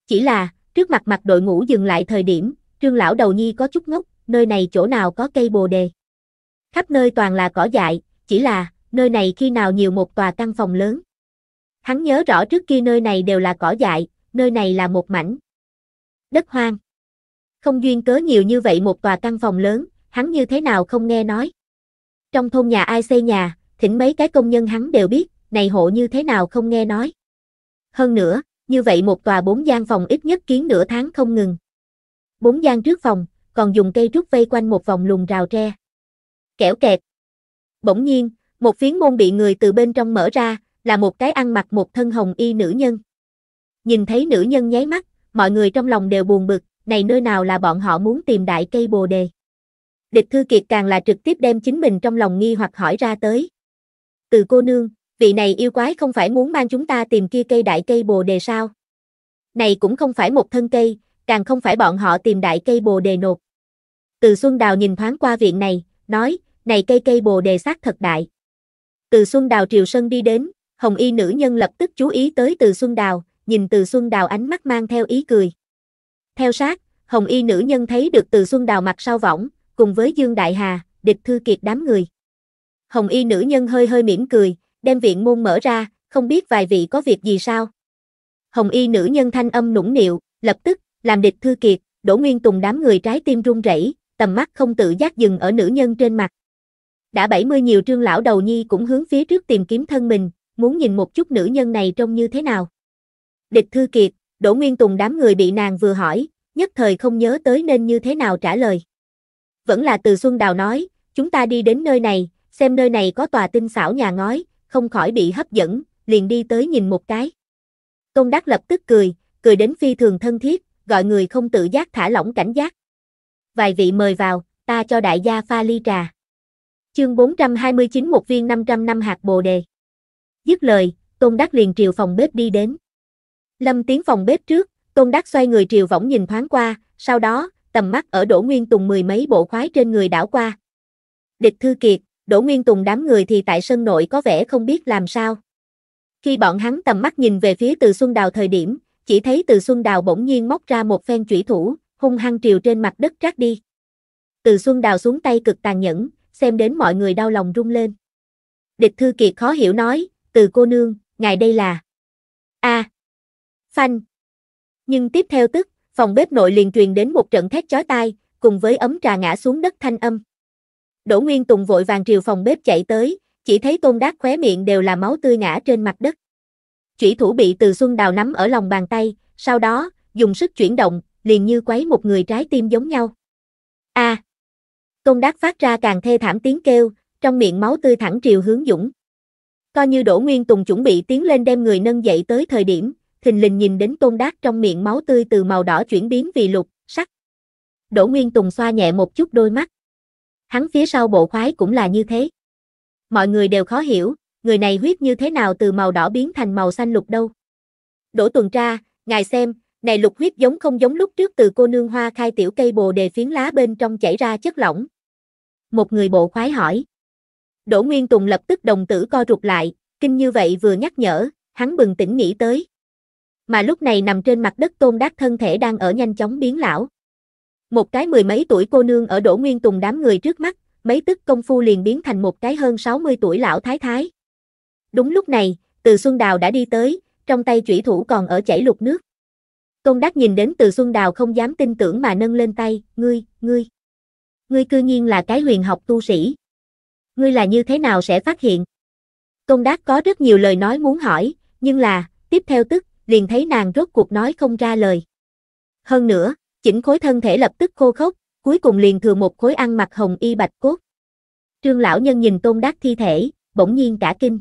Chỉ là, trước mặt mặt đội ngũ dừng lại thời điểm, trương lão đầu nhi có chút ngốc, nơi này chỗ nào có cây bồ đề. Khắp nơi toàn là cỏ dại, chỉ là, nơi này khi nào nhiều một tòa căn phòng lớn. Hắn nhớ rõ trước kia nơi này đều là cỏ dại, nơi này là một mảnh. Đất hoang. Không duyên cớ nhiều như vậy một tòa căn phòng lớn, hắn như thế nào không nghe nói. Trong thôn nhà ai xây nhà, thỉnh mấy cái công nhân hắn đều biết, này hộ như thế nào không nghe nói. Hơn nữa, như vậy một tòa bốn gian phòng ít nhất kiến nửa tháng không ngừng. Bốn gian trước phòng, còn dùng cây rút vây quanh một vòng lùng rào tre. Kẻo kẹt. Bỗng nhiên, một phiến môn bị người từ bên trong mở ra, là một cái ăn mặc một thân hồng y nữ nhân. Nhìn thấy nữ nhân nháy mắt, mọi người trong lòng đều buồn bực, này nơi nào là bọn họ muốn tìm đại cây bồ đề. Địch Thư Kiệt càng là trực tiếp đem chính mình trong lòng nghi hoặc hỏi ra tới. Từ cô nương, vị này yêu quái không phải muốn mang chúng ta tìm kia cây đại cây bồ đề sao? Này cũng không phải một thân cây, càng không phải bọn họ tìm đại cây bồ đề nộp. Từ Xuân Đào nhìn thoáng qua viện này, nói, này cây cây bồ đề xác thật đại. Từ Xuân Đào triều sân đi đến, hồng y nữ nhân lập tức chú ý tới Từ Xuân Đào, nhìn Từ Xuân Đào ánh mắt mang theo ý cười. Theo sát, hồng y nữ nhân thấy được Từ Xuân Đào mặt sau võng, cùng với Dương Đại Hà, địch thư kiệt đám người. Hồng y nữ nhân hơi hơi mỉm cười, đem viện môn mở ra, không biết vài vị có việc gì sao. Hồng y nữ nhân thanh âm nũng nịu, lập tức, làm địch thư kiệt, đổ Nguyên Tùng đám người trái tim run rẩy, tầm mắt không tự giác dừng ở nữ nhân trên mặt. Đã 70 nhiều trương lão đầu nhi cũng hướng phía trước tìm kiếm thân mình, muốn nhìn một chút nữ nhân này trông như thế nào. Địch thư kiệt, đổ Nguyên Tùng đám người bị nàng vừa hỏi, nhất thời không nhớ tới nên như thế nào trả lời. Vẫn là từ Xuân Đào nói, chúng ta đi đến nơi này, xem nơi này có tòa tinh xảo nhà ngói, không khỏi bị hấp dẫn, liền đi tới nhìn một cái. Công Đắc lập tức cười, cười đến phi thường thân thiết, gọi người không tự giác thả lỏng cảnh giác. Vài vị mời vào, ta cho đại gia pha ly trà. Chương 429 một viên 500 năm hạt bồ đề. Dứt lời, Tôn Đắc liền triều phòng bếp đi đến. Lâm tiến phòng bếp trước, Tôn Đắc xoay người triều võng nhìn thoáng qua, sau đó, tầm mắt ở Đỗ Nguyên Tùng mười mấy bộ khoái trên người đảo qua. Địch Thư Kiệt, Đỗ Nguyên Tùng đám người thì tại sân nội có vẻ không biết làm sao. Khi bọn hắn tầm mắt nhìn về phía từ Xuân Đào thời điểm, chỉ thấy từ Xuân Đào bỗng nhiên móc ra một phen chủy thủ, hung hăng triều trên mặt đất rác đi. Từ Xuân Đào xuống tay cực tàn nhẫn, xem đến mọi người đau lòng rung lên. Địch Thư Kiệt khó hiểu nói, từ cô nương, ngài đây là... a à, Phanh. Nhưng tiếp theo tức, phòng bếp nội liền truyền đến một trận thét chói tai, cùng với ấm trà ngã xuống đất thanh âm. Đỗ Nguyên Tùng vội vàng triều phòng bếp chạy tới, chỉ thấy Tôn Đát khóe miệng đều là máu tươi ngã trên mặt đất. Chủy thủ bị từ Xuân Đào nắm ở lòng bàn tay, sau đó, dùng sức chuyển động, liền như quấy một người trái tim giống nhau. A. À. Công đắc phát ra càng thê thảm tiếng kêu, trong miệng máu tươi thẳng triều hướng Dũng. Coi như Đỗ Nguyên Tùng chuẩn bị tiến lên đem người nâng dậy tới thời điểm, thình lình nhìn đến tôn đắc trong miệng máu tươi từ màu đỏ chuyển biến vì lục, sắc. Đỗ Nguyên Tùng xoa nhẹ một chút đôi mắt. Hắn phía sau bộ khoái cũng là như thế. Mọi người đều khó hiểu, người này huyết như thế nào từ màu đỏ biến thành màu xanh lục đâu. Đỗ tuần tra, ngài xem, này lục huyết giống không giống lúc trước từ cô nương hoa khai tiểu cây bồ đề phiến lá bên trong chảy ra chất lỏng. Một người bộ khoái hỏi. Đỗ Nguyên Tùng lập tức đồng tử co rụt lại, kinh như vậy vừa nhắc nhở, hắn bừng tỉnh nghĩ tới. Mà lúc này nằm trên mặt đất tôn đát thân thể đang ở nhanh chóng biến lão. Một cái mười mấy tuổi cô nương ở Đỗ Nguyên Tùng đám người trước mắt, mấy tức công phu liền biến thành một cái hơn 60 tuổi lão thái thái. Đúng lúc này, Từ Xuân Đào đã đi tới, trong tay chủy thủ còn ở chảy lục nước. Công đắc nhìn đến Từ Xuân Đào không dám tin tưởng mà nâng lên tay, ngươi, ngươi. Ngươi cư nhiên là cái huyền học tu sĩ. Ngươi là như thế nào sẽ phát hiện? Công đắc có rất nhiều lời nói muốn hỏi, nhưng là, tiếp theo tức, liền thấy nàng rốt cuộc nói không ra lời. Hơn nữa, chỉnh khối thân thể lập tức khô khốc, cuối cùng liền thừa một khối ăn mặc hồng y bạch cốt. Trương lão nhân nhìn tôn đắc thi thể, bỗng nhiên cả kinh.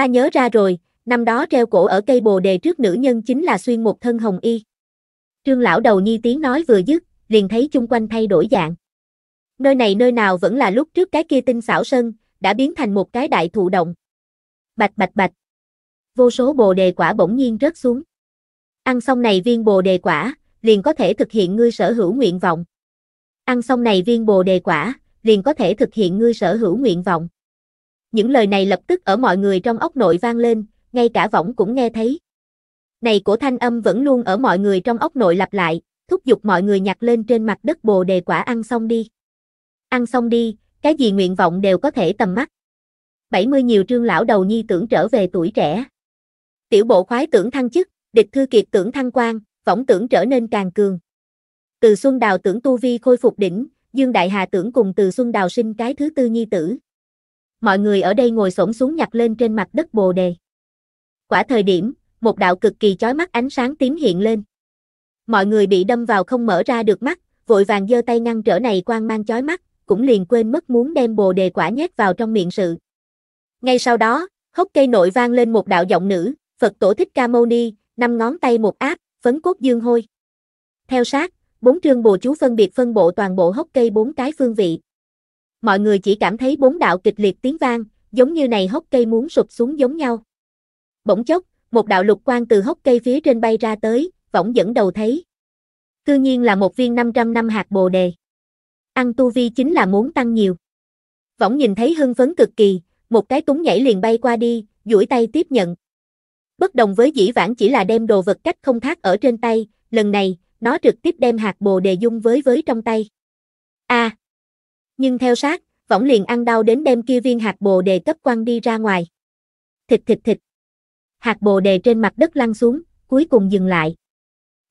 Ta nhớ ra rồi, năm đó treo cổ ở cây bồ đề trước nữ nhân chính là xuyên một thân hồng y. Trương lão đầu nhi tiếng nói vừa dứt, liền thấy chung quanh thay đổi dạng. Nơi này nơi nào vẫn là lúc trước cái kia tinh xảo sân, đã biến thành một cái đại thụ động. Bạch bạch bạch. Vô số bồ đề quả bỗng nhiên rớt xuống. Ăn xong này viên bồ đề quả, liền có thể thực hiện ngươi sở hữu nguyện vọng. Ăn xong này viên bồ đề quả, liền có thể thực hiện ngươi sở hữu nguyện vọng. Những lời này lập tức ở mọi người trong ốc nội vang lên, ngay cả võng cũng nghe thấy. Này của thanh âm vẫn luôn ở mọi người trong ốc nội lặp lại, thúc giục mọi người nhặt lên trên mặt đất bồ đề quả ăn xong đi. Ăn xong đi, cái gì nguyện vọng đều có thể tầm mắt. 70 nhiều trương lão đầu nhi tưởng trở về tuổi trẻ. Tiểu bộ khoái tưởng thăng chức, địch thư kiệt tưởng thăng quan, võng tưởng trở nên càng cường. Từ Xuân Đào tưởng tu vi khôi phục đỉnh, Dương Đại Hà tưởng cùng Từ Xuân Đào sinh cái thứ tư nhi tử, mọi người ở đây ngồi xổm xuống nhặt lên trên mặt đất bồ đề. Quả thời điểm, một đạo cực kỳ chói mắt ánh sáng tím hiện lên. Mọi người bị đâm vào không mở ra được mắt, vội vàng giơ tay ngăn trở này quang mang chói mắt, cũng liền quên mất muốn đem bồ đề quả nhét vào trong miệng sự. Ngay sau đó, hốc cây nội vang lên một đạo giọng nữ, Phật tổ thích ca mâu ni, năm ngón tay một áp, phấn cốt dương hôi. Theo sát, bốn trương bồ chú phân biệt phân bộ toàn bộ hốc cây bốn cái phương vị mọi người chỉ cảm thấy bốn đạo kịch liệt tiếng vang, giống như này hốc cây muốn sụp xuống giống nhau. Bỗng chốc, một đạo lục quang từ hốc cây phía trên bay ra tới, võng dẫn đầu thấy. Cư nhiên là một viên 500 năm hạt bồ đề. Ăn tu vi chính là muốn tăng nhiều. Võng nhìn thấy hưng phấn cực kỳ, một cái túng nhảy liền bay qua đi, duỗi tay tiếp nhận. Bất đồng với dĩ vãng chỉ là đem đồ vật cách không thác ở trên tay, lần này, nó trực tiếp đem hạt bồ đề dung với với trong tay. A, à, nhưng theo sát, võng liền ăn đau đến đem kia viên hạt bồ đề cấp quăng đi ra ngoài. Thịt thịt thịt. Hạt bồ đề trên mặt đất lăn xuống, cuối cùng dừng lại.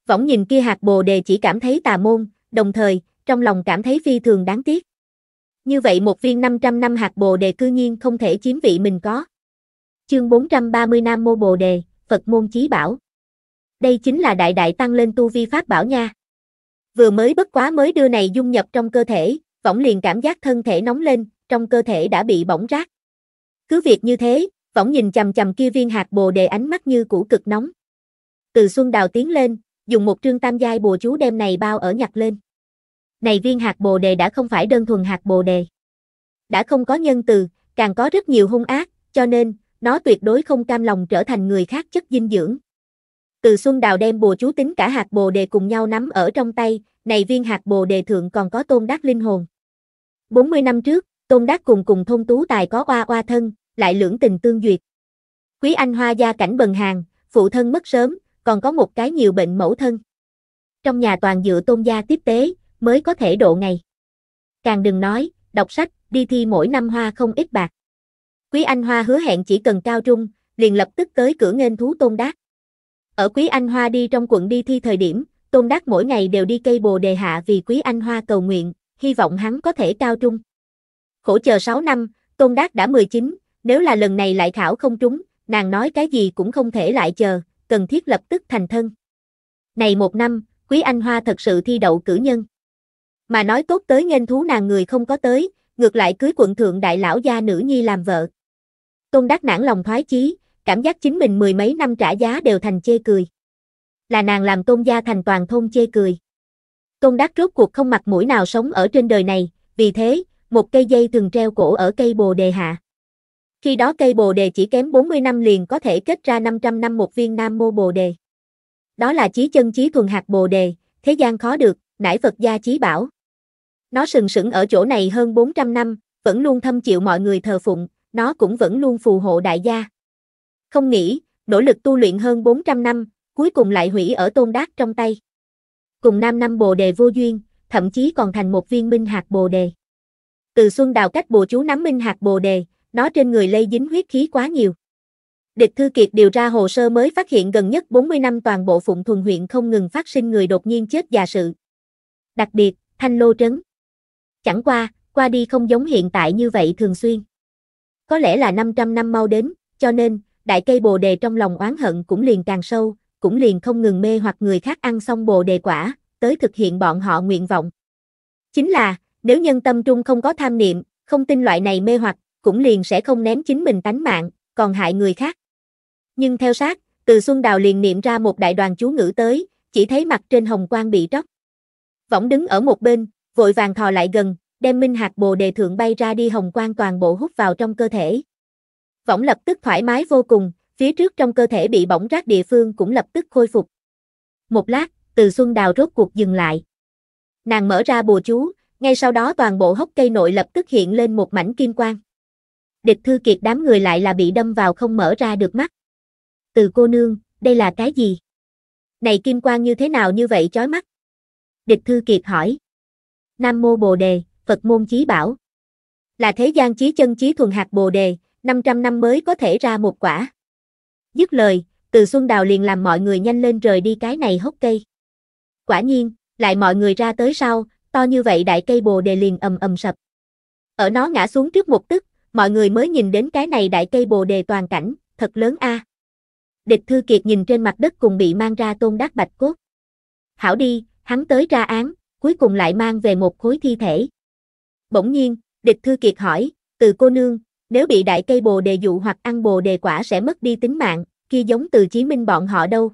Võng nhìn kia hạt bồ đề chỉ cảm thấy tà môn, đồng thời, trong lòng cảm thấy phi thường đáng tiếc. Như vậy một viên 500 năm hạt bồ đề cư nhiên không thể chiếm vị mình có. Chương 430 Nam Mô Bồ Đề, Phật Môn Chí Bảo. Đây chính là đại đại tăng lên tu vi pháp bảo nha. Vừa mới bất quá mới đưa này dung nhập trong cơ thể, võng liền cảm giác thân thể nóng lên, trong cơ thể đã bị bỏng rát. Cứ việc như thế, võng nhìn chầm chầm kia viên hạt bồ đề ánh mắt như củ cực nóng. Từ xuân đào tiến lên, dùng một trương tam giai bồ chú đem này bao ở nhặt lên. Này viên hạt bồ đề đã không phải đơn thuần hạt bồ đề. Đã không có nhân từ, càng có rất nhiều hung ác, cho nên, nó tuyệt đối không cam lòng trở thành người khác chất dinh dưỡng. Từ Xuân Đào đem bồ chú tính cả hạt bồ đề cùng nhau nắm ở trong tay, này viên hạt bồ đề thượng còn có tôn đắc linh hồn. 40 năm trước, tôn đắc cùng cùng thông tú tài có oa oa thân, lại lưỡng tình tương duyệt. Quý anh hoa gia cảnh bần hàng, phụ thân mất sớm, còn có một cái nhiều bệnh mẫu thân. Trong nhà toàn dựa tôn gia tiếp tế, mới có thể độ ngày. Càng đừng nói, đọc sách, đi thi mỗi năm hoa không ít bạc. Quý anh hoa hứa hẹn chỉ cần cao trung, liền lập tức tới cửa nghênh thú tôn đát. Ở Quý Anh Hoa đi trong quận đi thi thời điểm, Tôn Đắc mỗi ngày đều đi cây bồ đề hạ vì Quý Anh Hoa cầu nguyện, hy vọng hắn có thể cao trung. Khổ chờ 6 năm, Tôn Đắc đã 19, nếu là lần này lại khảo không trúng, nàng nói cái gì cũng không thể lại chờ, cần thiết lập tức thành thân. Này một năm, Quý Anh Hoa thật sự thi đậu cử nhân. Mà nói tốt tới nghênh thú nàng người không có tới, ngược lại cưới quận thượng đại lão gia nữ nhi làm vợ. Tôn Đắc nản lòng thoái chí, cảm giác chính mình mười mấy năm trả giá đều thành chê cười. Là nàng làm tôn gia thành toàn thôn chê cười. Tôn đắc rốt cuộc không mặt mũi nào sống ở trên đời này, vì thế, một cây dây thường treo cổ ở cây bồ đề hạ. Khi đó cây bồ đề chỉ kém 40 năm liền có thể kết ra 500 năm một viên nam mô bồ đề. Đó là chí chân chí thuần hạt bồ đề, thế gian khó được, nải Phật gia chí bảo. Nó sừng sững ở chỗ này hơn 400 năm, vẫn luôn thâm chịu mọi người thờ phụng, nó cũng vẫn luôn phù hộ đại gia. Không nghĩ, nỗ lực tu luyện hơn 400 năm, cuối cùng lại hủy ở tôn đát trong tay. Cùng nam năm bồ đề vô duyên, thậm chí còn thành một viên minh hạt bồ đề. Từ xuân đào cách bồ chú nắm minh hạt bồ đề, nó trên người lây dính huyết khí quá nhiều. Địch Thư Kiệt điều ra hồ sơ mới phát hiện gần nhất 40 năm toàn bộ Phụng Thuần huyện không ngừng phát sinh người đột nhiên chết già sự. Đặc biệt, Thanh Lô Trấn. Chẳng qua, qua đi không giống hiện tại như vậy thường xuyên. Có lẽ là 500 năm mau đến, cho nên, đại cây bồ đề trong lòng oán hận cũng liền càng sâu, cũng liền không ngừng mê hoặc người khác ăn xong bồ đề quả, tới thực hiện bọn họ nguyện vọng. Chính là, nếu nhân tâm trung không có tham niệm, không tin loại này mê hoặc, cũng liền sẽ không ném chính mình tánh mạng, còn hại người khác. Nhưng theo sát, từ Xuân Đào liền niệm ra một đại đoàn chú ngữ tới, chỉ thấy mặt trên hồng quang bị tróc. Võng đứng ở một bên, vội vàng thò lại gần, đem minh hạt bồ đề thượng bay ra đi hồng quang toàn bộ hút vào trong cơ thể võng lập tức thoải mái vô cùng, phía trước trong cơ thể bị bỏng rát địa phương cũng lập tức khôi phục. Một lát, từ xuân đào rốt cuộc dừng lại. Nàng mở ra bùa chú, ngay sau đó toàn bộ hốc cây nội lập tức hiện lên một mảnh kim quang. Địch thư kiệt đám người lại là bị đâm vào không mở ra được mắt. Từ cô nương, đây là cái gì? Này kim quang như thế nào như vậy chói mắt? Địch thư kiệt hỏi. Nam mô Bồ Đề, Phật môn chí bảo. Là thế gian chí chân chí thuần hạt Bồ Đề, 500 năm mới có thể ra một quả. Dứt lời, từ Xuân Đào liền làm mọi người nhanh lên rời đi cái này hốc cây. Quả nhiên, lại mọi người ra tới sau, to như vậy đại cây bồ đề liền ầm ầm sập. Ở nó ngã xuống trước một tức, mọi người mới nhìn đến cái này đại cây bồ đề toàn cảnh, thật lớn a. À. Địch Thư Kiệt nhìn trên mặt đất cùng bị mang ra tôn đắc bạch cốt. Hảo đi, hắn tới ra án, cuối cùng lại mang về một khối thi thể. Bỗng nhiên, Địch Thư Kiệt hỏi, từ cô nương, nếu bị đại cây bồ đề dụ hoặc ăn bồ đề quả sẽ mất đi tính mạng, kia giống từ chí minh bọn họ đâu.